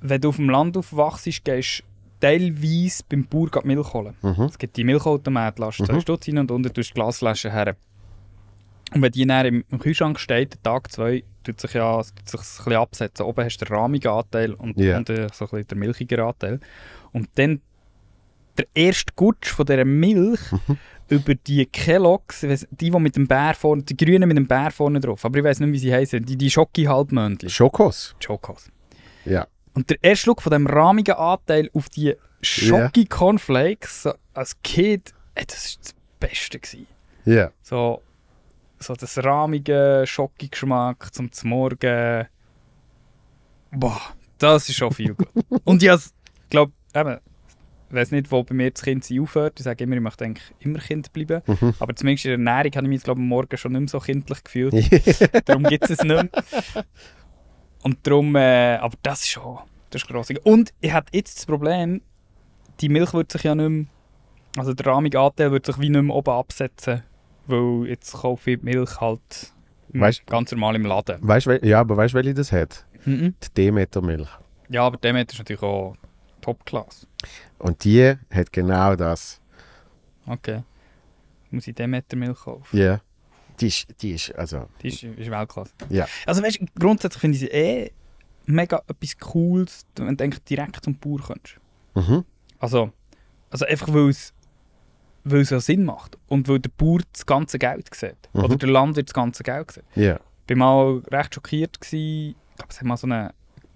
Wenn du auf dem Land aufwachst, gehst du teilweise beim Bauer die Milch holen. Mhm. Es gibt die Milchautomaten, lasst 10 mhm. Stutz hin und unten tust du Glasflaschen her. Und wenn die dann im Kühlschrank steht, Tag zwei, tut sich ja tut sich ein bisschen absetzen. Oben hast du den rahmigen Anteil und yeah. unten so ein bisschen den milchigen Anteil. Und dann der erste Gutsch von dieser Milch mhm. über die Kelloggs, die, die mit dem Bär vorne, die grünen mit dem Bär vorne drauf, aber ich weiß nicht, wie sie heißen, die, die Schocki-Halbmöntchen. Schokos? Schokos. Ja. Und der erste Schluck von dem rahmigen Anteil auf die Schocke Cornflakes als Kind, ey, das war das Beste. Ja. Yeah. So, so das rahmige Geschmack zum Morgen. Boah, das ist schon viel gut. Und ich glaube, ich weiß nicht, wo bei mir das Kind aufhört. Ich sage immer, ich möchte eigentlich immer Kind bleiben. Mhm. Aber zumindest in der Ernährung habe ich mich, glaube Morgen schon nicht mehr so kindlich gefühlt. Darum gibt es es nicht mehr. Und darum, äh, aber das ist schon, das ist grossig. Und ich habe jetzt das Problem, die Milch wird sich ja nicht mehr, also der rahmige Anteil wird sich wie nicht mehr oben absetzen, weil jetzt kaufe ich die Milch halt weißt, ganz normal im Laden. Weißt, ja, aber weißt du, welche das hat? Mhm. Die Demeter-Milch. Ja, aber Demeter ist natürlich auch Top-Class. Und die hat genau das. Okay. Muss ich Demeter-Milch kaufen? Ja. Yeah. Die ist, die ist, also... Die ist, ist Weltklasse. Ja. Also weißt, grundsätzlich finde ich sie eh mega etwas Cooles, wenn du direkt zum Bauer kommst. Mhm. Also, also einfach weil es ja Sinn macht und weil der Bauer das ganze Geld sieht. Mhm. Oder der Landwirt das ganze Geld sieht. Yeah. Ich war mal recht schockiert, gewesen. ich glaube, es hat mal so einen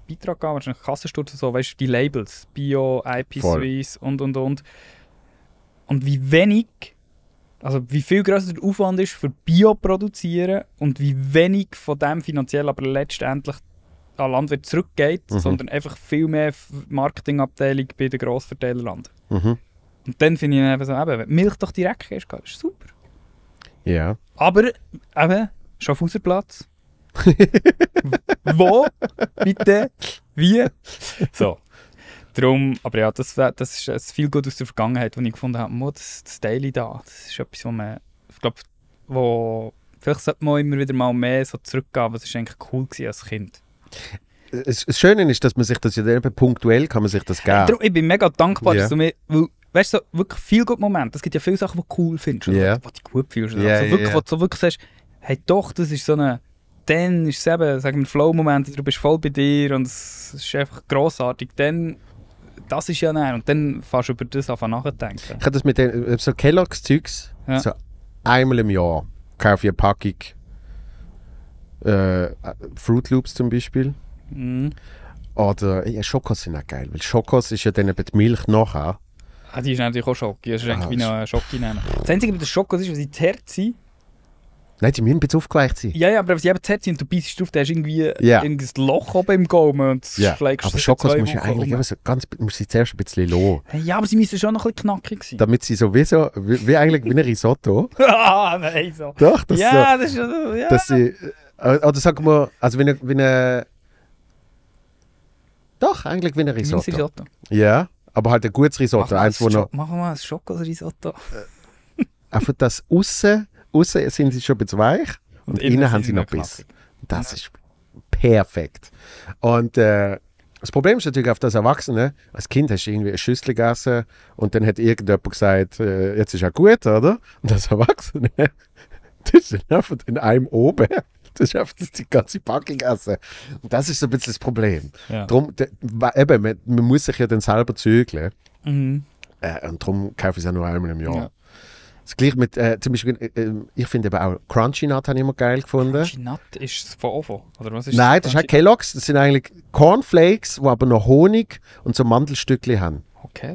Beitrag gegeben, einen Kassensturz oder so, weißt du, die Labels, Bio, IP Suisse und und und. Und wie wenig, also wie viel größer der Aufwand ist für Bio produzieren und wie wenig von dem finanziell aber letztendlich an Landwirt zurückgeht, mhm. sondern einfach viel mehr Marketingabteilung bei den Grossverteilern landet. Mhm. Und dann finde ich eben so, eben, wenn Milch doch direkt gehst, ist, ist super. Ja. Aber eben, Schaffhauserplatz. Wo? Bitte? Wie? So. Darum, aber ja, das, das ist viel gut aus der Vergangenheit, das ich gefunden habe, oh, das, das Daily da, das ist etwas, wo man, ich glaube, wo, vielleicht sollte man immer wieder mal mehr so zurückgehen, was ist eigentlich cool war als Kind. Das Schöne ist, dass man sich das ja eben punktuell kann man sich das geben. Darum, ich bin mega dankbar, yeah. dass du mir, weil, weißt du, so, wirklich viel gut Moment. Es gibt ja viele Sachen, die du cool findest, oder yeah. du gut fühlst, oder yeah, also wirklich, yeah. wo du so wirklich sagst, hey doch, das ist so ein, dann ist es eben, sagen wir, Flow-Moment, du bist voll bei dir und es ist einfach grossartig. Dann das ist ja näher. Und dann fährst du über das an nachdenken. Ich habe das mit den, äh, so Kellogg's Zeugs, ja. so einmal im Jahr kaufe ich eine Packung äh, äh, Fruit Loops zum Beispiel. Mhm. Oder ja, Schokos sind auch geil, weil Schokos ist ja dann eben die Milch nachher. Ah, die ist natürlich auch Schoki. Das ist eigentlich ah, wie eine Schoki nehmen. Das Einzige mit den Schokos ist, dass sie zart sind. Nein, die müssen ein bisschen aufgeweicht sein. Ja, ja, aber wenn sie eben zart sind und du beißt drauf, dann hast irgendwie yeah. ein Loch oben im Gaumen und das yeah. schlägst Aber Schokos musst du ja eigentlich immer so ganz, musst sie zuerst ein bisschen lassen. Ja, aber sie müssen schon noch ein bisschen knackig sein. Damit sie so wie so, wie, wie eigentlich wie ein Risotto. ah, nein, so. Doch, das ja, so, das ist ja, Dass sie äh, oder sag mal, also wie eine, Doch, eigentlich wie ein Risotto. Ein Risotto. Ja, aber halt ein gutes Risotto. Machen eins, wo noch, wir ein Schokorisotto. Äh, einfach das Aussen, außen sind sie schon ein bisschen weich und, und innen, innen haben sie noch Biss. Das ja. ist perfekt. Und äh, das Problem ist natürlich auf das Erwachsene. Als Kind hast du irgendwie eine Schüssel gegessen und dann hat irgendjemand gesagt, äh, jetzt ist ja gut, oder? Und das Erwachsene, das ist einfach in einem oben. Du schaffst die ganze Packung essen. Und das ist so ein bisschen das Problem. Ja. Drum, eben, man, man, muss sich ja dann selber zügeln. Mhm. Äh, und darum kaufe ich es ja nur einmal im Jahr. Ja. Das gleiche mit, äh, zum Beispiel, äh, äh, ich finde eben auch Crunchy Nut habe ich immer geil gefunden. Crunchy Nut ist von Ovo? Oder was ist Nein, das, sind halt Kellogg's. Das sind eigentlich Cornflakes, die aber noch Honig und so Mandelstückchen haben. Okay.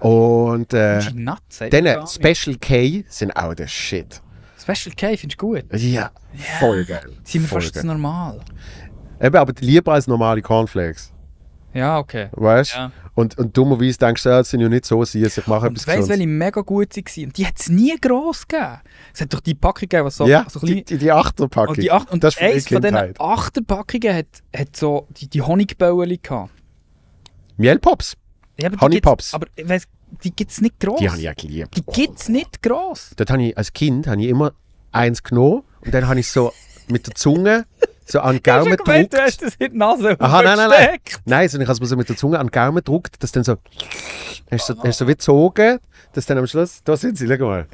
Und äh, Nut, dann Special K sind auch der Shit. Special K findest du gut? Ja, voll geil. Sind wir voll fast geil. normal? Eben, aber lieber als normale Cornflakes. Ja, okay. Weißt du? Ja. Und, und dummerweise denkst du, das sind ja nicht so süß, ich mache und etwas Ich weiss, welche mega gut waren? Und die hat es nie gross gegeben. Es hat doch die Packung gegeben, was so, ja, so klein... die, die Achterpackung. Und, die Ach und das eins von diesen Achterpackungen hat, hat so die, die Honigbäueli gehabt. Mielpops. Ja, Honeypops. Aber ich weiss, die gibt es nicht gross. Die habe ich ja geliebt. Die gibt es nicht gross. Dort habe ich als Kind habe ich immer eins genommen und dann habe ich so mit der Zunge so an den Gaumen gedruckt. Gemeint, du hast das in die Nase Aha, nein, nein, nein. Nein, sondern ich habe es mir so mit der Zunge an den Gaumen gedruckt, dass dann so... Hast du so, hast so wie gezogen, dass dann am Schluss... Da sind sie, schau mal.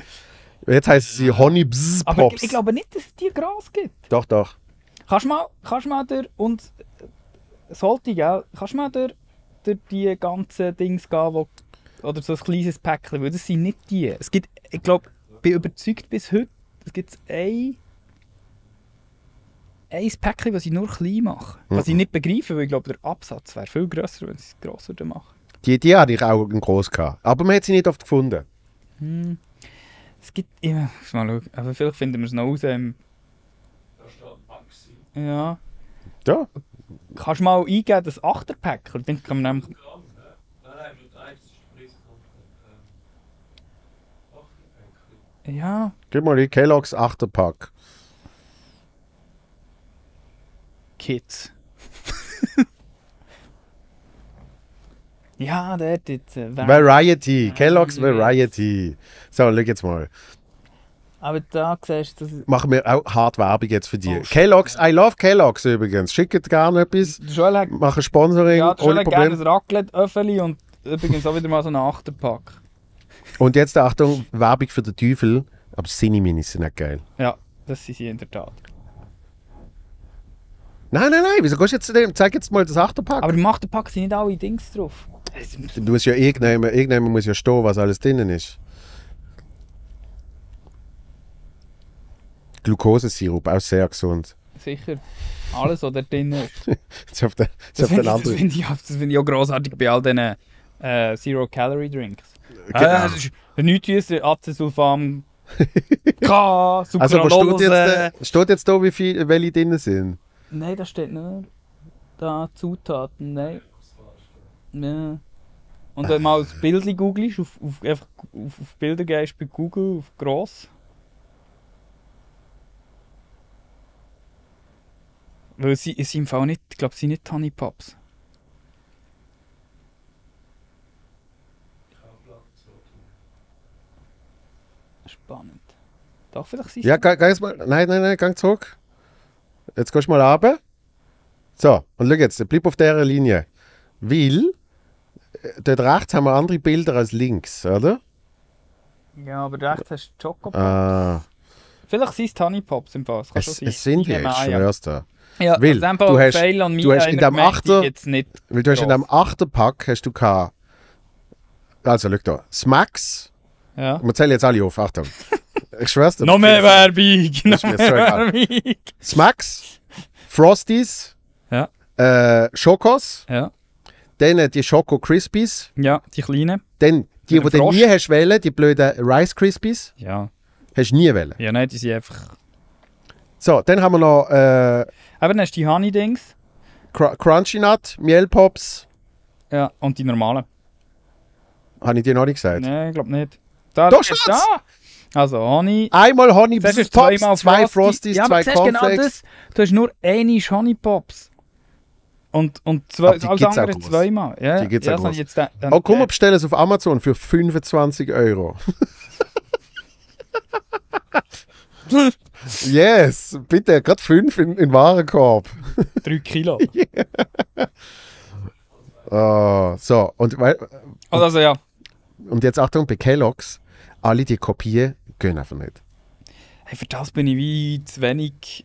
Jetzt heißen sie Honey Bzz Pops. Aber ich glaube nicht, dass es dir Gras gibt. Doch, doch. Kannst mal, kannst mal der... Und sollte, gell? Kannst du mal der, der die ganzen Dings gehen, die oder so ein kleines Päckchen, weil das sind nicht die. Es gibt, ich glaube, bin überzeugt bis heute, es gibt ein, ein Päckchen, das ich nur klein machen. Was ich nicht begreife, weil ich glaube, der Absatz wäre viel grösser, wenn sie es grosser machen. Die, die hatte ich auch groß gehabt. Aber man hat sie nicht oft gefunden. Hm. Es gibt. Ich muss mal schauen. Aber vielleicht finden wir es noch aus. Ähm, da steht Maxi. Ja. Ja. Kannst du mal eingeben, das Achterpäckchen? Dann kann man nämlich. Ja. Gib mal die Kellogg's Achterpack. Kids. ja, da hätte it. Variety. Variety. Kellogg's ja. Variety. So, schau jetzt mal. Aber da siehst du, dass Machen wir auch hart Werbung jetzt für dich. Oh, Kellogg's, ja. I love Kellogg's übrigens. Schickt gerne etwas. Machen Sponsoring. Ja, die Schule gerne ein Raclette-Öffeli und übrigens auch wieder mal so einen Achterpack. Und jetzt Achtung, Werbung für den Teufel, aber Cinemini sind nicht geil. Ja, das sind sie in der Tat. Nein, nein, nein, wieso gehst du jetzt zu dem? Zeig jetzt mal das Achterpack. Aber im Achterpack sind nicht alle Dings drauf. Du musst ja irgendjemand, irgendjemand muss ja stehen, was alles drinnen ist. Glukosesirup, auch sehr gesund. Sicher. Alles, oder drinnen ist. das finde ich, find ich, find ich auch großartig bei all diesen äh, Zero-Calorie-Drinks. Genau. Ja, ah, es ist nichts süßes Acesulfam. K, Sucralose. Also, aber steht jetzt, steht jetzt da, wie viele, welche drin sind? Nein, da steht nicht. Da Zutaten, nein. Ja. Und wenn du mal das Bild googelst, auf, auf, einfach auf, auf Bilder gehst bei Google, auf gross. Weil sie, sie im Fall nicht, ich glaube, sie sind nicht Honey Pops. Doch, vielleicht siehst du. Ja, geh, geh jetzt mal. Nein, nein, nein, geh zurück. Jetzt gehst du mal runter. So, und schau jetzt, bleib auf dieser Linie. Weil, äh, dort rechts haben wir andere Bilder als links, oder? Ja, aber rechts hast du Chocopops. Ah. Vielleicht sind es Honeypops im Fall. Es, es sind die, ich schwör's dir. Ja, weil, also du hast, an du hast in dem Achter, weil du hast in dem Achterpack hast du keine. also schau da, Smacks, ja. wir zählen jetzt alle auf, Achtung, ich schwör's dir. Noch mehr Werbung. Noch mehr Werbung. Smacks, Frosties, ja. äh, Schokos, ja. dann äh, die Schoko Crispies. Ja, die kleinen. Dann die, die du nie hast wählen, die blöden Rice Krispies. Ja. Hast du nie wählen? Ja, nein, die sind einfach... So, dann haben wir noch... Äh, Eben, dann hast du die Honey-Dings. Cr Crunchy Nut, Mielpops. Ja, und die normalen. Habe ich dir noch nicht gesagt? Nein, ich glaube nicht. Da, Doch, Schatz! Da. Also Honey. Einmal Honey Pops, zweimal zwei Frosties, ja, zwei genau Cornflakes. Genau das. Du hast nur eine Honey Pops. Und, und zwei, alles andere zweimal. Ja, die gibt's ja, auch groß. Jetzt, dann, oh komm, äh, bestell es auf Amazon für 25 Euro. yes, bitte, gerade fünf in, in Warenkorb. Drei Kilo. yeah. oh, so, und weil. Also, also ja. Und jetzt Achtung, bei Kellogg's alle die Kopien gehen einfach nicht. Hey, für das bin ich wie zu wenig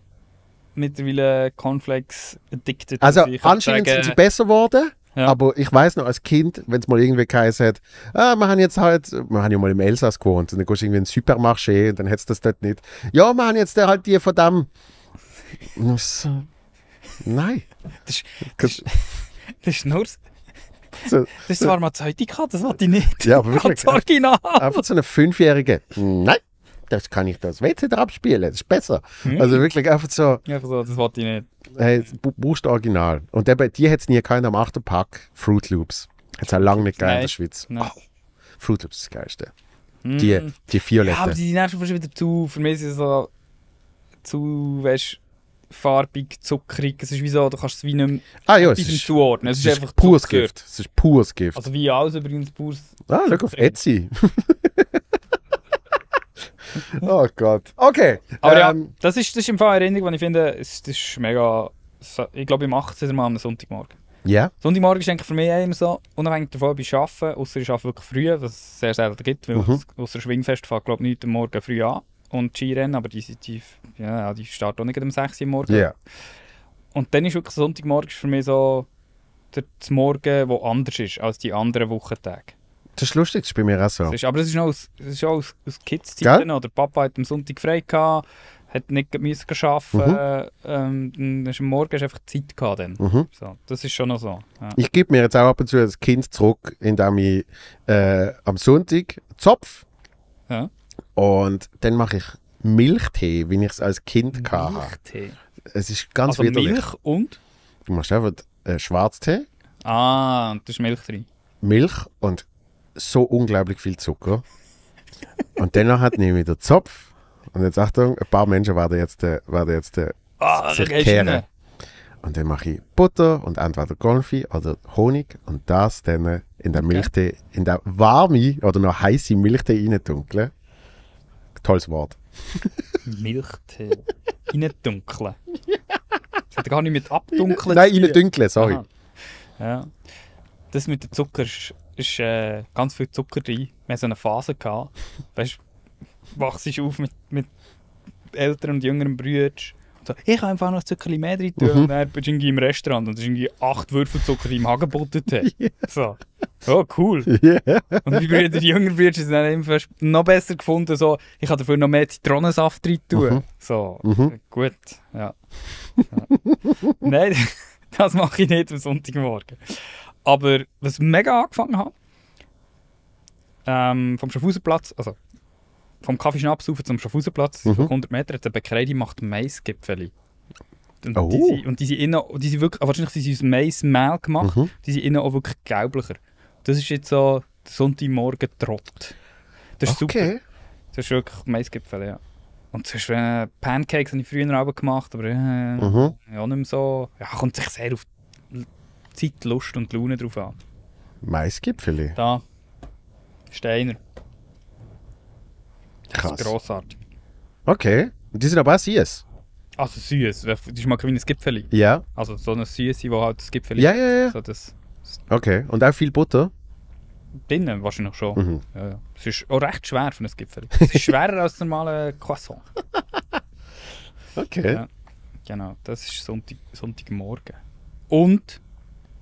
mittlerweile Cornflakes addicted. Also, also anscheinend sagen, sind sie besser geworden. Ja. Aber ich weiß noch, als Kind, wenn es mal irgendwie geheißen hat, ah, wir haben jetzt halt, wir haben ja mal im Elsass gewohnt und dann gehst du irgendwie in den Supermarché und dann hättest du das dort nicht. Ja, wir haben jetzt halt die von dem. Nein. Das, das, das, das ist nur. So, das ist Pharmazeutika, das wollte ich nicht. Ja, aber wirklich. Ganz original. Einfach so eine Fünfjährige. Nein, das kann ich das WC abspielen, das ist besser. Hm. Also wirklich einfach so. Einfach so, das wollte ich nicht. Hey, buchst Original. Und der, bei dir hätte es nie keiner am 8. Pack Fruit Loops. Jetzt auch lange nicht geil in der Schweiz. Nein. Oh, Fruit Loops ist das Geilste. Hm. Die, die Violette. Ja, aber die sind schon wieder zu. Für mich ist es so zu, weißt du farbig, zuckrig. Es ist wie so, du kannst es wie nicht mehr ah, ja, es ist, zuordnen. Es, es ist, einfach pures Gift. Es ist pures Gift. Also wie alles übrigens pures Ah, schau auf Etsy. oh Gott. Okay. Aber ähm, ja, das ist, das ist im Fall eine Erinnerung, die ich finde, es, das ist mega... Ich glaube, ich mache es wieder mal am Sonntagmorgen. Ja. Yeah. Sonntagmorgen ist eigentlich für mich immer so, unabhängig davon, ob ich arbeite, außer ich arbeite wirklich früh, was es sehr selten gibt, weil mhm. außer Schwingfest fängt, glaube ich, nicht am Morgen früh an und Skirennen, aber die, sind tief, ja, die starten auch nicht um 6 Uhr morgens. Yeah. Und dann ist wirklich Sonntagmorgen für mich so der Morgen, der anders ist als die anderen Wochentage. Das ist lustig, das ist bei mir auch so. Das ist, aber das ist auch aus, aus, aus Kids-Zeiten. Oder Papa hat am Sonntag frei gehabt, hat nicht müssen arbeiten müssen. Mhm. Ähm, dann am Morgen hast einfach Zeit gehabt. Dann. Mhm. So, das ist schon noch so. Ja. Ich gebe mir jetzt auch ab und zu als Kind zurück, indem ich äh, am Sonntag Zopf ja. Und dann mache ich Milchtee, wie ich es als Kind hatte. Milchtee? Es ist ganz also widerlich. Milch und? Du machst einfach äh, Schwarztee. Ah, und da ist Milch drin. Milch und so unglaublich viel Zucker. und danach hat nehme ich den Zopf. Und jetzt Achtung, ein paar Menschen werden jetzt, äh, werden jetzt oh, sich kehren. Und dann mache ich Butter und entweder Konfi oder Honig und das dann in den okay. Milchtee, in den warme oder noch heiße Milchtee rein dunkeln. Tolles Wort. Milchtee. Äh, innendunkeln. Das hat gar nicht mit abdunkeln Nein, innendunkeln, sorry. Ja. Das mit dem Zucker ist, ist äh, ganz viel Zucker drin. Wir hatten so eine Phase. Gehabt. Weißt du, wachst auf mit, mit älteren und jüngeren Brüdern so, ich habe einfach noch Zucker mehr drin tun. Mhm. Und dann bist du im Restaurant und hast irgendwie acht Würfel Zucker im Hagebuttentee. Yeah. So. Oh, cool. Yeah. Und wie Brüder jünger wirst, ist es dann einfach noch besser gefunden. So, ich habe dafür noch mehr Zitronensaft drin tun. Mhm. So, mhm. gut. Ja. ja. Nein, das mache ich nicht am Sonntagmorgen. Aber was mega angefangen hat, ähm, vom Schaffhauserplatz, also vom Kaffeeschnaps rauf zum Schaffhausenplatz, mhm. 500 Meter, hat eine Bäckerei, die macht Maisgipfeli. Und, oh. die, und die sind innen, die sind wirklich, ah, wahrscheinlich sind sie aus Maismehl gemacht, mhm. die sind innen auch wirklich gelblicher. Das ist jetzt so Sonntagmorgen Trott. Das ist okay. super. Das ist wirklich Maisgipfeli, ja. Und sonst äh, Pancakes habe ich früher Abend gemacht, aber äh, mhm. ja, nicht mehr so. Ja, kommt sich sehr auf Zeit, Lust und Laune drauf an. Maisgipfeli? Da. Steiner. Krass. großartig. Okay. Und die sind aber auch CS? Also CS. Das ist mal wie ein Gipfeli. Ja. Also so eine CS, wo halt das Gipfeli Ja, ja, ja. So das, das okay. Und auch viel Butter? Binnen wahrscheinlich schon. Mhm. Ja, ja. Es ist auch recht schwer für ein Gipfeli. Es ist schwerer als normale Croissant. okay. Ja. Genau. Das ist Sonntag, Sonntagmorgen. Und,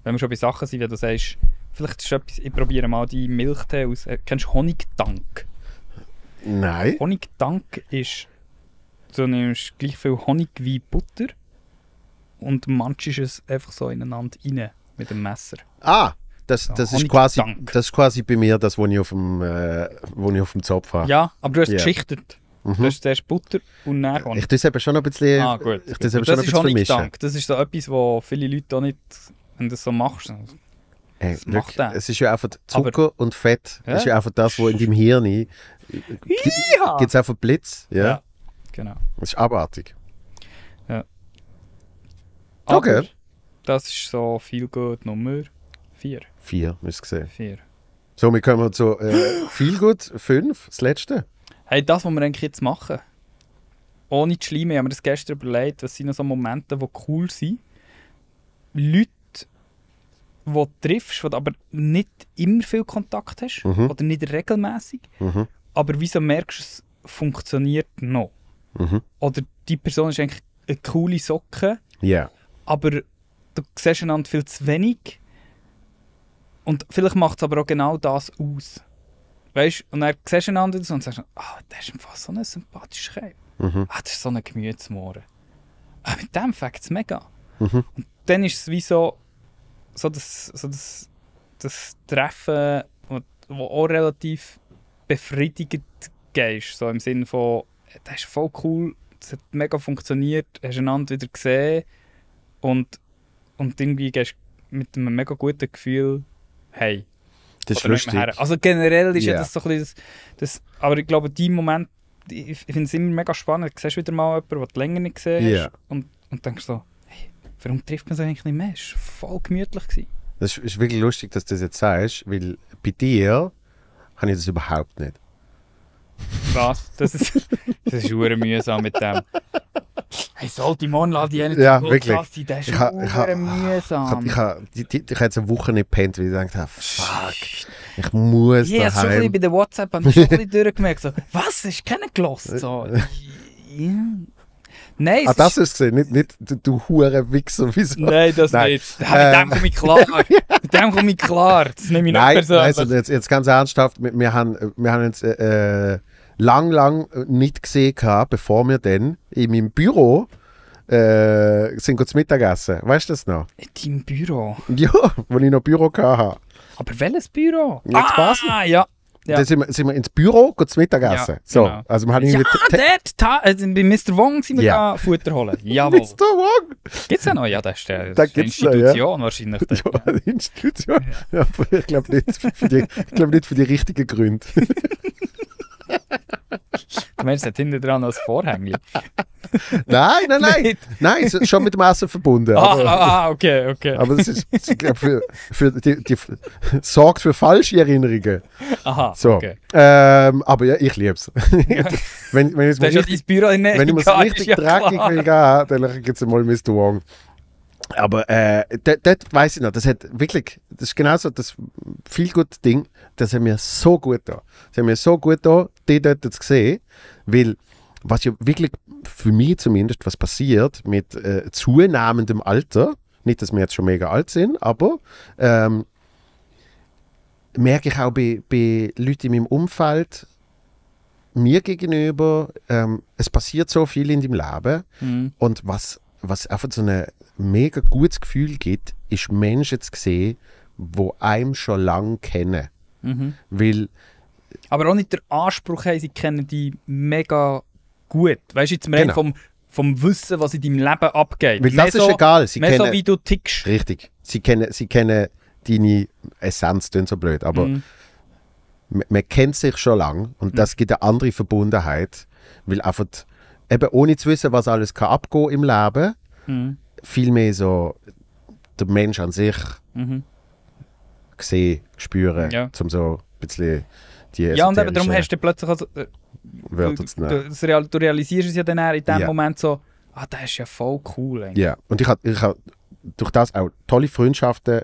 wenn wir schon bei Sachen sind, wie du sagst, vielleicht ist etwas, ich probiere mal die Milchtee aus. Äh, kennst du Honigtank? Nein. Honigtank ist, du nimmst gleich viel Honig wie Butter und manchst es einfach so ineinander rein mit dem Messer. Ah, das, das, ja, ist quasi, das ist quasi bei mir das, was ich auf dem, äh, ich auf dem Zopf habe. Ja, aber du hast yeah. geschichtet. Mhm. Du hast zuerst Butter und dann Honig. Ich tue es eben schon ein bisschen, ah, gut. Ich das schon ein bisschen vermischen. Das ist so etwas, was viele Leute auch nicht, wenn du das so machst, Hey, das wirklich, es ist ja einfach Zucker Aber, und Fett. Ja? ist ja einfach das, wo in deinem Hirn gibt es einfach Blitz. Ja. ja. genau. Das ist abartig. Ja. Aber okay. Das ist so viel gut Nummer 4. 4, müsst ihr sehen. 4. Somit kommen wir zu äh, viel gut 5, das letzte. Hey, das, was wir eigentlich jetzt machen. Ohne zu schleimen, haben wir das gestern überlegt, was sind so Momente, die cool sind. Leute wo du triffst, wo du aber nicht immer viel Kontakt hast mhm. oder nicht regelmäßig, mhm. aber wieso merkst du, es funktioniert noch? Mhm. Oder die Person ist eigentlich eine coole Socke, yeah. aber du siehst einander viel zu wenig und vielleicht macht es aber auch genau das aus. Weißt und dann siehst du einander und sagst, ah, der ist fast so ein sympathischer Kerl. Mhm. Ah, das ist so ein Gemütsmohren. Ah, mit dem fängt es mega. Mhm. Und dann ist es wie so, so das, so das, das Treffen, wo auch relativ befriedigend gehst, so im Sinne von, das ist voll cool, das hat mega funktioniert, hast einander wieder gesehen und, und irgendwie gehst mit einem mega guten Gefühl, hey. Das ist lustig. Also generell ist yeah. ja das so ein bisschen das, das aber ich glaube, die Moment, ich, ich finde es immer mega spannend, du siehst wieder mal jemanden, den du länger nicht siehst yeah. und, und denkst so, Warum trifft man sich eigentlich nicht mehr? Es war voll gemütlich. Gewesen. Das ist, wirklich lustig, dass du das jetzt sagst, weil bei dir habe ich das überhaupt nicht. Was? Das ist, das ist mühsam mit dem. Hey, sollte Mann, lade ich nicht ja, wirklich. Podcast, das ist ich ha, mühsam. Ich habe jetzt eine Woche nicht gepennt, weil ich gedacht habe, fuck, ich muss yeah, daheim. Ja, schon bei der WhatsApp schon ein bisschen durchgemerkt, so, was, ist keiner gelassen? So, yeah. Nein, ah, das hast es nicht, nicht du, du hure Wichser. Wieso? Nein, das nein. nicht. Mit ähm. dem komme ich klar. dem komme ich klar. Das nehme ich nein, nicht persönlich. Nein, also jetzt, jetzt ganz ernsthaft, wir, wir haben, wir haben jetzt äh, äh, lang, lang nicht gesehen, gehabt, bevor wir dann in meinem Büro äh, sind gut zum Mittagessen. Weißt du das noch? In deinem Büro? Ja, wo ich noch Büro hatte. Aber welches Büro? Jetzt ah, Basel. Ja, ja. Dann sind wir, sind wir ins Büro, gehen zum Mittagessen. Ja, so, genau. also wir haben ja, dort, ta, also bei Mr. Wong sind wir ja. da Futter holen. Jawohl. Mr. Wong! Gibt es ja noch? Ja, das ist, das da ist eine Institution ja. wahrscheinlich. Ja, eine Institution. Ja. aber ich glaube nicht, glaub nicht für die richtigen Gründe. Du meinst nicht hinten dran als Vorhängli? nein, nein, nein. nein, schon mit dem Essen verbunden. Ah, aber, ah, ah okay, okay. Aber es für, für die, die, sorgt für falsche Erinnerungen. Aha, so. okay. Ähm, aber ja, ich liebe es. wenn, wenn, ich, richtig, wenn ich mir richtig dreckig will, dann gibt es mal Mr. Wong. Aber äh, das weiß ich noch, das hat wirklich, das ist genauso das viel gute Ding, das hat mir so gut da. Das hat mir so gut da, die dort zu sehen, weil was ja wirklich für mich zumindest was passiert mit äh, zunehmendem Alter, nicht, dass wir jetzt schon mega alt sind, aber ähm, merke ich auch bei, bei Leuten in meinem Umfeld, mir gegenüber, ähm, es passiert so viel in dem Leben mhm. und was was einfach so eine, mega gutes Gefühl gibt, ist Menschen zu sehen, die einem schon lange kennen. Mhm. Weil, Aber auch nicht der Anspruch haben, sie kennen die mega gut. Weißt du, jetzt mehr genau. vom, vom Wissen, was in deinem Leben abgeht. Weil mehr das so, ist egal. Sie kennen, so, wie du tickst. Richtig. Sie kennen, sie kennen deine Essenz, das so blöd, aber mhm. man, man, kennt sich schon lange und mhm. das gibt eine andere Verbundenheit, weil einfach eben ohne zu wissen, was alles kann abgehen im Leben, mhm vielmehr so der Mensch an sich mhm. sehen, spüren, ja. um so ein bisschen die Ja, und eben darum hast du plötzlich. Also, äh, Wörter zu nehmen. Du, du, du, realisierst es ja dann in dem ja. Moment so, ah, das ist ja voll cool. Eigentlich. Ja, und ich habe ich hab durch das auch tolle Freundschaften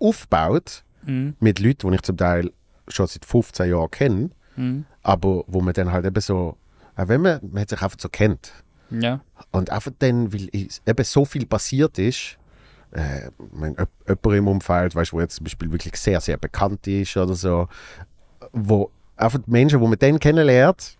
aufgebaut mhm. mit Leuten, die ich zum Teil schon seit 15 Jahren kenne, mhm. aber wo man dann halt eben so, auch wenn man, man hat sich einfach so kennt. Ja. Und einfach dann, weil eben so viel passiert ist, äh, wenn jemand im Umfeld, weißt, wo jetzt zum Beispiel wirklich sehr, sehr bekannt ist oder so, wo einfach die Menschen, die man dann kennenlernt,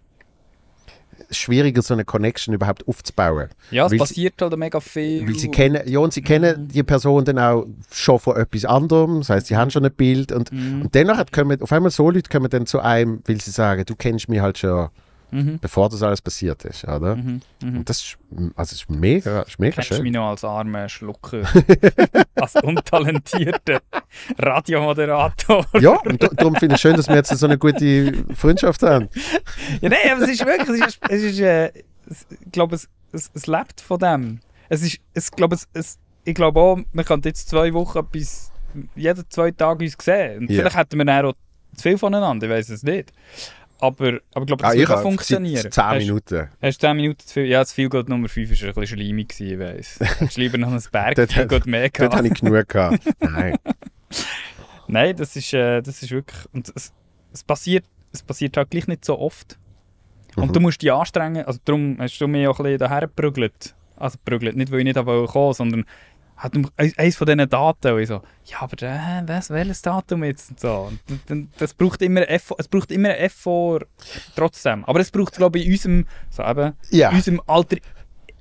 schwieriger, so eine Connection überhaupt aufzubauen. Ja, es weil passiert halt mega viel. Weil sie kennen, ja, und sie mhm. kennen die Person dann auch schon von etwas anderem, das heißt, sie haben schon ein Bild und, mhm. und danach kommen, auf einmal so Leute kommen dann zu einem, weil sie sagen, du kennst mich halt schon mhm. bevor das alles passiert ist, oder? Mhm. Mhm. Und das ist, also ist mega, ist mega Kennst schön. mich noch als armer Schlucker, als untalentierter Radiomoderator. ja, und darum finde ich es schön, dass wir jetzt so eine gute Freundschaft haben. ja, nein, aber es ist wirklich, es ist, es ist äh, ich glaube, es, es, es, lebt von dem. Es ist, es, glaub, es, es, ich glaube auch, man könnte jetzt zwei Wochen bis jeden zwei Tage uns sehen. Und yeah. vielleicht hätten wir dann auch zu viel voneinander, ich weiß es nicht. Aber, aber glaub, ja, ah, ich glaube, das würde funktionieren. 10 Minuten. Hast du 10 Minuten zu viel? Ja, das viel Gold Nummer 5 war ein bisschen schleimig, ich weiss. Hast lieber noch ein Berg viel Gold mehr gehabt? Dort habe ich genug gehabt. Nein. Nein, das ist, äh, das ist wirklich... Und es, es, passiert, es passiert halt gleich nicht so oft. Und mhm. du musst dich anstrengen. Also darum hast du mich auch ein bisschen daher geprügelt. Also geprügelt, nicht weil ich nicht kommen sondern hat eines von diesen Daten und ich so, ja, aber äh, was, welches Datum jetzt und so. Und, das braucht immer Effort, es braucht immer Effort trotzdem. Aber es braucht, glaube ich, in unserem, so eben, yeah. unserem Alter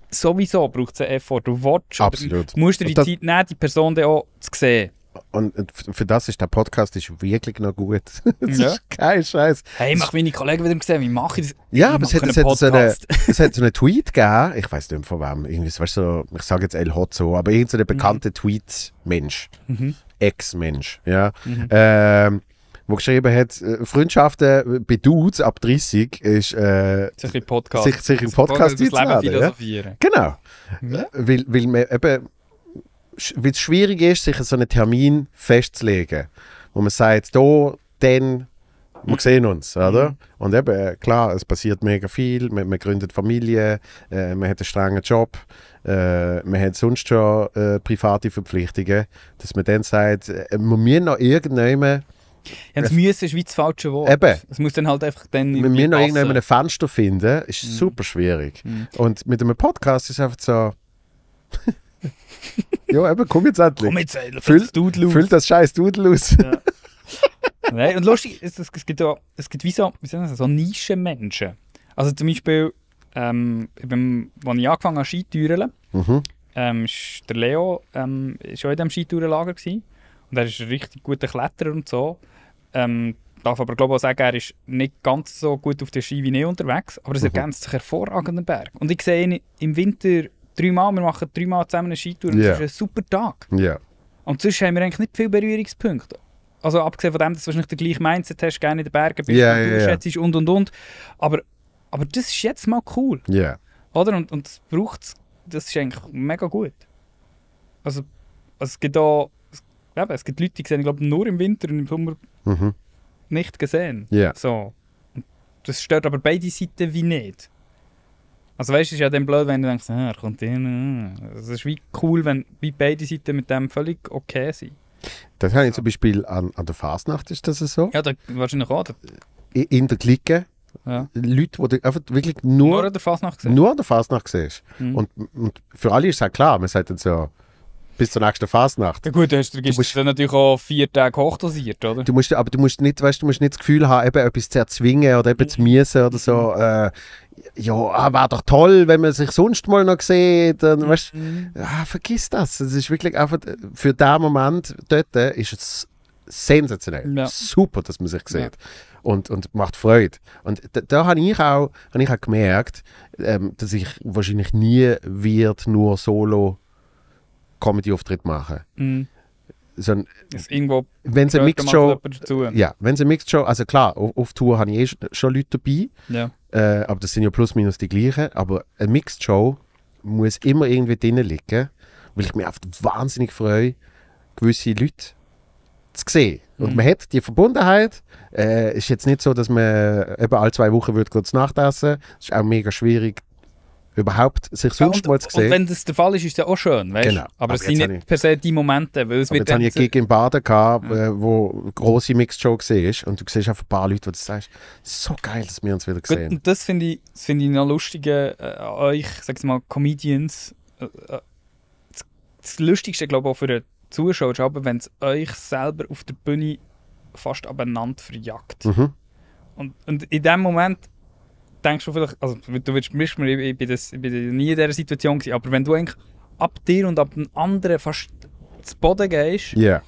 sowieso braucht es einen Effort. Du willst, musst dir die das, Zeit nehmen, die Person dann auch zu sehen. Und für das ist der Podcast ist wirklich noch gut. das ja. ist kein Scheiß. Hey, ich mach meine Kollegen wieder gesehen, wie mache ich das? Ja, ich aber es hat, es, hat so eine, es hat so einen Tweet gegeben, ich weiß nicht von wem, irgendwie, weißt so, ich sage jetzt El Hotzo, aber irgendein so mhm. bekannter mhm. Tweet-Mensch, mhm. Ex-Mensch, ja. Mhm. Ähm, wo geschrieben hat, äh, Freundschaften bei Dudes ab 30 ist äh, sich im Podcast, sich, sich im Podcast, Podcast das Leben philosophieren. Ja? Genau. Ja. Äh, weil, weil man eben weil es schwierig ist, sich so einen Termin festzulegen, wo man sagt, da, dann, wir sehen uns, oder? Mhm. Und eben, äh, klar, es passiert mega viel, man, man gründet Familie, äh, man hat einen strengen Job, äh, man hat sonst schon äh, private Verpflichtungen, dass man dann sagt, äh, man muss noch irgendjemanden ja, das müssen ist wie das falsche Wort. Eben. Es muss dann halt einfach dann Wenn wir noch irgendjemand ein Fenster finden, ist mhm. super schwierig. Mhm. Und mit einem Podcast ist es einfach so, ja, eben, komm jetzt endlich. Komm jetzt, füll, Dudel füll das scheiß Dudel aus. Ja. Nein, und lustig, es, es, gibt ja, es gibt wie so, wie sagen das, so Nischenmenschen. Also zum Beispiel, ähm, beim, als ich angefangen habe, Skitouren, mhm. ähm, der Leo ähm, war in diesem Skitourenlager. Gewesen. Und er ist ein richtig guter Kletterer und so. Ähm, darf aber glaube ich auch sagen, er ist nicht ganz so gut auf der Ski wie ich unterwegs, aber es mhm. ergänzt sich hervorragend am Berg. Und ich sehe ihn im Winter dreimal, wir machen dreimal zusammen eine Skitour und es yeah. ist ein super Tag. Yeah. Und sonst haben wir eigentlich nicht viele Berührungspunkte. Also abgesehen von dem, dass du wahrscheinlich den gleichen Mindset hast, gerne in den Bergen bist, yeah, yeah, schätzt und und und. Aber, aber das ist jetzt mal cool. Yeah. Oder? Und, und das braucht es, das ist eigentlich mega gut. Also, also es gibt auch, eben, es gibt Leute, die sehen, ich glaube, nur im Winter und im Sommer mhm. nicht gesehen. Yeah. So. Das stört aber beide Seiten wie nicht. Also weißt du, es ist ja dann blöd, wenn du denkst, ah, er kommt hin. Ah. Es ist wie cool, wenn wie beide Seiten mit dem völlig okay sind. Das habe ich zum Beispiel an, an der Fasnacht, ist das so? Ja, da, wahrscheinlich auch. In der Clique. Ja. Leute, die du einfach wirklich nur, nur an der Fasnacht siehst. Nur an der Fasnacht siehst. Mhm. Und, und, für alle ist es halt klar, man sagt dann so, bis zur nächsten Fasnacht. Ja gut, dann hast du, du musst, dann natürlich auch vier Tage hochdosiert, oder? Du musst, aber du musst, nicht, weißt, du musst nicht das Gefühl haben, eben etwas zu erzwingen oder eben zu mhm. müssen oder so. Mhm. Äh, ja, ah, wäre doch toll, wenn man sich sonst mal noch sieht. Und, mhm. weißt, ah, vergiss das. Es ist wirklich einfach, für den Moment dort ist es sensationell. Ja. Super, dass man sich sieht. Ja. Und, und macht Freude. Und da, da habe ich, auch, hab ich auch gemerkt, ähm, dass ich wahrscheinlich nie wird nur solo Comedy-Auftritt machen. Mhm. So ein, irgendwo wenn es eine Mixed Show, ja, wenn es eine Mixed Show, also klar, auf, auf Tour habe ich eh schon Leute dabei, ja. äh, aber das sind ja plus minus die gleichen, aber eine Mixed Show muss immer irgendwie drinnen liegen, weil ich mich oft wahnsinnig freue, gewisse Leute zu sehen. Und mhm. man hat die Verbundenheit. Es äh, ist jetzt nicht so, dass man äh, eben alle zwei Wochen kurz nachtessen. Es ist auch mega schwierig, überhaupt sich sonst ja, mal gesehen. Und wenn das der Fall ist, ist es ja auch schön, weißt? Genau. Aber, aber es sind nicht ich, per se die Momente, weil es wird jetzt habe ich einen Gig in Baden gehabt, ja. Äh, wo große Mixshow gesehen und du siehst einfach ein paar Leute, die das sagst, so geil, dass wir uns wieder gesehen. und das finde ich, find ich noch lustig äh, euch, sag ich mal, Comedians. Äh, äh, das, das Lustigste, glaube ich, auch für den Zuschauer ist aber, wenn es euch selber auf der Bühne fast abeinander verjagt. Mhm. Und, und in dem Moment denkst du vielleicht, also du wirst mich, ich, ich, bin das, ich bin nie in dieser Situation gewesen, aber wenn du eigentlich ab dir und ab den anderen fast zu Boden gehst yeah.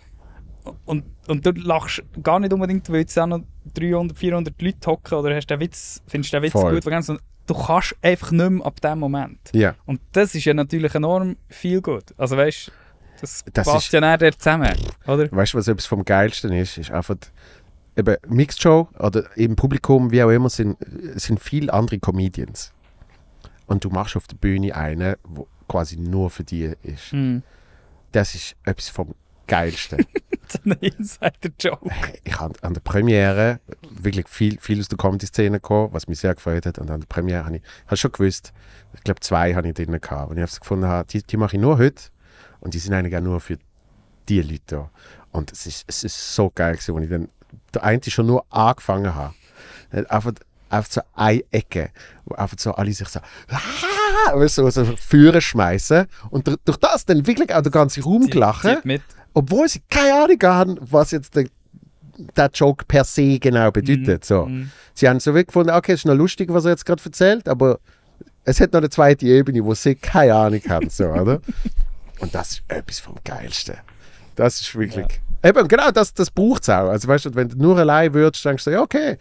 und, und du lachst gar nicht unbedingt, weil jetzt auch noch 300, 400 Leute hocken oder hast den Witz, findest den Witz Voll. gut, ganz, du kannst einfach nicht mehr ab dem Moment. Yeah. Und das ist ja natürlich enorm viel gut. Also weißt das, das passt ist, ja näher zusammen, oder? Weißt du, was etwas vom Geilsten ist? Ist einfach eben Mixed Show oder im Publikum, wie auch immer, sind, sind viele andere Comedians. Und du machst auf der Bühne einen, der quasi nur für dich ist. Mm. Das ist etwas vom Geilsten. so ein Insider-Joke. Ich habe an der Premiere wirklich viel, viel aus der Comedy-Szene gekommen, was mich sehr gefreut hat. Und an der Premiere habe ich hab schon gewusst, ich glaube zwei habe ich drin gehabt. Und ich habe gefunden, die, die mache ich nur heute. Und die sind eigentlich auch nur für die Leute da. Und es ist, es ist so geil gewesen, als ich dann der eigentlich schon nur angefangen habe. Einfach, einfach so eine Ecke, wo einfach so alle sich so, ah! weißt so, so Führer schmeißen und durch das dann wirklich auch der ganze Raum gelachen, obwohl sie keine Ahnung haben, was jetzt der der Joke per se genau bedeutet. Mm, so. Mm. Sie haben so wirklich gefunden, okay, es ist noch lustig, was er jetzt gerade erzählt, aber es hat noch eine zweite Ebene, wo sie keine Ahnung haben. So, oder? Und das ist etwas vom Geilsten. Das ist wirklich. Ja. Eben, genau, das, das braucht es auch. Also, weißt du, wenn du nur allein würdest, denkst du, ja, okay,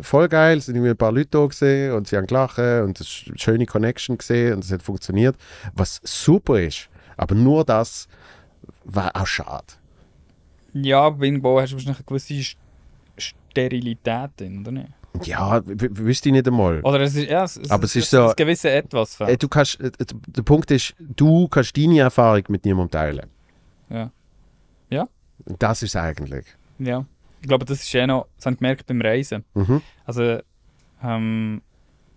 voll geil, sind irgendwie ein paar Leute da gesehen und sie haben gelacht und es eine schöne Connection gesehen und es hat funktioniert, was super ist. Aber nur das war auch schade. Ja, aber irgendwo hast du wahrscheinlich eine gewisse Sterilität drin, oder nicht? Ja, wüsste ich nicht einmal. Oder es ist, ja, es, aber es, es ist so, das gewisse Etwas. Äh, Fällt. Du kannst, äh, der Punkt ist, du kannst deine Erfahrung mit niemandem teilen. Ja. Ja, das ist eigentlich. Ja, ich glaube, das ist auch noch, das haben gemerkt beim Reisen. Mhm. Also, ähm,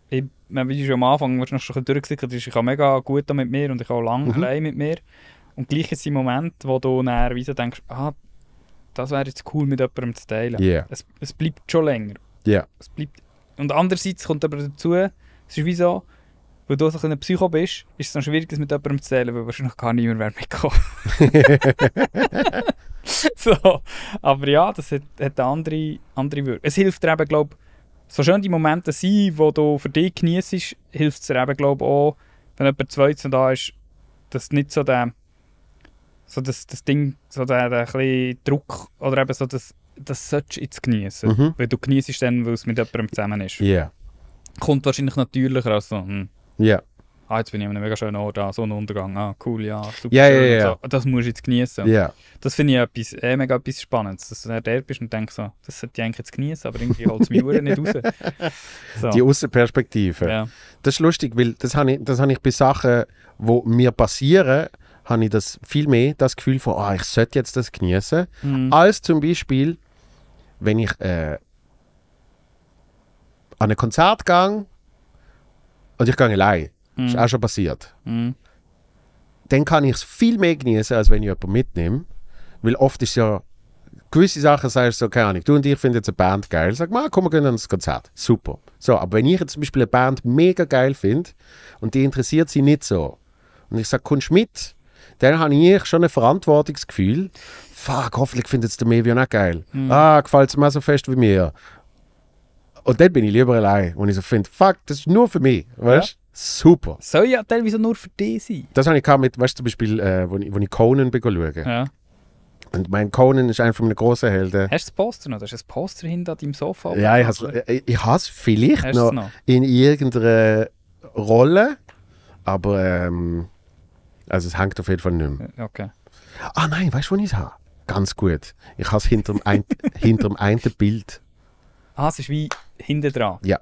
ich, wie schon am Anfang, was noch schon durchgesickert hast, ich habe mega gut mit mir und ich auch lange mhm. allein mit mir. Und gleich ist es im Moment, wo du nachher wie so denkst, ah, das wäre jetzt cool, mit jemandem zu teilen. Yeah. Es, es bleibt schon länger. Yeah. Es bleibt, und andererseits kommt aber dazu, es ist wie so, weil du so ein Psycho bist, ist es dann schwierig, das mit jemandem zu teilen, weil wahrscheinlich gar niemand mehr mitkommt. so. Aber ja, das hat, hat andere, andere Wirkung. Es hilft dir eben, glaube so schön die Momente sind, die du für dich genießt, hilft es dir eben, glaube auch, wenn jemand zweites da ist, dass nicht so der so das, das Ding, so der, der ein Druck oder eben so das, das sollst du jetzt genießen. Mhm. Weil du genießt dann, weil es mit jemandem zusammen ist. Ja. Yeah. Kommt wahrscheinlich natürlicher als so, hm. Ja ah, jetzt bin ich an einem mega schönen Ort, ah, Sonnenuntergang, ah, cool, ja, super. Ja, ja, ja. Ah, das musst du jetzt genießen. Ja. Das finde ich etwas, eh mega etwas Spannendes, dass du dann bist und denkst so, das sollte ich eigentlich jetzt genießen, aber irgendwie holt es mich nicht raus. So. Die Außenperspektive. Ja. Das ist lustig, weil das habe ich, hab ich bei Sachen, die mir passieren, habe ich das viel mehr das Gefühl von, ah, ich sollte jetzt das genießen, mhm. als zum Beispiel, wenn ich äh, an ein Konzert gehe also und ich gehe allein. Mhm. Ist auch schon passiert. Mhm. Dann kann ich es viel mehr genießen, als wenn ich jemanden mitnehme. Weil oft ist ja gewisse Sachen sagst du, so, keine Ahnung, du und ich finden jetzt eine Band geil, sag mal, komm, wir gehen ans Konzert. Super. So, aber wenn ich jetzt zum Beispiel eine Band mega geil finde und die interessiert sie nicht so und ich sage, kommst mit, dann habe ich schon ein Verantwortungsgefühl. Fuck, hoffentlich findet es der Mevion auch geil. Mhm. Ah, gefällt es mir so fest wie mir. Und dann bin ich lieber allein und ich so finde, fuck, das ist nur für mich, weißt Super. Soll ja teilweise nur für dich sein. Das habe ich mit, weißt du, zum Beispiel, äh, wo, ich, wo ich Conan schaue. Ja. Und mein Conan ist einer meiner grossen Helden. Hast du das Poster noch? Hast du das Poster hinter deinem Sofa? Ja, ich habe es vielleicht noch, noch in irgendeiner Rolle, aber ähm, also es hängt auf jeden Fall nicht mehr. Okay. Ah nein, weißt du, wo ich es habe? Ganz gut. Ich habe es hinter dem einen Bild. Ah, es ist wie hinter dran? Ja.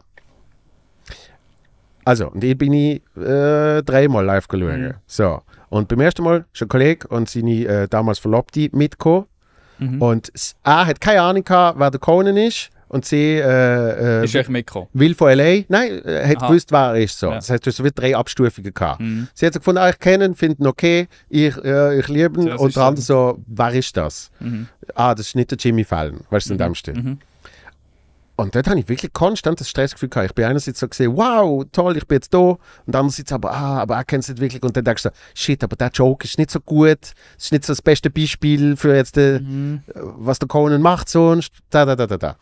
Also, und ich bin ich äh, dreimal live geschaut. Mhm. So. Und beim ersten Mal schon ein Kollege und seine äh, damals Verlobte mitgekommen. Mhm. Und A hat keine Ahnung gehabt, wer der Conan ist. Und C. äh, äh, ist echt mitgekommen. Will von LA. Nein, äh, hat Aha. gewusst, wer er ist. So. Ja. Das heißt, du hast so drei Abstufungen gehabt. Mhm. Sie hat so gefunden, ah, ich kenne ihn, okay, ich, äh, ich liebe ihn. und dann so, wer ist das? Mhm. Ah, das ist nicht der Jimmy Fallon. Weißt du, mhm. in dem Stil. Mhm. Und dort habe ich wirklich konstant das Stressgefühl gehabt. Ich bin einerseits so gesehen, wow, toll, ich bin jetzt da. Und andererseits aber, ah, aber er kennt es nicht wirklich. Und dann denkst du, shit, aber der Joke ist nicht so gut. Es ist nicht so das beste Beispiel für jetzt, äh, mhm. was der Conan macht sonst. Da, da, da, da, da.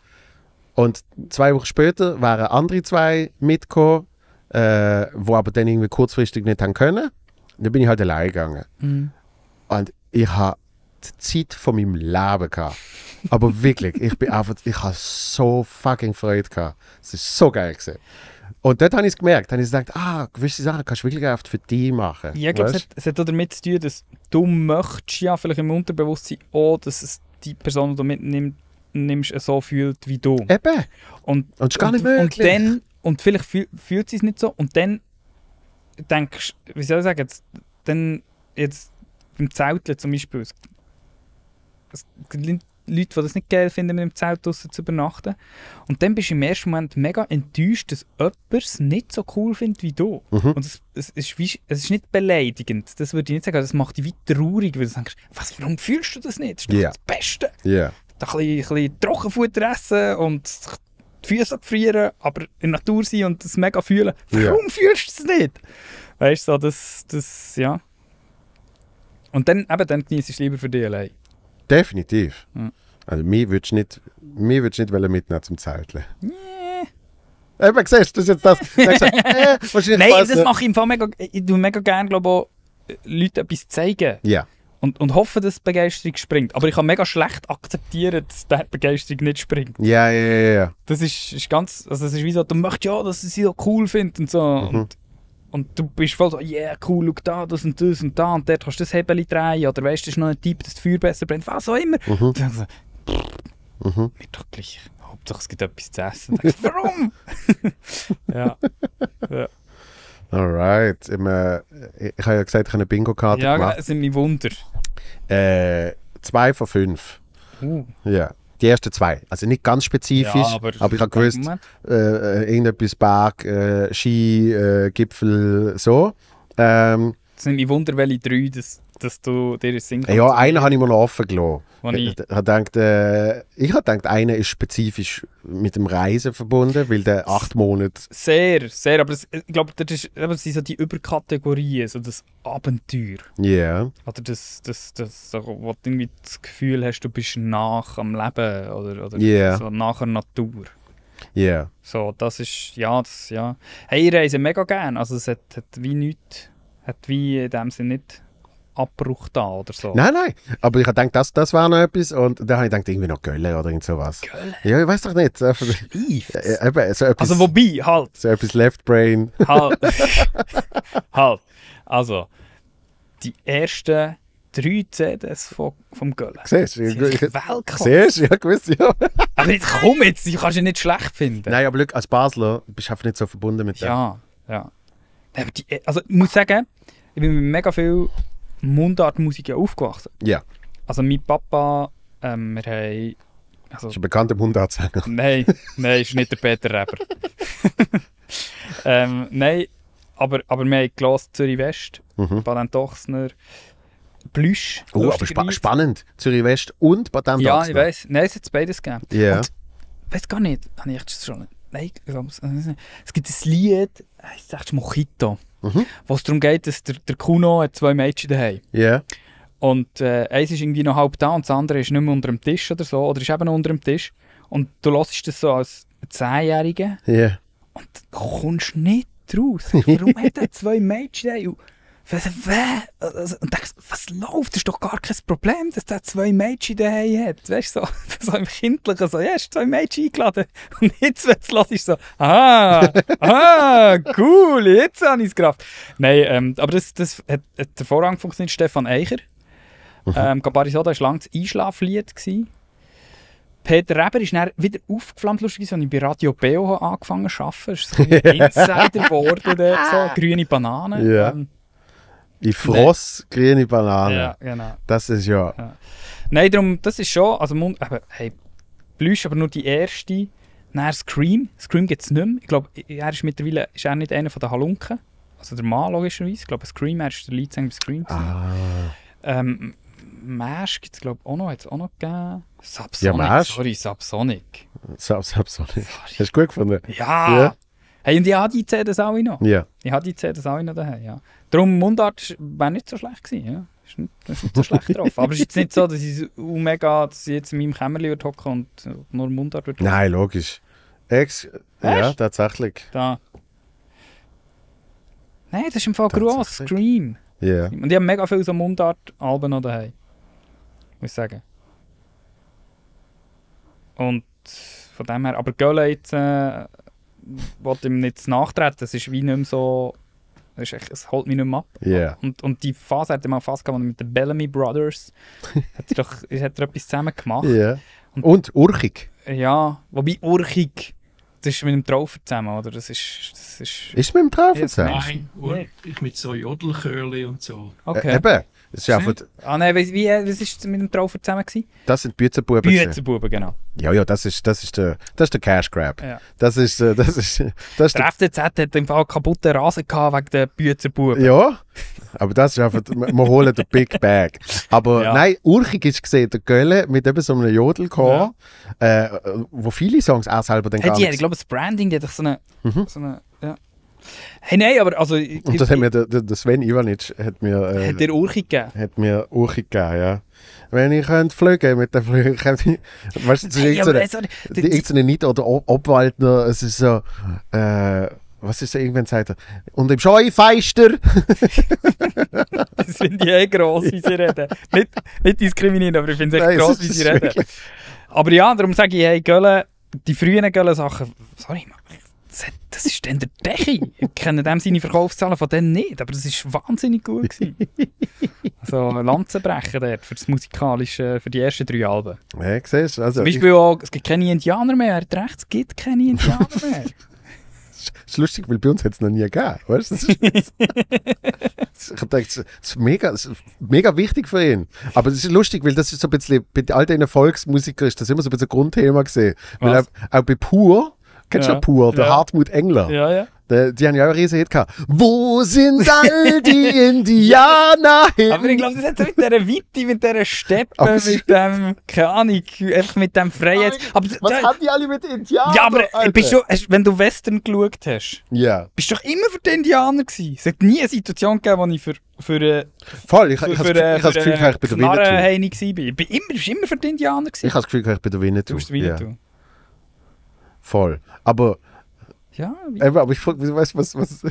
Und zwei Wochen später waren andere zwei mitgekommen, äh, wo aber dann irgendwie kurzfristig nicht haben können. Und dann bin ich halt allein gegangen. Mhm. Und ich habe Zeit von meinem Leben gehabt. Aber wirklich, ich bin einfach, ich habe so fucking Freude gehabt. Es ist so geil gewesen. Und dort habe ich es gemerkt, habe ich gesagt, ah, gewisse Sachen kannst du wirklich oft für dich machen. Ja, ich glaube, es, es hat, auch damit zu tun, dass du möchtest ja vielleicht im Unterbewusstsein auch, dass es die Person, die du mitnimmst, so fühlt wie du. Eben. Und, und das ist gar nicht und, möglich. Und, dann, und vielleicht fühl, fühlt sie es nicht so und dann denkst, du, wie soll ich sagen, jetzt, dann jetzt beim Zelteln zum Beispiel, es es gibt Leute, die das nicht geil finden, mit dem Zelt draußen zu übernachten. Und dann bist du im ersten Moment mega enttäuscht, dass jemand es nicht so cool findet wie du. Mhm. Und es, es, ist wie, es ist nicht beleidigend, das würde ich nicht sagen, das macht dich wie traurig, weil du denkst, was, warum fühlst du das nicht? Das ist yeah. das Beste. Yeah. Da ein bisschen, bisschen Trockenfutter essen und die Füße abfrieren, aber in der Natur sein und das mega fühlen. Warum yeah. fühlst du es nicht? Weißt du, so, das, das, ja. Und dann, dann genießt du es lieber für dich allein. Definitiv. Mhm. Also, mir würdest du nicht, mich würdest nicht mitnehmen zum Zelteln. Nee. Eben, siehst du, das ist jetzt das. Sagst, äh, Nein, das mache ich im Fall mega, äh, ich tue mega gerne, glaube ich, äh, Leuten etwas zeigen. Ja. Und, und hoffe, dass die Begeisterung springt. Aber ich kann mega schlecht akzeptieren, dass die Begeisterung nicht springt. Ja, ja, ja. Das ist, ist ganz, also das ist wie so, du möchtest ja, dass sie sie so cool findet und so. Mhm. Und und du bist voll so, yeah, cool, schau da, das und das und da. Und dort kannst du das Hebel drehen. Oder weißt du, das ist noch ein Typ, dass das Feuer besser brennt. Was auch immer. Mhm. Und dann so, mhm. pff, mhm. mir doch gleich. Hauptsache es gibt etwas zu essen. Ich, warum? ja. ja. Alright. Im, äh, ich habe ja gesagt, ich habe eine Bingo-Karte ja, gemacht. Ja, das sind meine Wunder. Äh, zwei von fünf. Uh. Ja die ersten zwei. Also nicht ganz spezifisch, ja, aber, aber, ich habe gewusst, äh, äh, irgendetwas Berg, äh, Ski, äh, Gipfel, so. Ähm, es nimmt mich wunder, welche drei das dass du dir das Sinn Ja, einen habe ich mir noch offen gelassen. Ich, ich, gedacht, äh, ich habe gedacht, einer ist spezifisch mit dem Reisen verbunden, weil der acht Monate... Sehr, sehr, aber das, ich glaube, das, ist, das sind so die Überkategorien, so das Abenteuer. Ja. Yeah. Oder das, das, das so, wo du irgendwie das Gefühl hast, du bist nach am Leben oder, oder yeah. so nach der Natur. Ja. Yeah. So, das ist, ja, das, ja. Hey, ich reise mega gerne. also es hat, hat wie nichts, hat wie in dem Sinne nicht Abbruch da oder so. Nein, nein. Aber ich habe gedacht, das, das wäre noch etwas. Und dann habe ich gedacht, irgendwie noch Gölle oder irgend sowas. Gölle? Ja, ich weiß doch nicht. So, äh, äh so etwas, also wobei, halt. So etwas Left Brain. Halt. halt. Also, die ersten drei CDs vom, vom Gölle. Siehst du? Weltklasse. Siehst du? Ja, gewiss, ja. aber jetzt komm jetzt, ich kannst du nicht schlecht finden. Nein, aber als Basler bist du einfach nicht so verbunden mit dem. Ja, ja. Aber die, also ich muss sagen, ich bin mit mega viel Mundartmusik ja aufgewachsen. Ja. Also mein Papa, ähm, wir haben... Also, ist ein bekannter Mundartsänger. Nein, nein, ist nicht der Peter Reber. ähm, nein, aber, aber wir haben gelesen Zürich West, mhm. Baden-Dochsner, Plüsch. Oh, aber spa spannend. Zürich West und Baden-Dochsner. Ja, ich weiß. Nein, es hat beides gegeben. Ja. Yeah. Weiß gar nicht. Habe ich jetzt schon... Nein, es gibt ein Lied, das heißt Mojito mhm. wo es darum geht, dass der, der Kuno hat zwei Mädchen daheim hat. Yeah. Und äh, eins ist irgendwie noch halb da und das andere ist nicht mehr unter dem Tisch oder so, oder ist eben unter dem Tisch. Und du hörst das so als Zehnjähriger yeah. und kommst nicht raus. Warum hat er zwei Mädchen daheim? was, was, und denkst, was läuft? Das ist doch gar kein Problem, dass der zwei Mädchen daheim hat. Weißt du, so, so im Kindlichen, so, ja, hast zwei Mädchen eingeladen. Und jetzt, wenn du hörst, so, ah, ah, cool, jetzt habe ich es gerafft. Nein, ähm, aber das, das hat, hat hervorragend funktioniert. Stefan Eicher. Mhm. Ähm, Soda war lange das Einschlaflied. Gewesen. Peter Reber ist dann wieder aufgeflammt, lustig, als ich bei Radio Beo angefangen habe zu arbeiten. Das ist ein Insider geworden, so, grüne Bananen. Yeah. Ähm, in Frost nee. grüne Banane. Ja, genau. Das ist ja. ja. Nein, darum, das ist schon. Also, aber, hey, Plüsch, aber nur die erste. Dann Scream. Scream gibt es nicht mehr. Ich glaube, er ist mittlerweile ist er nicht einer der Halunken. Also der Mann logischerweise. Ich glaube, Scream, er ist der Leadsänger bei Scream. Ah. Ähm, Mash gibt es glaube ich auch noch, hat's auch noch gegeben. Subsonic, ja, sorry, Subsonic. Sub Subsonic. Sorry. Hast du gut gefunden? Ja, ja. Hey, und ich habe die CDs auch noch. Ja. Ich habe die CDs auch noch daheim, ja. Darum, Mundart war nicht so schlecht gewesen, ja. Ist nicht, ist nicht so schlecht drauf. Aber es ist jetzt nicht so, dass ich mega, dass ich jetzt in meinem Kämmerli hocke und nur Mundart würde. Nein, logisch. Ex weißt? ja, tatsächlich. Da. Nein, das ist im Fall gross, Scream. Ja. Yeah. Und ich habe mega viele so Mundart-Alben noch daheim. Muss ich sagen. Und von dem her, aber Gölle jetzt... Äh, wollte ihm nicht nachtreten. Es ist wie nicht mehr so. Es, echt, es holt mich nicht mehr ab. Yeah. Und, und die Phase hat er mal fast gehabt mit den Bellamy Brothers. hat er doch hat er etwas zusammen gemacht. Yeah. Und, und Urchig. Ja, wobei Urchig. Das ist mit dem Traufer zusammen, oder? Das ist, das ist, ist mit dem Traufer zusammen? Nein, Ur ich mit so Jodelchörli und so. Okay. Äh, eben. Es schafft. Ah nein, wie, wie, äh, was ist mit dem Traufer zusammen? Gewesen? Das sind Bützenbuben. Bützenbuben, genau. Ja, ja, das ist, das ist der, das ist der Cash Grab. Ja. Das ist, äh, das ist, das ist der, der FCZ hat im Fall kaputten Rasen gehabt wegen der Bützenbuben. Ja, aber das ist einfach, wir holen den Big Bag. Aber ja. nein, Urchig ist gesehen, der Gölle mit eben so einem Jodel ja. äh, wo viele Songs auch selber dann hey, gar Ich glaube, das Branding, die hat so eine, mhm. so eine Hey, nein, aber also... Ich, und das hat mir der, der Sven Ivanic hat mir... Äh, hat dir Urche gegeben? Hat mir Urche gegeben, ja. Wenn ich könnte fliegen mit den Flügel, weißt du, das ist irgendeine, so äh, irgendeine Nied- oder Obwaldner, es ist so, äh, was ist da irgendwann sagt er? Und im Scheufeister. das finde ich eh gross, wie sie reden. Nicht, nicht diskriminieren, aber ich finde es echt gross, wie sie reden. Aber ja, darum sage ich, hey, Gölle, die frühen Gölle-Sachen, sorry, man, das ist dann der Dechy. Ich kenne dem seine Verkaufszahlen von denen nicht, aber das war wahnsinnig gut. Gewesen. also Lanzenbrecher dort für das musikalische, für die ersten drei Alben. Ja, siehst also Zum Beispiel auch, es gibt keine Indianer mehr, er hat recht, es gibt keine Indianer mehr. Das ist lustig, weil bei uns hat es noch nie gegeben. Weißt? Das ist, ich dachte, das ist, mega, das ist mega wichtig für ihn. Aber es ist lustig, weil das ist so ein bisschen, bei all den Volksmusikern ist das immer so ein bisschen ein Grundthema gesehen. Auch bei Pur Kennst du ja. Pur, der ja. Hartmut Engler? Ja, ja. Die, die haben ja auch einen riesen Hit gehabt. Wo sind all die Indianer hin? Aber ich glaube, das hat so mit dieser Witte, mit dieser Steppe, Absolut. mit dem, keine Ahnung, einfach mit dem Freiheit. Aber, Was da, haben die alle mit Indianern? Ja, aber bist du, wenn du Western geschaut hast, yeah. bist du doch immer für die Indianer gewesen. Es hat nie eine Situation gegeben, wo ich für. für äh, Voll, ich, habe das Gefühl, äh, ich bin der Winnetou. Ich war immer, für die Indianer. Ich habe das Gefühl, ich bin der Winnetou. Du bist der Winnetou. Voll. Aber. Ja. Wie? aber ich frage, weißt du, was, was.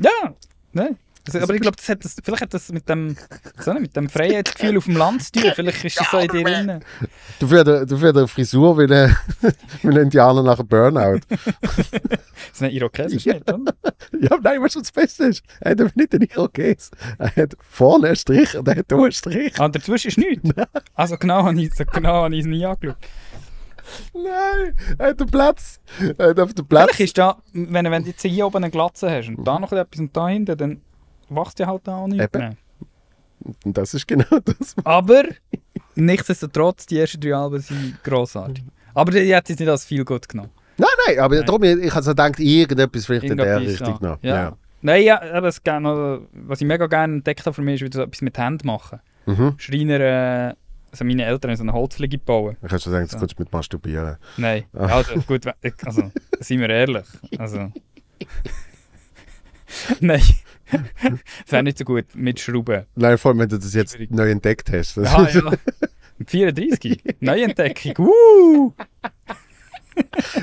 Ja, ne? Also, aber ich glaube, vielleicht hat das mit dem, so mit dem Freiheitsgefühl auf dem Land zu tun. Vielleicht ist das so in dir drin. Du der, eine Frisur wie ein, wie Indianer nach einem Burnout. das ist ein Irokes, ja. nicht, oder? Ja, nein, was das Beste ist? Er hat nicht einen Irokes. Er hat vorne einen Strich und er hat hier einen Strich. Ah, und dazwischen ist nichts? Also genau, genau habe ich es nie angeschaut. Nein, äh, der Platz. Äh, auf den Platz. Vielleicht ist ja, wenn, wenn du jetzt hier oben einen Glatzen hast und da noch etwas und da hinten, dann wachst du halt da auch nicht Eben. mehr. Und das ist genau das. Aber nichtsdestotrotz, die ersten drei Alben sind grossartig. Aber die hat es nicht als viel gut genommen. Nein, nein, aber nein. darum, ich habe so gedacht, irgendetwas vielleicht in der Richtung noch. Ja. ja. Nein, ja, aber es, was ich mega gerne entdeckt habe für mich, ist wieder so etwas mit Händen machen. Mhm. Schreiner, äh, also meine Eltern haben so eine Holzliege gebaut. Ich hätte gedacht, das kannst du mit masturbieren. Nein, ah. also gut, also, seien wir ehrlich. Also. Nein. das wäre nicht so gut mit Schrauben. Nein, vor allem, wenn du das jetzt Schwierig. neu entdeckt hast. Ja, ja. 34? Neuentdeckung. Uh!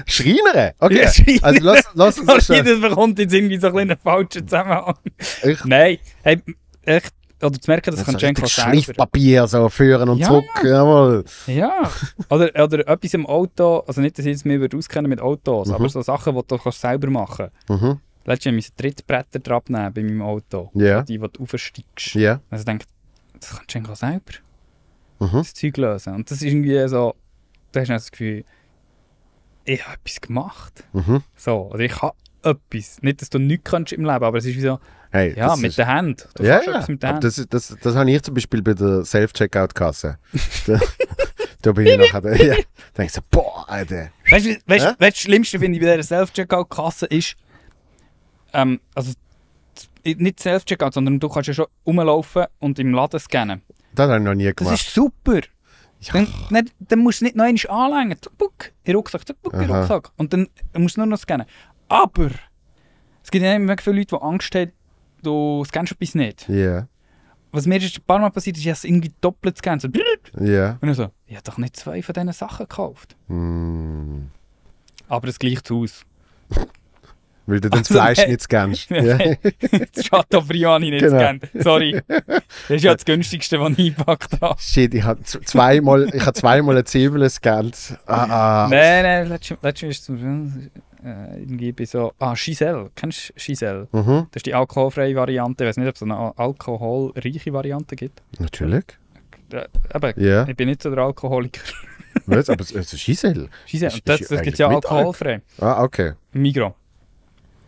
Schreiner? Okay. Ja, Schreiner. Also lass, lass uns das. das bekommt jetzt irgendwie so ein einen falschen Zusammenhang. Ich? Nein. Hey, echt, oder zu merken, das, das kann Cenk Schleifpapier so führen und ja, zurück, ja. jawohl. Ja, oder, oder etwas im Auto, also nicht, dass ich jetzt mich auskennen mit Autos, mhm. aber so Sachen, die du kannst selber machen kannst. Mhm. Letztens musste ich Trittbretter dran bei meinem Auto, yeah. die, die du aufsteigst. Yeah. Also ich denke, das kann Cenk auch selber mhm. das Zeug lösen. Und das ist irgendwie so, du hast das Gefühl, ich habe etwas gemacht. Mhm. So, oder ich habe etwas. Nicht, dass du nichts kannst im Leben, aber es ist wie so, hey, ja, mit der Hand. Du ja, ja. mit der Hand. Das, das, das habe ich zum Beispiel bei der Self-Checkout-Kasse. da, da bin ich nachher, ja, denke ich so, boah, Alter. Weißt du, weißt, ja? das Schlimmste finde ich bei dieser Self-Checkout-Kasse ist, ähm, also nicht Self-Checkout, sondern du kannst ja schon rumlaufen und im Laden scannen. Das habe ich noch nie gemacht. Das ist super. Ja. Dann, dann, dann, musst du nicht noch einmal anlängen. Zuck, buck, in den Rucksack, zuck, buck, in den Rucksack. Und dann musst du nur noch scannen. Aber es gibt ja immer viele Leute, die Angst haben, du scannst etwas nicht. Ja. Yeah. Was mir ein paar Mal passiert ist, ich habe es irgendwie doppelt gescannt. So, yeah. Und dann so, ich habe doch nicht zwei von diesen Sachen gekauft. Mm. Aber es gleicht aus. Weil du das also, Fleisch nee. nicht scannst. ja. das Chateaubriand nicht genau. scannt. Sorry. Das ist ja das günstigste, was ich eingepackt habe. Shit, ich habe zweimal, ich habe zweimal eine Zwiebel gescannt. Ah, ah. Nein, nein, letztes Mal ist es äh, irgendwie so. Ah, Giselle. Kennst du Giselle? Mhm. Das ist die alkoholfreie Variante. Ich weiß nicht, ob es eine alkoholreiche Variante gibt. Natürlich. Äh, yeah. ich bin nicht so der Alkoholiker. Was? Aber es ist Giselle. Giselle. Ist, das, das, gibt es ja alkoholfrei. Ah, okay. Migro.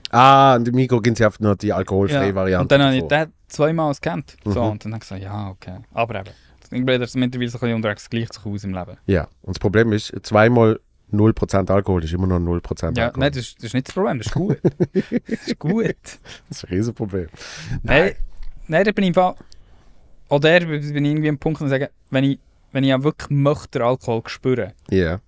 Ah, und im Migro gibt es ja oft nur die alkoholfreie ja. Variante. Und dann habe ich das zweimal gekannt. So, mhm. Und dann habe ich gesagt, ja, okay. Aber eben, ich bin mittlerweile so ein bisschen unterwegs, gleich zu Hause im Leben. Ja, und das Problem ist, zweimal 0% Alkohol ist immer noch 0% ja, Alkohol. Nein, das, das ist nicht das Problem, das ist gut. das ist gut. Das ist ein Riesenproblem. Nein. Nein, nein da bin ich im Fall. Oder bin ich irgendwie am Punkt und sage, wenn ich, wenn ich ja wirklich möchte, Alkohol spüren. Yeah.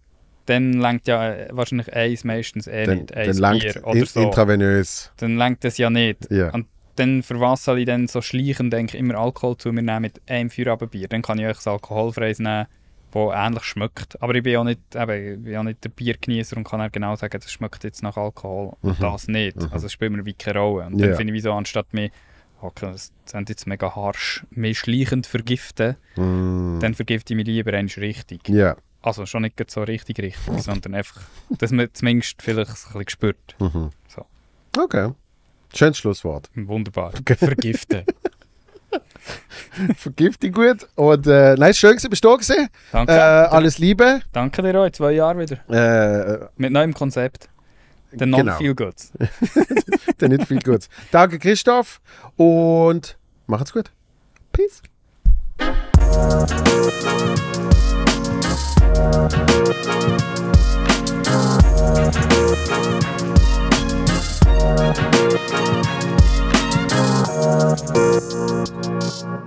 Dann lenkt ja äh, wahrscheinlich eins meistens eher dann, nicht. Eins dann Bier oder so. intravenös. Dann lenkt das ja nicht. Yeah. Und dann für was soll ich dann so schleichend denke ich immer Alkohol zu mir nehmen mit einem Feierabendbier. Dann kann ich euch das Alkoholfreies nehmen wo ähnlich schmeckt. Aber ich bin ja nicht, eben, ich bin auch nicht der Biergenießer und kann auch genau sagen, das schmeckt jetzt nach Alkohol und mhm. das nicht. Mhm. Also spielt mir wie keine Rolle. Und yeah. dann finde ich, wieso anstatt mir okay, das sind jetzt mega harsch, mich schleichend vergiften, mm. dann vergifte ich mich lieber eigentlich richtig. Yeah. Also schon nicht so richtig richtig, sondern einfach, dass man zumindest vielleicht ein bisschen spürt. Mhm. So. Okay. Schönes Schlusswort. Wunderbar. Okay. Vergiften. Vergiftung gut. Und äh, nein, schön, dass du da warst. Danke. Äh, alles Liebe. Danke dir auch, zwei Jahre wieder. Äh, äh, Mit neuem Konzept. Der not genau. viel Gutes. Der nicht viel Gutes. Danke Christoph und macht's gut. Peace. Thank you. Thank you.